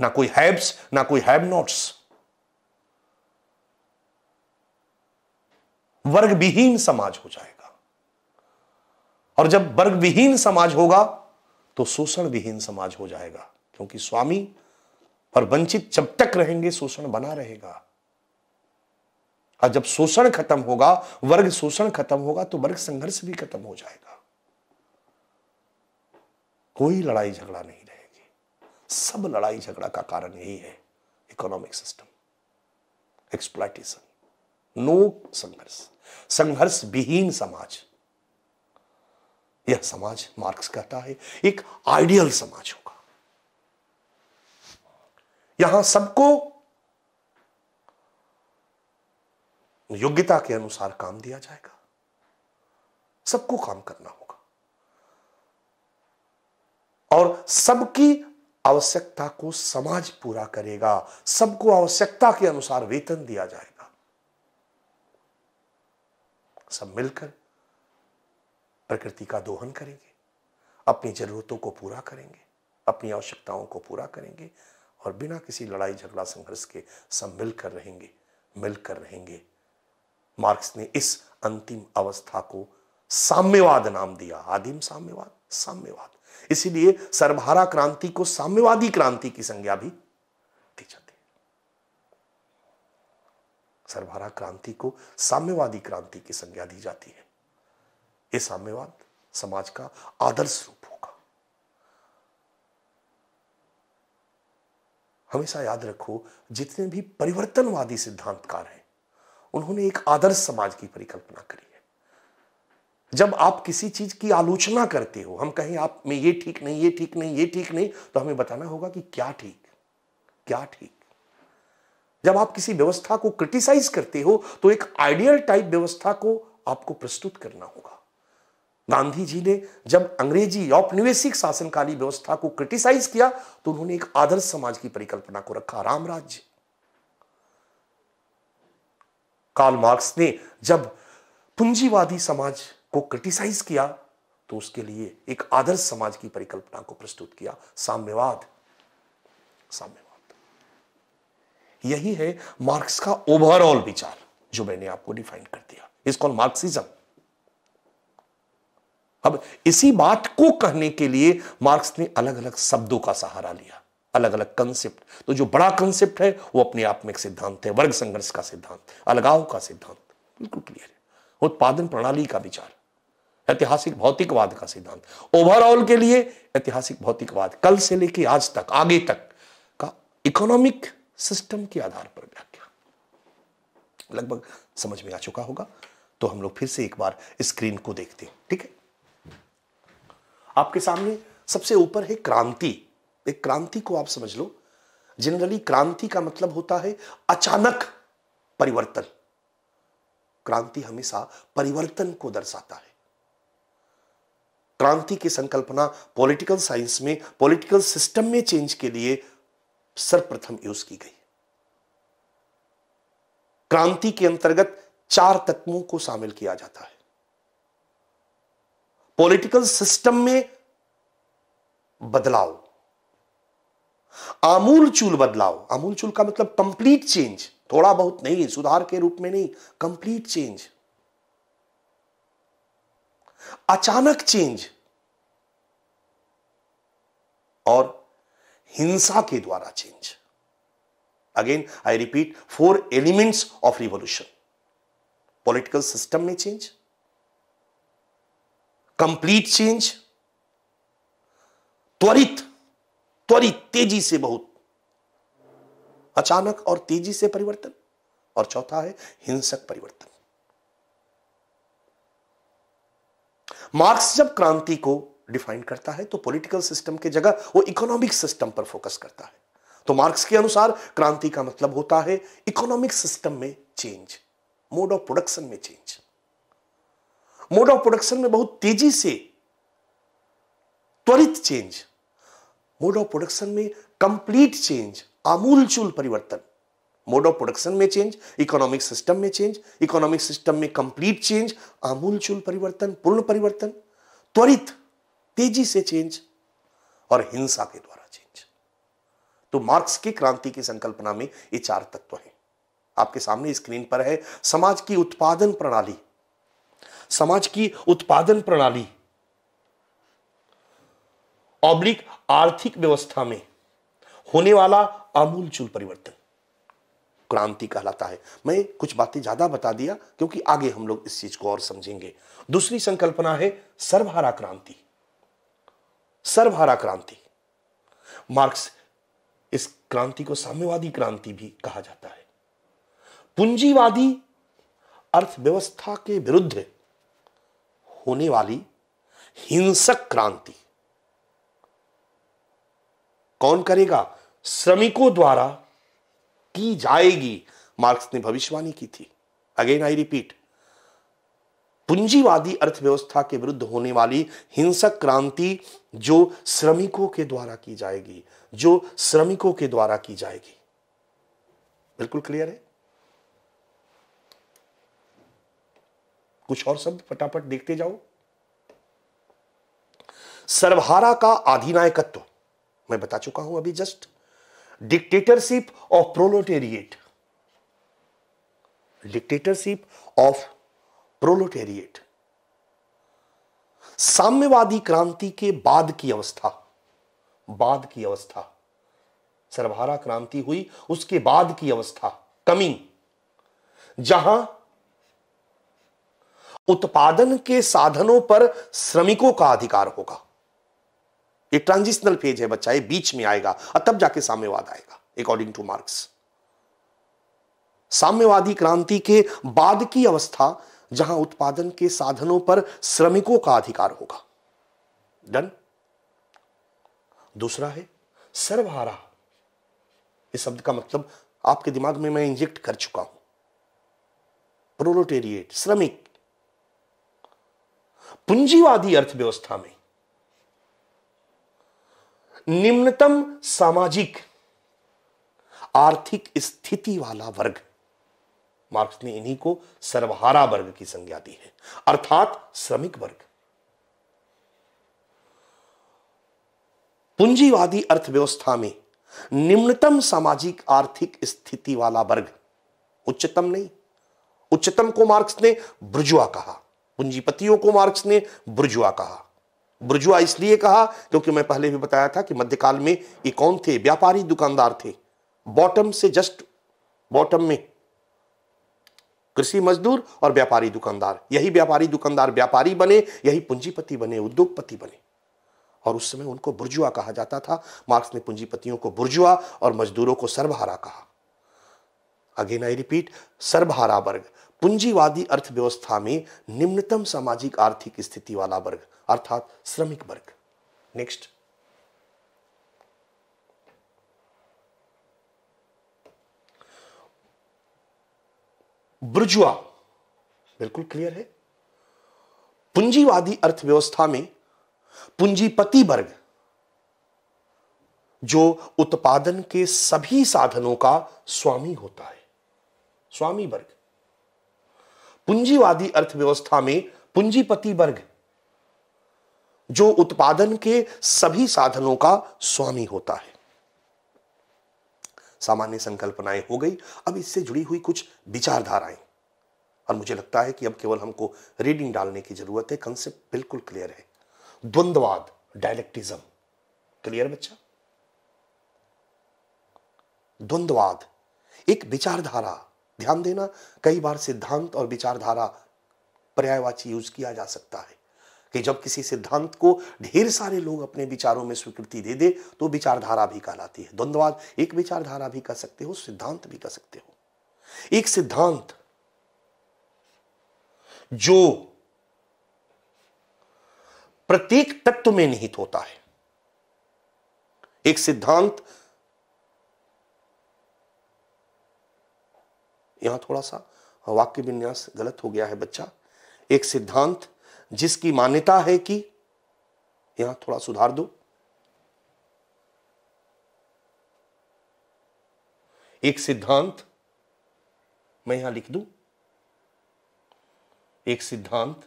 ना कोई हैब्स ना कोई हैव नॉट्स वर्ग विहीन समाज हो जाएगा और जब वर्ग विहीन समाज होगा तो शोषण विहीन समाज हो जाएगा क्योंकि स्वामी और वंचित जब तक रहेंगे शोषण बना रहेगा और जब शोषण खत्म होगा वर्ग शोषण खत्म होगा तो वर्ग संघर्ष भी खत्म हो जाएगा कोई लड़ाई झगड़ा नहीं रहेगी सब लड़ाई झगड़ा का कारण यही है इकोनॉमिक सिस्टम एक्सप्लाइटेशन नो संघर्ष संघर्ष विहीन समाज यह समाज मार्क्स कहता है एक आइडियल समाज होगा यहां सबको योग्यता के अनुसार काम दिया जाएगा सबको काम करना होगा और सबकी आवश्यकता को समाज पूरा करेगा सबको आवश्यकता के अनुसार वेतन दिया जाएगा सब मिलकर प्रकृति का दोहन करेंगे अपनी जरूरतों को पूरा करेंगे अपनी आवश्यकताओं को पूरा करेंगे और बिना किसी लड़ाई झगड़ा संघर्ष के सब मिलकर रहेंगे मिलकर रहेंगे मार्क्स ने इस अंतिम अवस्था को साम्यवाद नाम दिया आदिम साम्यवाद साम्यवाद इसीलिए सर्वहारा क्रांति को साम्यवादी क्रांति की संज्ञा भी दी जाती है सर्वहारा क्रांति को साम्यवादी क्रांति की संज्ञा दी जाती है यह साम्यवाद समाज का आदर्श रूप होगा हमेशा याद रखो जितने भी परिवर्तनवादी सिद्धांतकार हैं उन्होंने एक आदर्श समाज की परिकल्पना करी है जब आप किसी चीज की आलोचना करते हो हम कहें आप में ये ठीक नहीं ये ठीक नहीं ये ठीक नहीं तो हमें बताना होगा कि क्या ठीक क्या ठीक जब आप किसी व्यवस्था को क्रिटिसाइज करते हो तो एक आइडियल टाइप व्यवस्था को आपको प्रस्तुत करना होगा गांधी जी ने जब अंग्रेजी औपनिवेशिक शासनकाली व्यवस्था को क्रिटिसाइज किया तो उन्होंने एक आदर्श समाज की परिकल्पना को रखा राम राज्य कार्ल मार्क्स ने जब पूंजीवादी समाज को क्रिटिसाइज किया तो उसके लिए एक आदर्श समाज की परिकल्पना को प्रस्तुत किया साम्यवाद साम्यवाद यही है मार्क्स का ओवरऑल विचार जो मैंने आपको डिफाइन कर दिया इस कॉल मार्क्सिज्म अब इसी बात को कहने के लिए मार्क्स ने अलग अलग शब्दों का सहारा लिया अलग अलग कंसेप्ट तो जो बड़ा कंसेप्ट है वो अपने आप में एक सिद्धांत है वर्ग संघर्ष का सिद्धांत अलगाव का सिद्धांत बिल्कुल क्लियर है उत्पादन प्रणाली का विचार ऐतिहासिक भौतिकवाद का सिद्धांत ओवरऑल के लिए ऐतिहासिक भौतिकवाद कल से लेके आज तक आगे तक का इकोनॉमिक सिस्टम के आधार पर व्याख्या लगभग समझ में आ चुका होगा तो हम लोग फिर से एक बार स्क्रीन को देखते हैं ठीक है आपके सामने सबसे ऊपर है क्रांति एक क्रांति को आप समझ लो जनरली क्रांति का मतलब होता है अचानक परिवर्तन क्रांति हमेशा परिवर्तन को दर्शाता है क्रांति की संकल्पना पॉलिटिकल साइंस में पॉलिटिकल सिस्टम में चेंज के लिए सर्वप्रथम यूज की गई क्रांति के अंतर्गत चार तत्वों को शामिल किया जाता है पॉलिटिकल सिस्टम में बदलाव आमूल चूल बदलाव आमूल चूल का मतलब कंप्लीट चेंज थोड़ा बहुत नहीं सुधार के रूप में नहीं कंप्लीट चेंज अचानक चेंज और हिंसा के द्वारा change again I repeat four elements of revolution political system में चेंज कंप्लीट चेंज त्वरित त्वरित तेजी से बहुत अचानक और तेजी से परिवर्तन और चौथा है हिंसक परिवर्तन मार्क्स जब क्रांति को डिफाइन करता है तो पॉलिटिकल सिस्टम के जगह वो इकोनॉमिक सिस्टम पर फोकस करता है तो मार्क्स के अनुसार क्रांति का मतलब होता है इकोनॉमिक सिस्टम में चेंज मोड ऑफ प्रोडक्शन में चेंज मोड ऑफ प्रोडक्शन में बहुत तेजी से त्वरित चेंज मोड ऑफ प्रोडक्शन में कंप्लीट चेंज आमूलचूल परिवर्तन मोड ऑफ प्रोडक्शन में चेंज इकोनॉमिक सिस्टम में चेंज इकोनॉमिक सिस्टम में कंप्लीट चेंज आमूलचूल परिवर्तन पूर्ण परिवर्तन त्वरित तेजी से चेंज और हिंसा के द्वारा चेंज तो मार्क्स की क्रांति की संकल्पना में ये चार तत्व हैं आपके सामने स्क्रीन पर है समाज की उत्पादन प्रणाली समाज की उत्पादन प्रणाली ऑब्लिक आर्थिक व्यवस्था में होने वाला आमूलचूल परिवर्तन क्रांति कहलाता है मैं कुछ बातें ज्यादा बता दिया क्योंकि आगे हम लोग इस चीज को और समझेंगे दूसरी संकल्पना है सर्वहारा क्रांति सर्वहारा क्रांति मार्क्स इस क्रांति को साम्यवादी क्रांति भी कहा जाता है पूंजीवादी अर्थव्यवस्था के विरुद्ध होने वाली हिंसक क्रांति कौन करेगा श्रमिकों द्वारा की जाएगी मार्क्स ने भविष्यवाणी की थी अगेन आई रिपीट पूंजीवादी अर्थव्यवस्था के विरुद्ध होने वाली हिंसक क्रांति जो श्रमिकों के द्वारा की जाएगी जो श्रमिकों के द्वारा की जाएगी बिल्कुल क्लियर है कुछ और शब्द फटाफट देखते जाओ सर्वहारा का अधिनायकत्व मैं बता चुका हूं अभी just dictatorship of proletariat dictatorship of proletariat साम्यवादी क्रांति के बाद की अवस्था बाद की अवस्था सर्वहारा क्रांति हुई उसके बाद की अवस्था कमिंग जहां उत्पादन के साधनों पर श्रमिकों का अधिकार होगा ये ट्रांजिशनल फेज है बच्चा ये बीच में आएगा और तब जाके साम्यवाद आएगा अकॉर्डिंग टू मार्क्स साम्यवादी क्रांति के बाद की अवस्था जहां उत्पादन के साधनों पर श्रमिकों का अधिकार होगा डन दूसरा है सर्वहारा इस शब्द का मतलब आपके दिमाग में मैं इंजेक्ट कर चुका हूं प्रोलोटेरिएट श्रमिक पूंजीवादी अर्थव्यवस्था में निम्नतम सामाजिक आर्थिक स्थिति वाला वर्ग मार्क्स ने इन्हीं को सर्वहारा वर्ग की संज्ञा दी है अर्थात श्रमिक वर्ग पूंजीवादी अर्थव्यवस्था में निम्नतम सामाजिक आर्थिक स्थिति वाला वर्ग उच्चतम नहीं उच्चतम को मार्क्स ने ब्रजुआ कहा पूंजीपतियों को मार्क्स ने ब्रजुआ कहा ब्रजुआ इसलिए कहा क्योंकि मैं पहले भी बताया था कि मध्यकाल में ये कौन थे व्यापारी दुकानदार थे बॉटम से जस्ट बॉटम में कृषि मजदूर और व्यापारी दुकानदार यही व्यापारी दुकानदार व्यापारी बने यही पूंजीपति बने उद्योगपति बने और उस समय उनको बुर्जुआ कहा जाता था मार्क्स ने पूंजीपतियों को बुर्जुआ और मजदूरों को सर्वहारा कहा अगेन आई रिपीट सर्वहारा वर्ग पूंजीवादी अर्थव्यवस्था में निम्नतम सामाजिक आर्थिक स्थिति वाला वर्ग अर्थात श्रमिक वर्ग नेक्स्ट ब्रजुआ बिल्कुल क्लियर है पूंजीवादी अर्थव्यवस्था में पूंजीपति वर्ग जो उत्पादन के सभी साधनों का स्वामी होता है स्वामी वर्ग पूंजीवादी अर्थव्यवस्था में पूंजीपति वर्ग जो उत्पादन के सभी साधनों का स्वामी होता है सामान्य संकल्पनाएं हो गई अब इससे जुड़ी हुई कुछ विचारधाराएं और मुझे लगता है कि अब केवल हमको रीडिंग डालने की जरूरत है कंसेप्ट बिल्कुल क्लियर है द्वंद्ववाद डायलेक्टिज्म क्लियर बच्चा द्वंद्ववाद एक विचारधारा ध्यान देना कई बार सिद्धांत और विचारधारा पर्यायवाची यूज किया जा सकता है कि जब किसी सिद्धांत को ढेर सारे लोग अपने विचारों में स्वीकृति दे दे तो विचारधारा भी कहलाती है द्वंद्वाद एक विचारधारा भी कह सकते हो सिद्धांत भी कह सकते हो एक सिद्धांत जो प्रत्येक तत्व में निहित होता है एक सिद्धांत यहां थोड़ा सा हाँ, वाक्य विन्यास गलत हो गया है बच्चा एक सिद्धांत जिसकी मान्यता है कि यहां थोड़ा सुधार दो एक सिद्धांत मैं यहां लिख दू एक सिद्धांत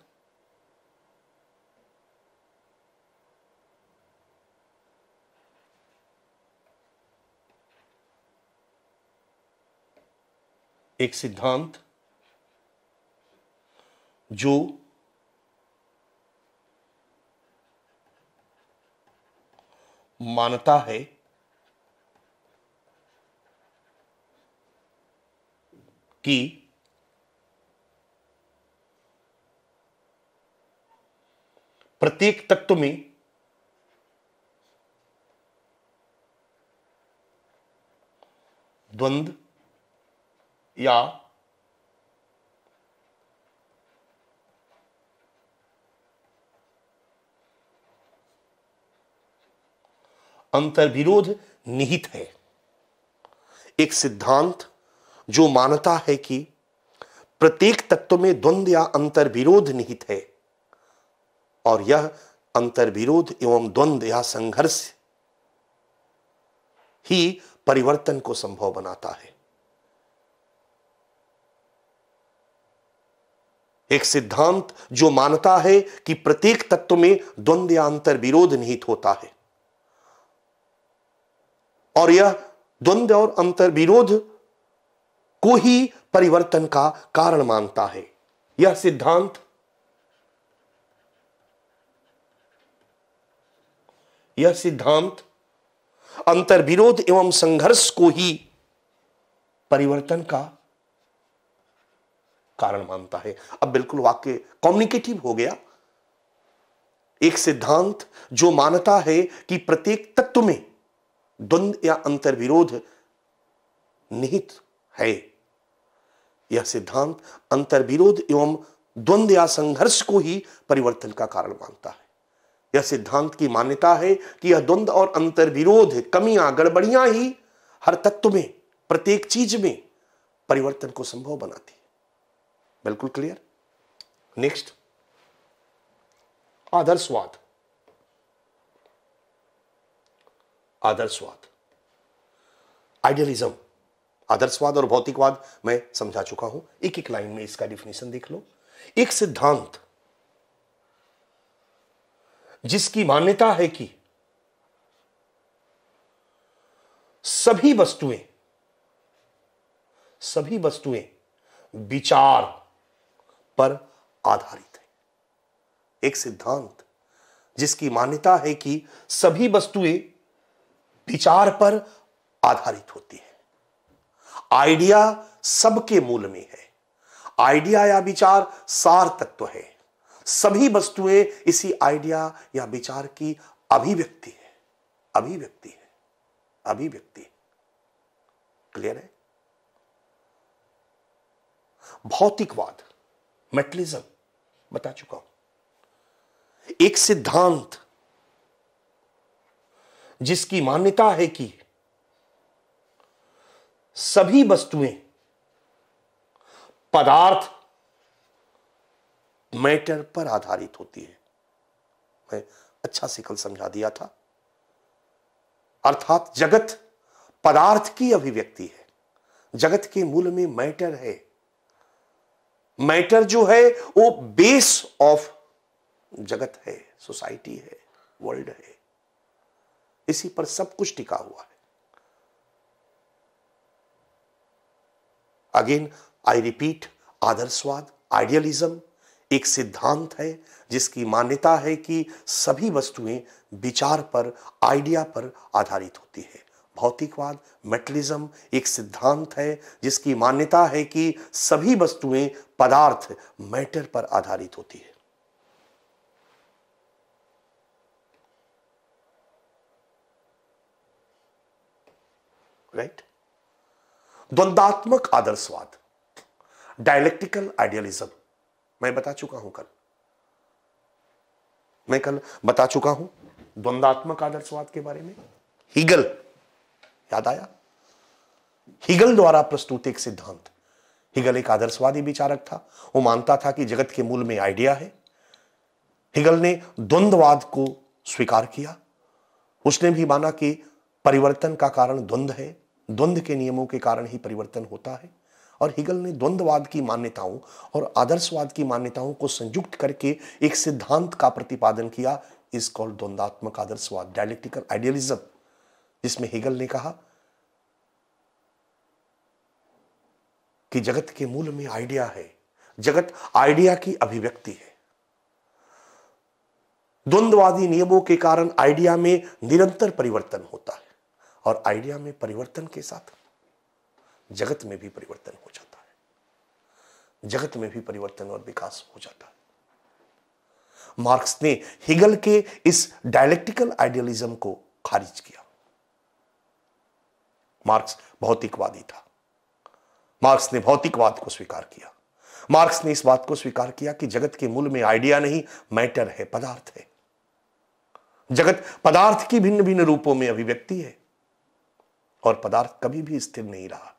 एक सिद्धांत जो मानता है कि प्रत्येक तत्व में द्वंद्व या अंतर्विरोध निहित है एक सिद्धांत जो मानता है कि प्रत्येक तत्व में द्वंद्व या अंतर विरोध निहित है और यह अंतर्विरोध एवं द्वंद्व या संघर्ष ही परिवर्तन को संभव बनाता है एक सिद्धांत जो मानता है कि प्रत्येक तत्व में द्वंद्व अंतर विरोध निहित होता है और यह द्वंद्व और अंतर विरोध को ही परिवर्तन का कारण मानता है यह सिद्धांत यह सिद्धांत अंतर विरोध एवं संघर्ष को ही परिवर्तन का कारण मानता है अब बिल्कुल वाक्य कॉम्युनिकेटिव हो गया एक सिद्धांत जो मानता है कि प्रत्येक तत्व में द्वंद या अंतर्विरोध निहित है यह सिद्धांत अंतर्विरोध एवं द्वंद या संघर्ष को ही परिवर्तन का कारण मानता है यह सिद्धांत की मान्यता है कि यह द्वंद और विरोध कमियां गड़बड़ियां ही हर तत्व में प्रत्येक चीज में परिवर्तन को संभव बनाती है बिल्कुल क्लियर नेक्स्ट आदर्शवाद आदर्शवाद आइडियलिज्म आदर्शवाद और भौतिकवाद मैं समझा चुका हूं एक एक लाइन में इसका डिफिनेशन देख लो एक सिद्धांत जिसकी मान्यता है कि सभी वस्तुएं सभी वस्तुएं विचार पर आधारित है एक सिद्धांत जिसकी मान्यता है कि सभी वस्तुएं विचार पर आधारित होती है आइडिया सबके मूल में है आइडिया या विचार सार तत्व तो है सभी वस्तुएं इसी आइडिया या विचार की अभिव्यक्ति है अभिव्यक्ति है अभिव्यक्ति क्लियर है भौतिकवाद मेटलिज्म बता चुका हूं एक सिद्धांत जिसकी मान्यता है कि सभी वस्तुएं पदार्थ मैटर पर आधारित होती है मैं अच्छा से कल समझा दिया था अर्थात जगत पदार्थ की अभिव्यक्ति है जगत के मूल में मैटर है मैटर जो है वो बेस ऑफ जगत है सोसाइटी है वर्ल्ड है इसी पर सब कुछ टिका हुआ है अगेन आई रिपीट आदर्शवाद आइडियलिज्म एक सिद्धांत है जिसकी मान्यता है कि सभी वस्तुएं विचार पर आइडिया पर आधारित होती है भौतिकवाद मेटलिज्म एक सिद्धांत है जिसकी मान्यता है कि सभी वस्तुएं पदार्थ मैटर पर आधारित होती है राइट द्वंदात्मक आदर्शवाद डायलेक्टिकल आइडियलिज्म मैं बता चुका हूं कल मैं कल बता चुका हूं द्वंदात्मक आदर्शवाद के बारे में हीगल याद आया हीगल द्वारा प्रस्तुत एक सिद्धांत हिगल एक आदर्शवादी विचारक था वो मानता था कि जगत के मूल में आइडिया है हिगल ने द्वंद्ववाद को स्वीकार किया उसने भी माना कि परिवर्तन का कारण द्वंद्व है द्वंद्व के नियमों के कारण ही परिवर्तन होता है और हिगल ने द्वंद्ववाद की मान्यताओं और आदर्शवाद की मान्यताओं को संयुक्त करके एक सिद्धांत का प्रतिपादन किया इस कॉल्ड द्वंद्वात्मक आदर्शवाद डायलेक्टिकल आइडियलिज्म जिसमें हिगल ने कहा कि जगत के मूल में आइडिया है जगत आइडिया की अभिव्यक्ति है द्वंद्वादी नियमों के कारण आइडिया में निरंतर परिवर्तन होता है और आइडिया में परिवर्तन के साथ जगत में भी परिवर्तन हो जाता है जगत में भी परिवर्तन और विकास हो जाता है मार्क्स ने हिगल के इस डायलेक्टिकल आइडियलिज्म को खारिज किया मार्क्स भौतिकवादी था मार्क्स ने भौतिकवाद को स्वीकार किया मार्क्स ने इस बात को स्वीकार किया कि जगत के मूल में आइडिया नहीं मैटर है पदार्थ है जगत पदार्थ की भिन्न भिन्न रूपों में अभिव्यक्ति है और पदार्थ कभी भी स्थिर नहीं रहा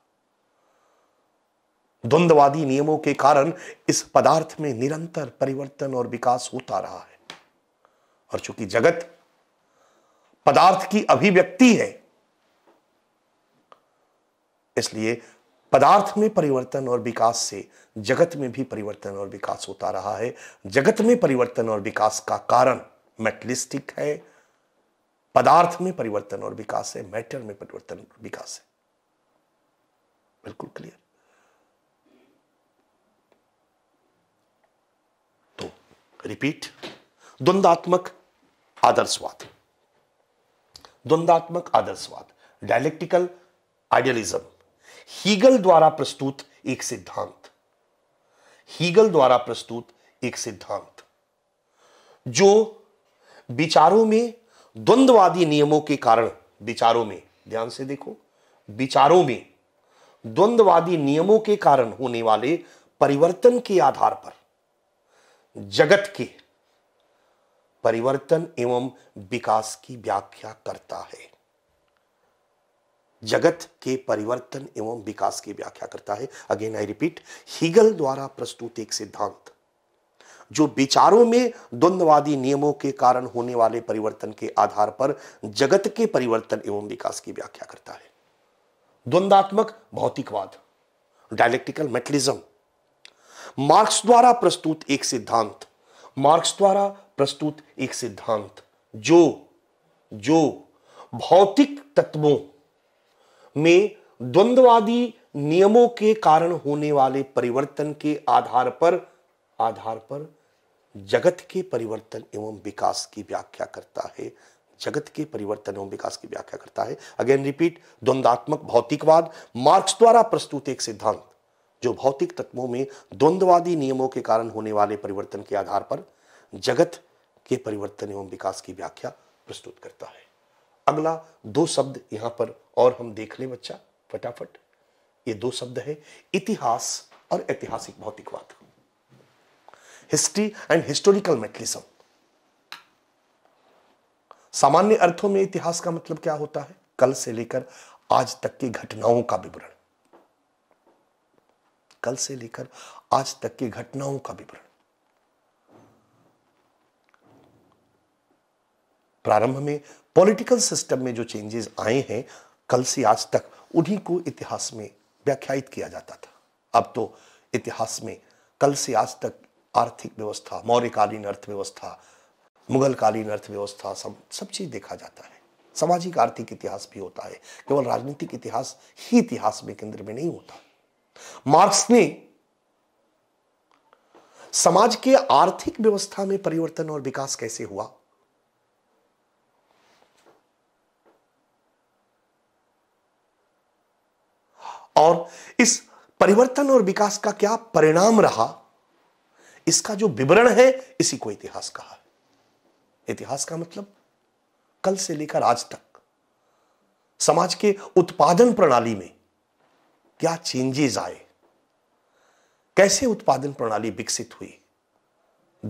द्वंद्ववादी नियमों के कारण इस पदार्थ में निरंतर परिवर्तन और विकास होता रहा है और चूंकि जगत पदार्थ की अभिव्यक्ति है इसलिए पदार्थ में परिवर्तन और विकास से जगत में भी परिवर्तन और विकास होता रहा है जगत में परिवर्तन और विकास का कारण मेटलिस्टिक है पदार्थ में परिवर्तन और विकास है मैटर में परिवर्तन और विकास है बिल्कुल क्लियर तो रिपीट द्वंदात्मक आदर्शवाद द्वंदात्मक आदर्शवाद डायलेक्टिकल आइडियलिज्म हीगल द्वारा प्रस्तुत एक सिद्धांत हीगल द्वारा प्रस्तुत एक सिद्धांत जो विचारों में द्वंद्ववादी नियमों के कारण विचारों में ध्यान से देखो विचारों में द्वंद्ववादी नियमों के कारण होने वाले परिवर्तन के आधार पर जगत के परिवर्तन एवं विकास की व्याख्या करता है जगत के परिवर्तन एवं विकास की व्याख्या करता है अगेन आई रिपीट हीगल द्वारा प्रस्तुत एक सिद्धांत जो विचारों में द्वंद्ववादी नियमों के कारण होने वाले परिवर्तन के आधार पर जगत के परिवर्तन एवं विकास की व्याख्या करता है द्वंदात्मक भौतिकवाद डायलेक्टिकल मेटलिज्म मार्क्स द्वारा प्रस्तुत एक सिद्धांत मार्क्स द्वारा प्रस्तुत एक सिद्धांत जो जो भौतिक तत्वों में द्वंद्वादी नियमों के कारण होने वाले परिवर्तन के आधार पर आधार पर जगत के परिवर्तन एवं विकास की व्याख्या करता है जगत के परिवर्तन एवं विकास की व्याख्या करता है अगेन रिपीट द्वंद्वात्मक भौतिकवाद मार्क्स द्वारा प्रस्तुत एक सिद्धांत जो भौतिक तत्वों में द्वंद्वादी नियमों के कारण होने वाले परिवर्तन के आधार पर जगत के परिवर्तन एवं विकास की व्याख्या प्रस्तुत करता है अगला दो शब्द यहां पर और हम देख ले बच्चा फटाफट ये दो शब्द है इतिहास और ऐतिहासिक भौतिकवाद हिस्ट्री एंड हिस्टोरिकल मेटलिज्म सामान्य अर्थों में इतिहास का मतलब क्या होता है कल से लेकर आज तक की घटनाओं का विवरण कल से लेकर आज तक की घटनाओं का विवरण प्रारंभ में पॉलिटिकल सिस्टम में जो चेंजेस आए हैं कल से आज तक उन्हीं को इतिहास में व्याख्यात किया जाता था अब तो इतिहास में कल से आज तक आर्थिक व्यवस्था मौर्यकालीन अर्थव्यवस्था मुगलकालीन अर्थव्यवस्था सब सब चीज़ देखा जाता है सामाजिक आर्थिक इतिहास भी होता है केवल राजनीतिक इतिहास ही इतिहास में केंद्र में नहीं होता मार्क्स ने समाज के आर्थिक व्यवस्था में परिवर्तन और विकास कैसे हुआ और इस परिवर्तन और विकास का क्या परिणाम रहा इसका जो विवरण है इसी को इतिहास कहा इतिहास का मतलब कल से लेकर आज तक समाज के उत्पादन प्रणाली में क्या चेंजेस आए कैसे उत्पादन प्रणाली विकसित हुई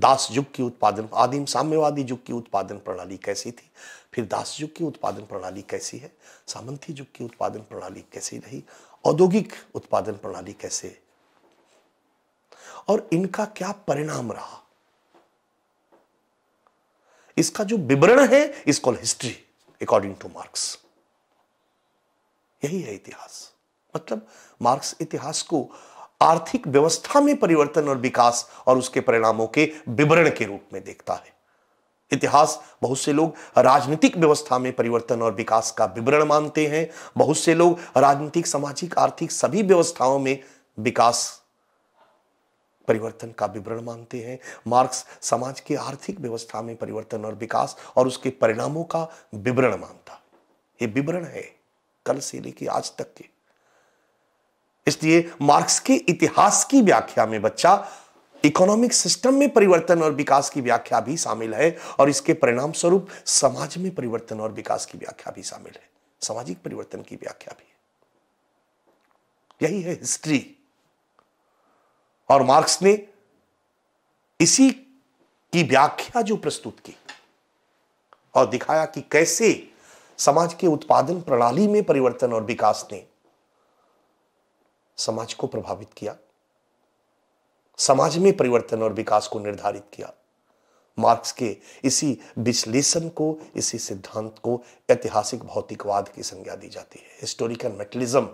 दास युग की उत्पादन आदिम साम्यवादी युग की उत्पादन प्रणाली कैसी थी फिर दास युग की उत्पादन प्रणाली कैसी है सामंती युग की उत्पादन प्रणाली कैसी रही औद्योगिक उत्पादन प्रणाली कैसे और इनका क्या परिणाम रहा इसका जो विवरण है is call history according to Marx यही है इतिहास मतलब मार्क्स इतिहास को आर्थिक व्यवस्था में परिवर्तन और विकास और उसके परिणामों के विवरण के रूप में देखता है इतिहास बहुत से लोग राजनीतिक व्यवस्था में परिवर्तन और विकास का विवरण मानते हैं बहुत से लोग राजनीतिक सामाजिक आर्थिक सभी व्यवस्थाओं में विकास परिवर्तन का विवरण मानते हैं मार्क्स समाज के आर्थिक व्यवस्था में परिवर्तन और विकास और उसके परिणामों का विवरण मानता ये विवरण है कल से लेके आज तक के इसलिए मार्क्स के इतिहास की व्याख्या में बच्चा इकोनॉमिक सिस्टम में परिवर्तन और विकास की व्याख्या भी शामिल है और इसके परिणाम स्वरूप समाज में परिवर्तन और विकास की व्याख्या भी शामिल है सामाजिक परिवर्तन की व्याख्या भी है यही है हिस्ट्री और मार्क्स ने इसी की व्याख्या जो प्रस्तुत की और दिखाया कि कैसे समाज के उत्पादन प्रणाली में परिवर्तन और विकास ने समाज को प्रभावित किया समाज में परिवर्तन और विकास को निर्धारित किया मार्क्स के इसी विश्लेषण को इसी सिद्धांत को ऐतिहासिक भौतिकवाद की संज्ञा दी जाती है हिस्टोरिकल मेटलिज्म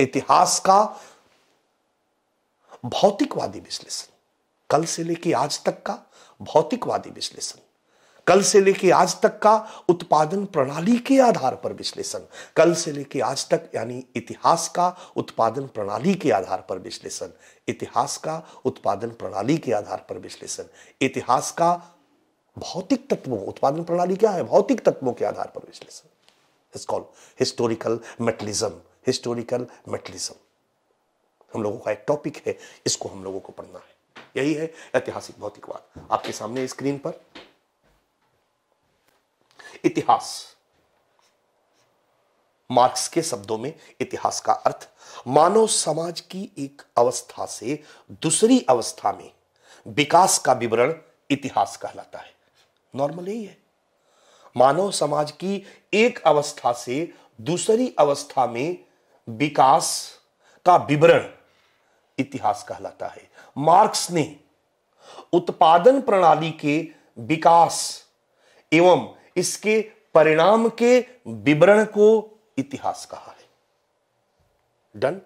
इतिहास का भौतिकवादी विश्लेषण कल से लेकर आज तक का भौतिकवादी विश्लेषण कल से लेके आज तक का उत्पादन प्रणाली के आधार पर विश्लेषण कल से लेके आज तक यानी इतिहास का उत्पादन प्रणाली के आधार पर विश्लेषण इतिहास का उत्पादन प्रणाली के आधार पर विश्लेषण इतिहास का भौतिक तत्वों उत्पादन प्रणाली क्या है भौतिक तत्वों के आधार पर विश्लेषण call called historical materialism historical materialism हम लोगों का एक टॉपिक है इसको हम लोगों को पढ़ना है यही है ऐतिहासिक भौतिकवाद आपके सामने स्क्रीन पर इतिहास मार्क्स के शब्दों में इतिहास का अर्थ मानव समाज की एक अवस्था से दूसरी अवस्था में विकास का विवरण इतिहास कहलाता है नॉर्मल यही है मानव समाज की एक अवस्था से दूसरी अवस्था में विकास का विवरण इतिहास कहलाता है मार्क्स ने उत्पादन प्रणाली के विकास एवं इसके परिणाम के विवरण को इतिहास कहा है डन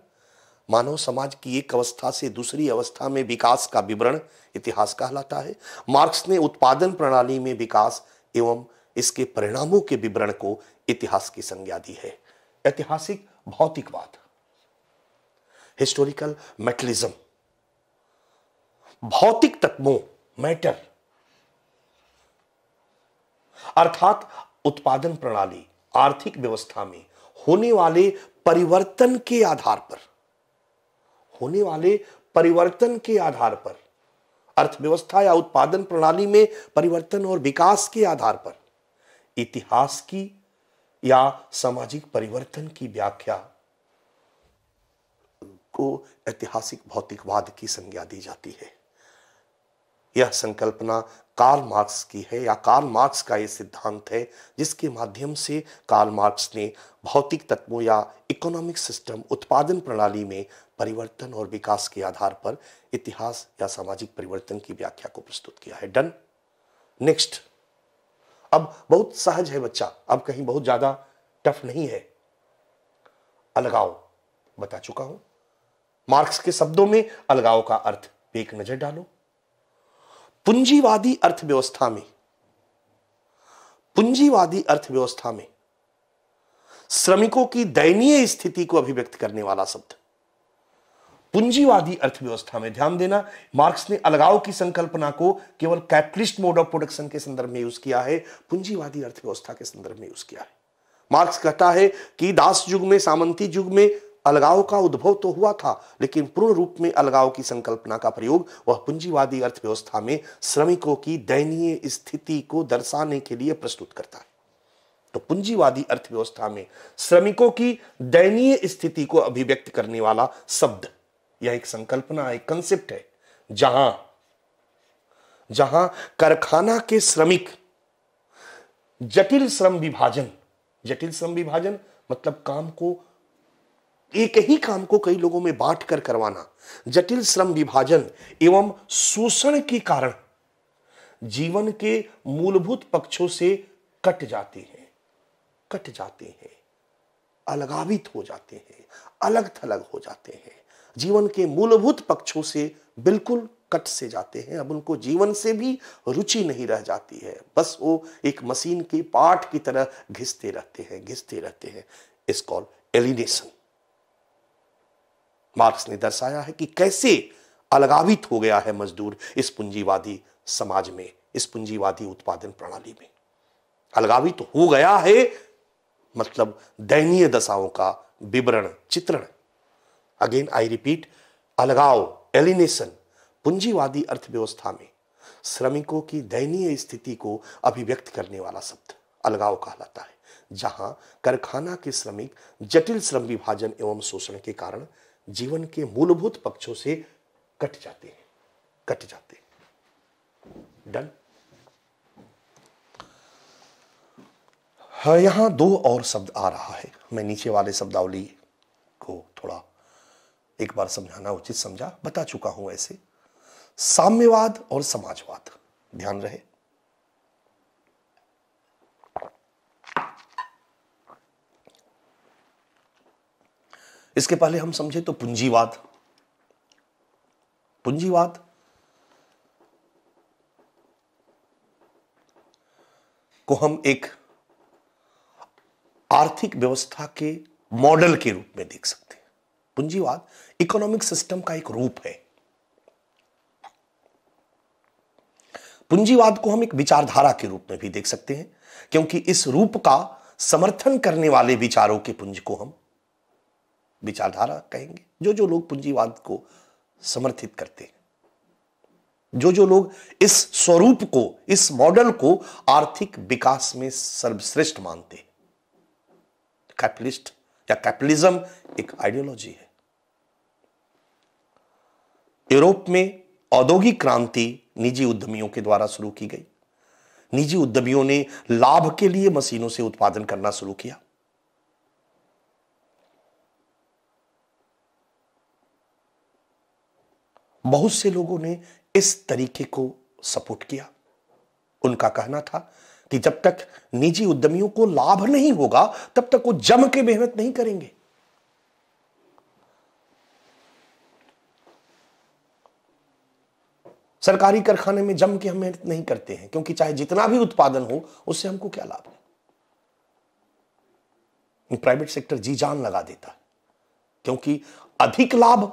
मानव समाज की एक अवस्था से दूसरी अवस्था में विकास का विवरण इतिहास कहलाता है मार्क्स ने उत्पादन प्रणाली में विकास एवं इसके परिणामों के विवरण को इतिहास की संज्ञा दी है ऐतिहासिक भौतिकवाद हिस्टोरिकल मेटलिज्म भौतिक तत्वों मैटर अर्थात उत्पादन प्रणाली आर्थिक व्यवस्था में होने वाले परिवर्तन के आधार पर होने वाले परिवर्तन के आधार पर अर्थव्यवस्था या उत्पादन प्रणाली में परिवर्तन और विकास के आधार पर इतिहास की या सामाजिक परिवर्तन की व्याख्या को ऐतिहासिक भौतिकवाद की संज्ञा दी जाती है यह संकल्पना कार्ल मार्क्स की है या कार्ल मार्क्स का ये सिद्धांत है जिसके माध्यम से कार्ल मार्क्स ने भौतिक तत्वों या इकोनॉमिक सिस्टम उत्पादन प्रणाली में परिवर्तन और विकास के आधार पर इतिहास या सामाजिक परिवर्तन की व्याख्या को प्रस्तुत किया है डन नेक्स्ट अब बहुत सहज है बच्चा अब कहीं बहुत ज्यादा टफ नहीं है अलगाव बता चुका हूं मार्क्स के शब्दों में अलगाव का अर्थ एक नजर डालो पूंजीवादी अर्थव्यवस्था में पूंजीवादी अर्थव्यवस्था में श्रमिकों की दयनीय स्थिति को अभिव्यक्त करने वाला शब्द पूंजीवादी अर्थव्यवस्था में ध्यान देना मार्क्स ने अलगाव की संकल्पना को केवल कैपिटलिस्ट मोड ऑफ प्रोडक्शन के संदर्भ में यूज किया है पूंजीवादी अर्थव्यवस्था के संदर्भ में यूज किया है मार्क्स कहता है कि दास युग में सामंती युग में अलगाव का उद्भव तो हुआ था लेकिन पूर्ण रूप में अलगाव की संकल्पना का प्रयोग वह पूंजीवादी अर्थव्यवस्था में श्रमिकों की दयनीय स्थिति को दर्शाने के लिए प्रस्तुत करता है तो पूंजीवादी अर्थव्यवस्था में श्रमिकों की दयनीय स्थिति को अभिव्यक्त करने वाला शब्द यह एक संकल्पना एक कंसेप्ट है जहां जहां कारखाना के श्रमिक जटिल श्रम विभाजन जटिल श्रम विभाजन मतलब काम को एक ही काम को कई लोगों में बांट कर करवाना जटिल श्रम विभाजन एवं शोषण के कारण जीवन के मूलभूत पक्षों से कट जाते हैं कट जाते हैं अलगावित हो जाते हैं अलग थलग हो जाते हैं जीवन के मूलभूत पक्षों से बिल्कुल कट से जाते हैं अब उनको जीवन से भी रुचि नहीं रह जाती है बस वो एक मशीन के पार्ट की तरह घिसते रहते हैं घिसते रहते हैं इस कॉल एलिनेशन मार्क्स ने दर्शाया है कि कैसे अलगावित हो गया है मजदूर इस पूंजीवादी समाज में इस पूंजीवादी उत्पादन प्रणाली में अलगावित हो गया है मतलब दयनीय दशाओं का विवरण चित्रण अगेन आई रिपीट अलगाव एलिनेशन पूंजीवादी अर्थव्यवस्था में श्रमिकों की दयनीय स्थिति को अभिव्यक्त करने वाला शब्द अलगाव कहलाता है जहां कारखाना के श्रमिक जटिल श्रम विभाजन एवं शोषण के कारण जीवन के मूलभूत पक्षों से कट जाते हैं कट जाते हैं डन हाँ, यहां दो और शब्द आ रहा है मैं नीचे वाले शब्दावली को थोड़ा एक बार समझाना उचित समझा बता चुका हूं ऐसे साम्यवाद और समाजवाद ध्यान रहे इसके पहले हम समझे तो पूंजीवाद पूंजीवाद को हम एक आर्थिक व्यवस्था के मॉडल के रूप में देख सकते हैं पूंजीवाद इकोनॉमिक सिस्टम का एक रूप है पूंजीवाद को हम एक विचारधारा के रूप में भी देख सकते हैं क्योंकि इस रूप का समर्थन करने वाले विचारों के पुंज को हम विचारधारा कहेंगे जो जो लोग पूंजीवाद को समर्थित करते हैं जो जो लोग इस स्वरूप को इस मॉडल को आर्थिक विकास में सर्वश्रेष्ठ मानते हैं कैपिटलिस्ट या कैपिटलिज्म एक आइडियोलॉजी है यूरोप में औद्योगिक क्रांति निजी उद्यमियों के द्वारा शुरू की गई निजी उद्यमियों ने लाभ के लिए मशीनों से उत्पादन करना शुरू किया बहुत से लोगों ने इस तरीके को सपोर्ट किया उनका कहना था कि जब तक निजी उद्यमियों को लाभ नहीं होगा तब तक वो जम के मेहनत नहीं करेंगे सरकारी कारखाने में जम के हम मेहनत नहीं करते हैं क्योंकि चाहे जितना भी उत्पादन हो उससे हमको क्या लाभ है प्राइवेट सेक्टर जी जान लगा देता है क्योंकि अधिक लाभ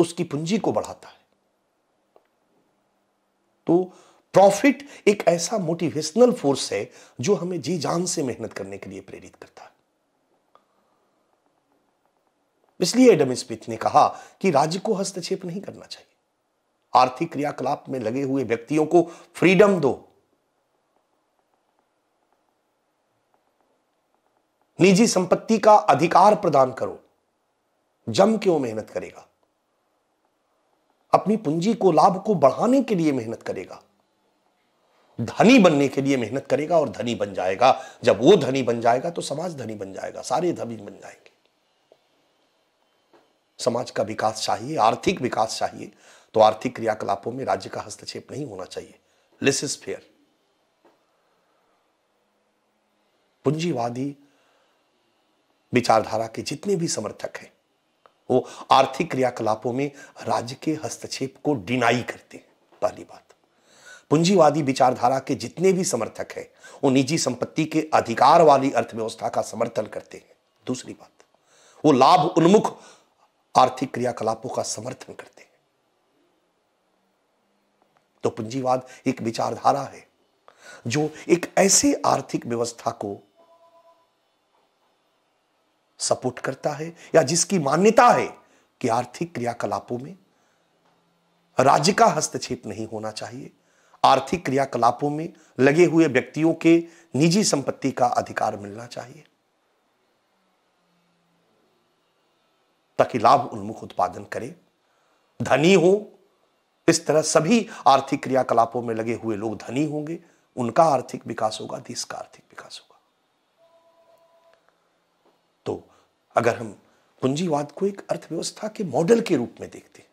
उसकी पूंजी को बढ़ाता है तो प्रॉफिट एक ऐसा मोटिवेशनल फोर्स है जो हमें जी जान से मेहनत करने के लिए प्रेरित करता है इसलिए एडम स्मिथ ने कहा कि राज्य को हस्तक्षेप नहीं करना चाहिए आर्थिक क्रियाकलाप में लगे हुए व्यक्तियों को फ्रीडम दो निजी संपत्ति का अधिकार प्रदान करो जम क्यों मेहनत करेगा अपनी पूंजी को लाभ को बढ़ाने के लिए मेहनत करेगा धनी बनने के लिए मेहनत करेगा और धनी बन जाएगा जब वो धनी बन जाएगा तो समाज धनी बन जाएगा सारे धनी बन जाएंगे समाज का विकास चाहिए आर्थिक विकास चाहिए तो आर्थिक क्रियाकलापों में राज्य का हस्तक्षेप नहीं होना चाहिए लिस इज फेयर पूंजीवादी विचारधारा के जितने भी समर्थक हैं वो आर्थिक क्रियाकलापों में राज्य के हस्तक्षेप को डिनाई करते हैं पहली बात पूंजीवादी विचारधारा के जितने भी समर्थक हैं वो निजी संपत्ति के अधिकार वाली अर्थव्यवस्था का समर्थन करते हैं दूसरी बात वो लाभ उन्मुख आर्थिक क्रियाकलापों का समर्थन करते हैं तो पूंजीवाद एक विचारधारा है जो एक ऐसे आर्थिक व्यवस्था को सपोर्ट करता है या जिसकी मान्यता है कि आर्थिक क्रियाकलापों में राज्य का हस्तक्षेप नहीं होना चाहिए आर्थिक क्रियाकलापों में लगे हुए व्यक्तियों के निजी संपत्ति का अधिकार मिलना चाहिए ताकि लाभ उन्मुख उत्पादन करे धनी हो इस तरह सभी आर्थिक क्रियाकलापों में लगे हुए लोग धनी होंगे उनका आर्थिक विकास होगा देश का आर्थिक विकास होगा अगर हम पूंजीवाद को एक अर्थव्यवस्था के मॉडल के रूप में देखते हैं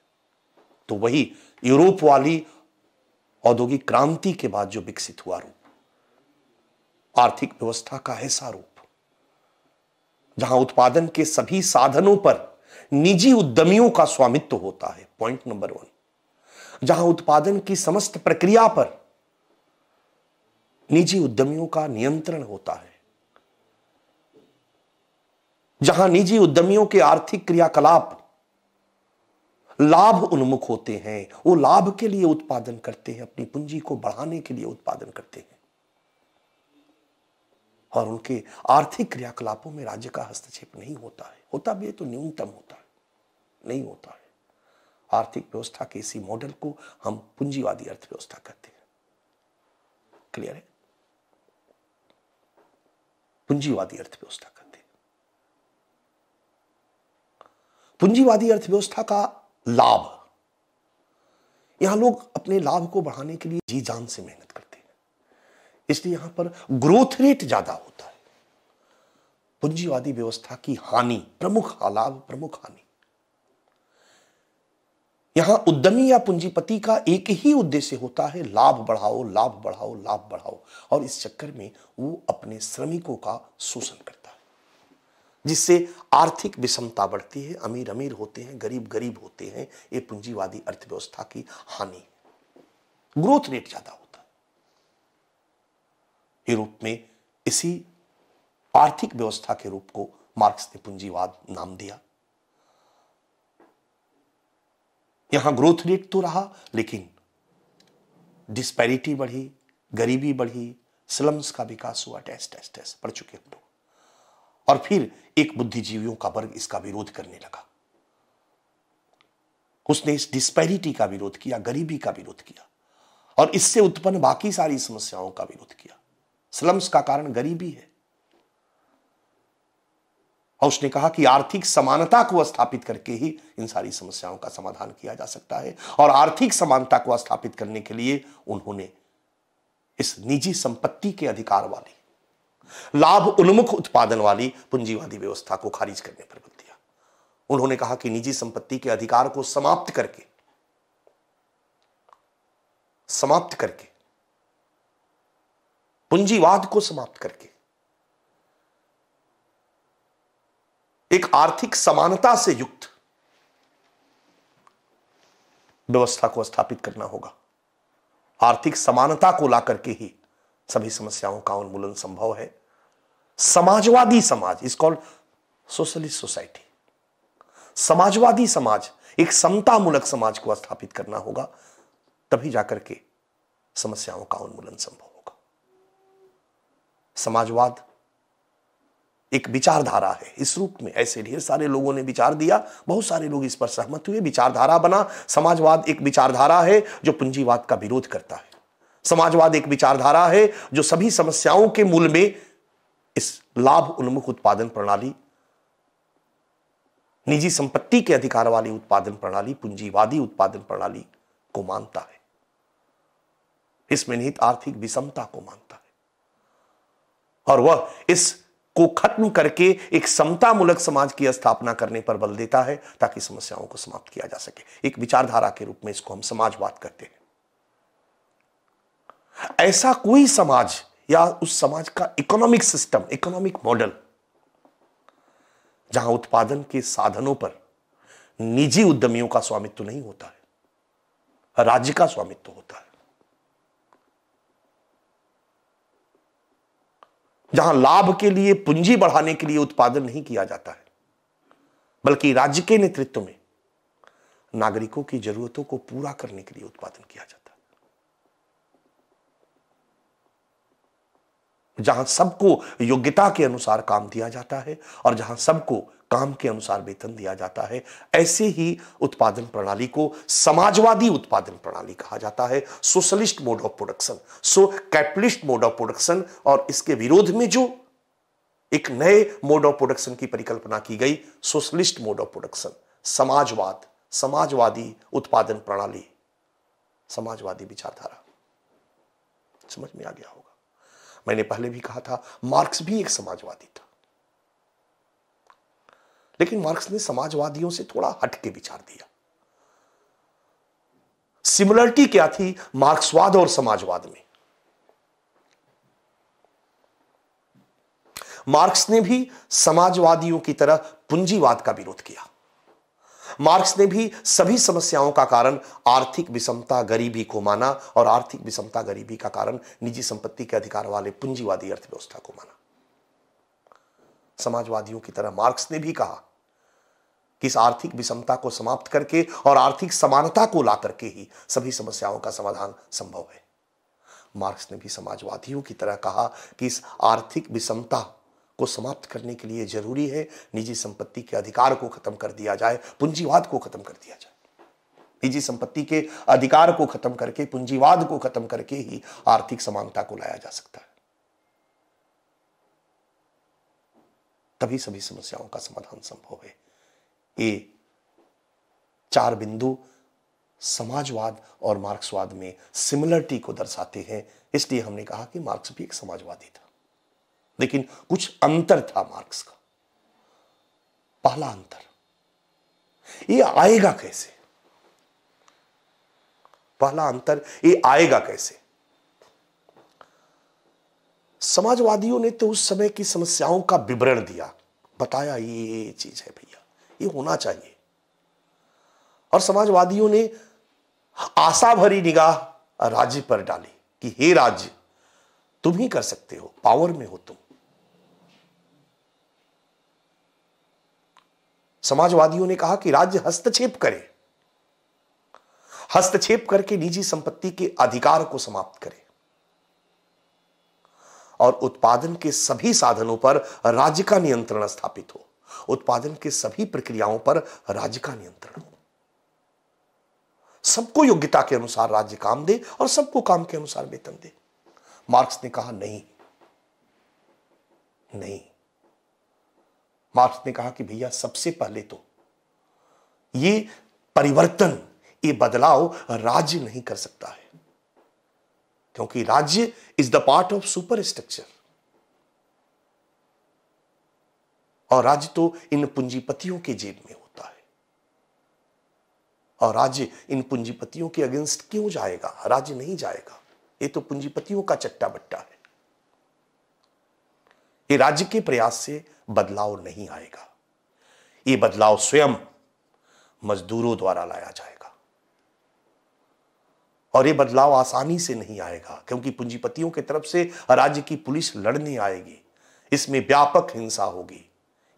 तो वही यूरोप वाली औद्योगिक क्रांति के बाद जो विकसित हुआ रूप आर्थिक व्यवस्था का ऐसा रूप जहां उत्पादन के सभी साधनों पर निजी उद्यमियों का स्वामित्व होता है पॉइंट नंबर वन जहां उत्पादन की समस्त प्रक्रिया पर निजी उद्यमियों का नियंत्रण होता है जहां निजी उद्यमियों के आर्थिक क्रियाकलाप लाभ उन्मुख होते हैं वो लाभ के लिए उत्पादन करते हैं अपनी पूंजी को बढ़ाने के लिए उत्पादन करते हैं और उनके आर्थिक क्रियाकलापों में राज्य का हस्तक्षेप नहीं होता है होता भी है तो न्यूनतम होता है नहीं होता है आर्थिक व्यवस्था के इसी मॉडल को हम पूंजीवादी अर्थव्यवस्था कहते हैं क्लियर है पूंजीवादी अर्थव्यवस्था पूंजीवादी अर्थव्यवस्था का लाभ यहां लोग अपने लाभ को बढ़ाने के लिए जी जान से मेहनत करते हैं इसलिए यहां पर ग्रोथ रेट ज्यादा होता है पूंजीवादी व्यवस्था की हानि प्रमुख लाभ प्रमुख हानि यहां उद्यमी या पूंजीपति का एक ही उद्देश्य होता है लाभ बढ़ाओ लाभ बढ़ाओ लाभ बढ़ाओ और इस चक्कर में वो अपने श्रमिकों का शोषण करते जिससे आर्थिक विषमता बढ़ती है अमीर अमीर होते हैं गरीब गरीब होते हैं ये पूंजीवादी अर्थव्यवस्था की हानि ग्रोथ रेट ज्यादा होता है यूरोप में इसी आर्थिक व्यवस्था के रूप को मार्क्स ने पूंजीवाद नाम दिया यहां ग्रोथ रेट तो रहा लेकिन डिस्पैरिटी बढ़ी गरीबी बढ़ी स्लम्स का विकास हुआ टेस्ट टेस्ट टेस्ट पढ़ चुके हम लोग और फिर एक बुद्धिजीवियों का वर्ग इसका विरोध करने लगा उसने इस डिस्पैरिटी का विरोध किया गरीबी का विरोध किया और इससे उत्पन्न बाकी सारी समस्याओं का विरोध किया स्लम्स का कारण गरीबी है और उसने कहा कि आर्थिक समानता को स्थापित करके ही इन सारी समस्याओं का समाधान किया जा सकता है और आर्थिक समानता को स्थापित करने के लिए उन्होंने इस निजी संपत्ति के अधिकार वाली लाभ उन्मुख उत्पादन वाली पूंजीवादी व्यवस्था को खारिज करने पर बल दिया उन्होंने कहा कि निजी संपत्ति के अधिकार को समाप्त करके समाप्त करके पूंजीवाद को समाप्त करके एक आर्थिक समानता से युक्त व्यवस्था को स्थापित करना होगा आर्थिक समानता को लाकर के ही सभी समस्याओं का उन्मूलन संभव है समाजवादी समाज इज कॉल्ड सोशलिस्ट सोसाइटी समाजवादी समाज एक समतामूलक समाज को स्थापित करना होगा तभी जाकर के समस्याओं का उन्मूलन संभव होगा समाजवाद एक विचारधारा है इस रूप में ऐसे ढेर सारे लोगों ने विचार दिया बहुत सारे लोग इस पर सहमत हुए विचारधारा बना समाजवाद एक विचारधारा है जो पूंजीवाद का विरोध करता है समाजवाद एक विचारधारा है जो सभी समस्याओं के मूल में इस लाभ उन्मुख उत्पादन प्रणाली निजी संपत्ति के अधिकार वाली उत्पादन प्रणाली पूंजीवादी उत्पादन प्रणाली को मानता है इसमें निहित आर्थिक विषमता को मानता है और वह इस को खत्म करके एक समता मूलक समाज की स्थापना करने पर बल देता है ताकि समस्याओं को समाप्त किया जा सके एक विचारधारा के रूप में इसको हम समाजवाद कहते हैं ऐसा कोई समाज या उस समाज का इकोनॉमिक सिस्टम इकोनॉमिक मॉडल जहां उत्पादन के साधनों पर निजी उद्यमियों का स्वामित्व नहीं होता है राज्य का स्वामित्व होता है जहां लाभ के लिए पूंजी बढ़ाने के लिए उत्पादन नहीं किया जाता है बल्कि राज्य के नेतृत्व में नागरिकों की जरूरतों को पूरा करने के लिए उत्पादन किया जाता है जहां सबको योग्यता के अनुसार काम दिया जाता है और जहां सबको काम के अनुसार वेतन दिया जाता है ऐसे ही उत्पादन प्रणाली को समाजवादी उत्पादन प्रणाली कहा जाता है socialist mode of production so capitalist mode of production और इसके विरोध में जो एक नए मोड ऑफ प्रोडक्शन की परिकल्पना की गई सोशलिस्ट मोड ऑफ प्रोडक्शन समाजवाद समाजवादी उत्पादन प्रणाली समाजवादी विचारधारा समझ में आ गया होगा मैंने पहले भी कहा था मार्क्स भी एक समाजवादी था लेकिन मार्क्स ने समाजवादियों से थोड़ा हट के विचार दिया सिमिलरिटी क्या थी मार्क्सवाद और समाजवाद में मार्क्स ने भी समाजवादियों की तरह पूंजीवाद का विरोध किया मार्क्स ने भी सभी समस्याओं का कारण आर्थिक विषमता गरीबी को माना और आर्थिक विषमता गरीबी का कारण निजी संपत्ति के अधिकार वाले पूंजीवादी अर्थव्यवस्था को माना समाजवादियों की तरह मार्क्स ने भी कहा कि इस आर्थिक विषमता को समाप्त करके और आर्थिक समानता को ला करके ही सभी समस्याओं का समाधान संभव है मार्क्स ने भी समाजवादियों की तरह कहा कि इस आर्थिक विषमता को समाप्त करने के लिए जरूरी है निजी संपत्ति के अधिकार को खत्म कर दिया जाए पूंजीवाद को खत्म कर दिया जाए निजी संपत्ति के अधिकार को खत्म करके पूंजीवाद को खत्म करके ही आर्थिक समानता को लाया जा सकता है तभी सभी समस्याओं का समाधान संभव है ये चार बिंदु समाजवाद और मार्क्सवाद में सिमिलरिटी को दर्शाते हैं इसलिए हमने कहा कि मार्क्स भी एक समाजवादी था लेकिन कुछ अंतर था मार्क्स का पहला अंतर ये आएगा कैसे पहला अंतर ये आएगा कैसे समाजवादियों ने तो उस समय की समस्याओं का विवरण दिया बताया ये ये चीज है भैया ये होना चाहिए और समाजवादियों ने आशा भरी निगाह राज्य पर डाली कि हे राज्य तुम ही कर सकते हो पावर में हो तुम समाजवादियों ने कहा कि राज्य हस्तक्षेप करे हस्तक्षेप करके निजी संपत्ति के अधिकार को समाप्त करे और उत्पादन के सभी साधनों पर राज्य का नियंत्रण स्थापित हो उत्पादन के सभी प्रक्रियाओं पर राज्य का नियंत्रण हो सबको योग्यता के अनुसार राज्य काम दे और सबको काम के अनुसार वेतन दे मार्क्स ने कहा नहीं नहीं मार्क्स ने कहा कि भैया सबसे पहले तो ये परिवर्तन ये बदलाव राज्य नहीं कर सकता है क्योंकि राज्य is the part of superstructure और राज्य तो इन पूंजीपतियों के जेब में होता है और राज्य इन पूंजीपतियों के अगेंस्ट क्यों जाएगा राज्य नहीं जाएगा ये तो पूंजीपतियों का चट्टा बट्टा है ये राज्य के प्रयास से बदलाव नहीं आएगा ये बदलाव स्वयं मजदूरों द्वारा लाया जाएगा और ये बदलाव आसानी से नहीं आएगा क्योंकि पूंजीपतियों की तरफ से राज्य की पुलिस लड़ने आएगी इसमें व्यापक हिंसा होगी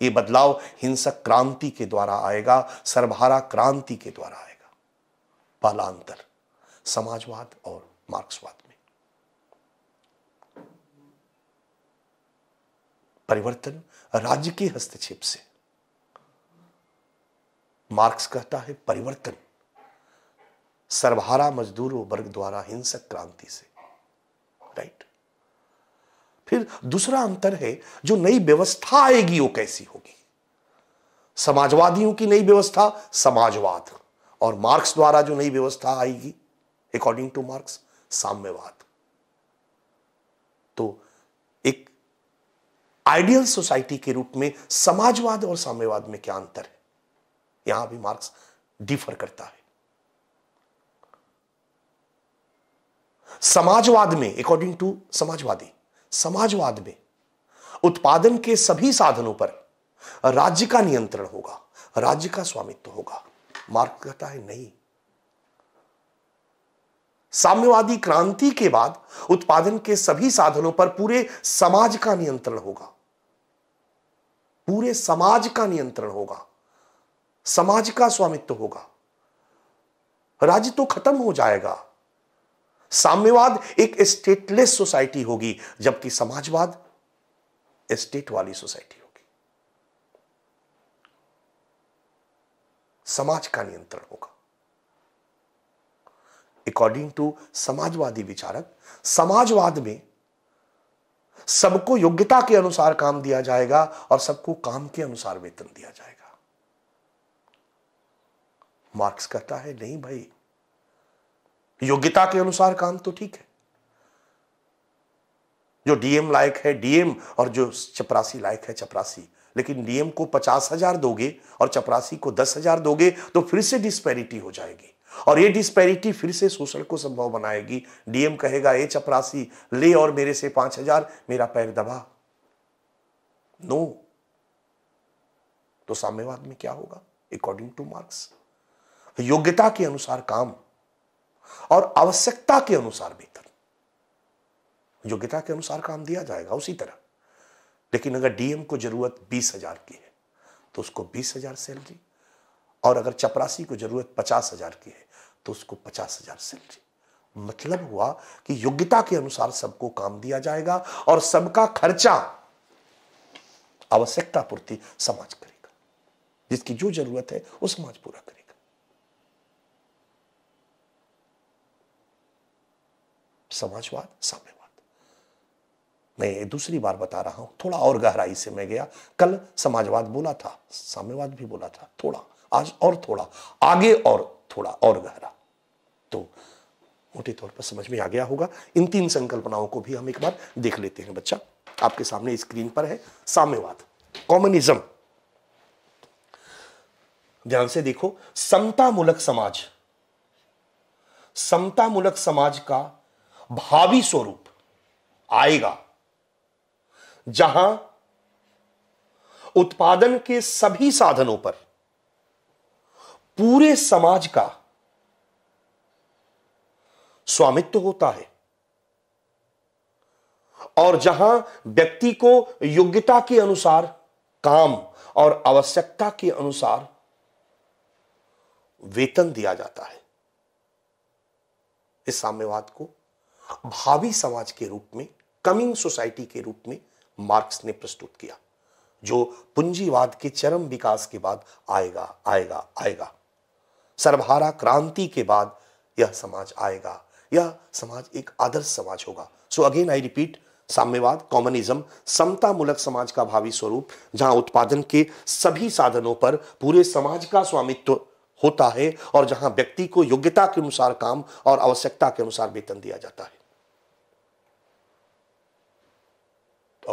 ये बदलाव हिंसक क्रांति के द्वारा आएगा सर्वहारा क्रांति के द्वारा आएगा पहला समाजवाद और मार्क्सवाद में परिवर्तन राज्य के हस्तक्षेप से मार्क्स कहता है परिवर्तन सर्वहारा मजदूर वर्ग द्वारा हिंसक क्रांति से राइट फिर दूसरा अंतर है जो नई व्यवस्था आएगी वो कैसी होगी समाजवादियों की नई व्यवस्था समाजवाद और मार्क्स द्वारा जो नई व्यवस्था आएगी अकॉर्डिंग टू मार्क्स साम्यवाद तो आइडियल सोसाइटी के रूप में समाजवाद और साम्यवाद में क्या अंतर है यहां भी मार्क्स डिफर करता है समाजवाद में अकॉर्डिंग टू समाजवादी समाजवाद में उत्पादन के सभी साधनों पर राज्य का नियंत्रण होगा राज्य का स्वामित्व होगा मार्क कहता है नहीं साम्यवादी क्रांति के बाद उत्पादन के सभी साधनों पर पूरे समाज का नियंत्रण होगा पूरे समाज का नियंत्रण होगा समाज का स्वामित्व होगा राज्य तो खत्म हो जाएगा साम्यवाद एक स्टेटलेस सोसाइटी होगी जबकि समाजवाद स्टेट वाली सोसाइटी होगी समाज का नियंत्रण होगा अकॉर्डिंग टू समाजवादी विचारक समाजवाद में सबको योग्यता के अनुसार काम दिया जाएगा और सबको काम के अनुसार वेतन दिया जाएगा मार्क्स कहता है नहीं भाई योग्यता के अनुसार काम तो ठीक है जो डीएम लायक है डीएम और जो चपरासी लायक है चपरासी लेकिन डीएम को पचास हजार दोगे और चपरासी को दस हजार दोगे तो फिर से डिस्पैरिटी हो जाएगी और ये डिस्पैरिटी फिर से शोषण को संभव बनाएगी डीएम कहेगा ए चपरासी ले और मेरे से पांच हजार मेरा पैर दबा नो तो साम्यवाद में क्या होगा अकॉर्डिंग टू मार्क्स योग्यता के अनुसार काम और आवश्यकता के अनुसार वेतन योग्यता के अनुसार काम दिया जाएगा उसी तरह लेकिन अगर डीएम को जरूरत बीस हजार की है तो उसको बीस हजार सैलरी और अगर चपरासी को जरूरत पचास हजार की है तो उसको पचास हजार सैलरी मतलब हुआ कि योग्यता के अनुसार सबको काम दिया जाएगा और सबका खर्चा आवश्यकता पूर्ति समाज करेगा जिसकी जो जरूरत है वो समाज पूरा करेगा समाजवाद साम्यवाद मैं दूसरी बार बता रहा हूं थोड़ा और गहराई से मैं गया कल समाजवाद बोला था साम्यवाद भी बोला था थोड़ा आज और थोड़ा आगे और थोड़ा और गहरा तो मोटे तौर पर समझ में आ गया होगा इन तीन संकल्पनाओं को भी हम एक बार देख लेते हैं बच्चा आपके सामने स्क्रीन पर है साम्यवाद कॉम्युनिज्म ध्यान से देखो समतामूलक समाज समतामूलक समाज का भावी स्वरूप आएगा जहां उत्पादन के सभी साधनों पर पूरे समाज का स्वामित्व होता है और जहां व्यक्ति को योग्यता के अनुसार काम और आवश्यकता के अनुसार वेतन दिया जाता है इस साम्यवाद को भावी समाज के रूप में कमिंग सोसाइटी के रूप में मार्क्स ने प्रस्तुत किया जो पूंजीवाद के चरम विकास के बाद आएगा आएगा आएगा सर्वहारा क्रांति के बाद यह समाज आएगा यह समाज एक आदर्श समाज होगा सो अगेन आई रिपीट साम्यवाद कॉमनिज्म समता मूलक समाज का भावी स्वरूप जहां उत्पादन के सभी साधनों पर पूरे समाज का स्वामित्व होता है और जहां व्यक्ति को योग्यता के अनुसार काम और आवश्यकता के अनुसार वेतन दिया जाता है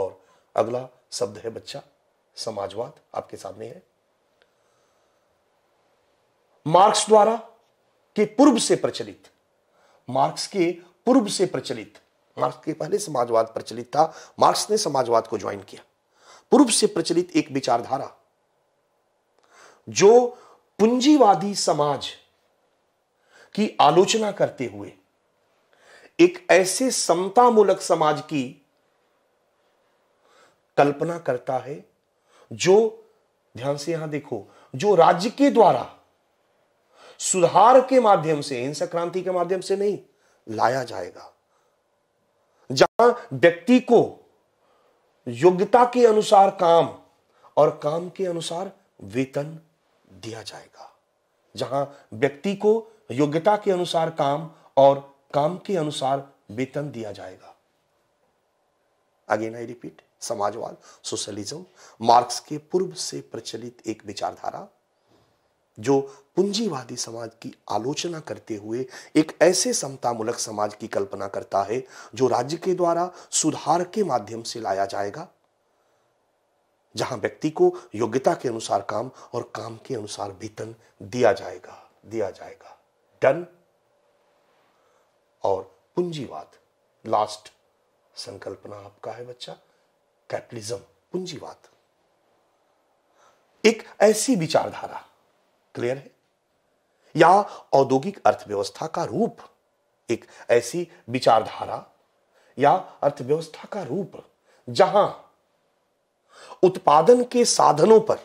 और अगला शब्द है बच्चा समाजवाद आपके सामने है मार्क्स द्वारा के पूर्व से प्रचलित मार्क्स के पूर्व से प्रचलित मार्क्स के पहले समाजवाद प्रचलित था मार्क्स ने समाजवाद को ज्वाइन किया पूर्व से प्रचलित एक विचारधारा जो पूंजीवादी समाज की आलोचना करते हुए एक ऐसे समतामूलक समाज की कल्पना करता है जो ध्यान से यहां देखो जो राज्य के द्वारा सुधार के माध्यम से हिंसक क्रांति के माध्यम से नहीं लाया जाएगा जहां व्यक्ति को योग्यता के अनुसार काम और काम के अनुसार वेतन दिया जाएगा जहां व्यक्ति को योग्यता के अनुसार काम और काम के अनुसार वेतन दिया जाएगा अगेन आई रिपीट समाजवाद सोशलिज्म मार्क्स के पूर्व से प्रचलित एक विचारधारा जो पूंजीवादी समाज की आलोचना करते हुए एक ऐसे समतामूलक समाज की कल्पना करता है जो राज्य के द्वारा सुधार के माध्यम से लाया जाएगा जहां व्यक्ति को योग्यता के अनुसार काम और काम के अनुसार वेतन दिया जाएगा दिया जाएगा डन और पूंजीवाद लास्ट संकल्पना आपका है बच्चा कैपिटलिज्म पूंजीवाद एक ऐसी विचारधारा क्लियर है या औद्योगिक अर्थव्यवस्था का रूप एक ऐसी विचारधारा या अर्थव्यवस्था का रूप जहां उत्पादन के साधनों पर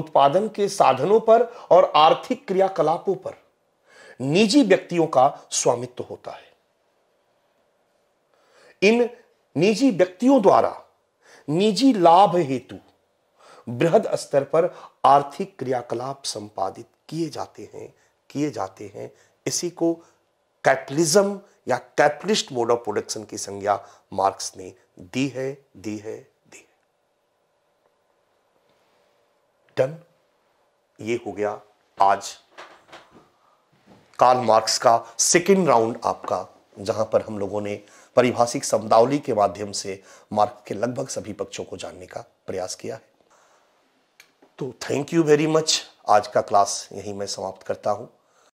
उत्पादन के साधनों पर और आर्थिक क्रियाकलापों पर निजी व्यक्तियों का स्वामित्व होता है इन निजी व्यक्तियों द्वारा निजी लाभ हेतु बृहद स्तर पर आर्थिक क्रियाकलाप संपादित किए जाते हैं किए जाते हैं इसी को कैपिटलिज्म या कैपिटलिस्ट मोड ऑफ प्रोडक्शन की संज्ञा मार्क्स ने दी है दी है दी है डन ये हो गया आज कार्ल मार्क्स का सेकेंड राउंड आपका जहां पर हम लोगों ने परिभाषिक शब्दावली के माध्यम से मार्क्स के लगभग सभी पक्षों को जानने का प्रयास किया है तो थैंक यू वेरी मच आज का क्लास यहीं मैं समाप्त करता हूँ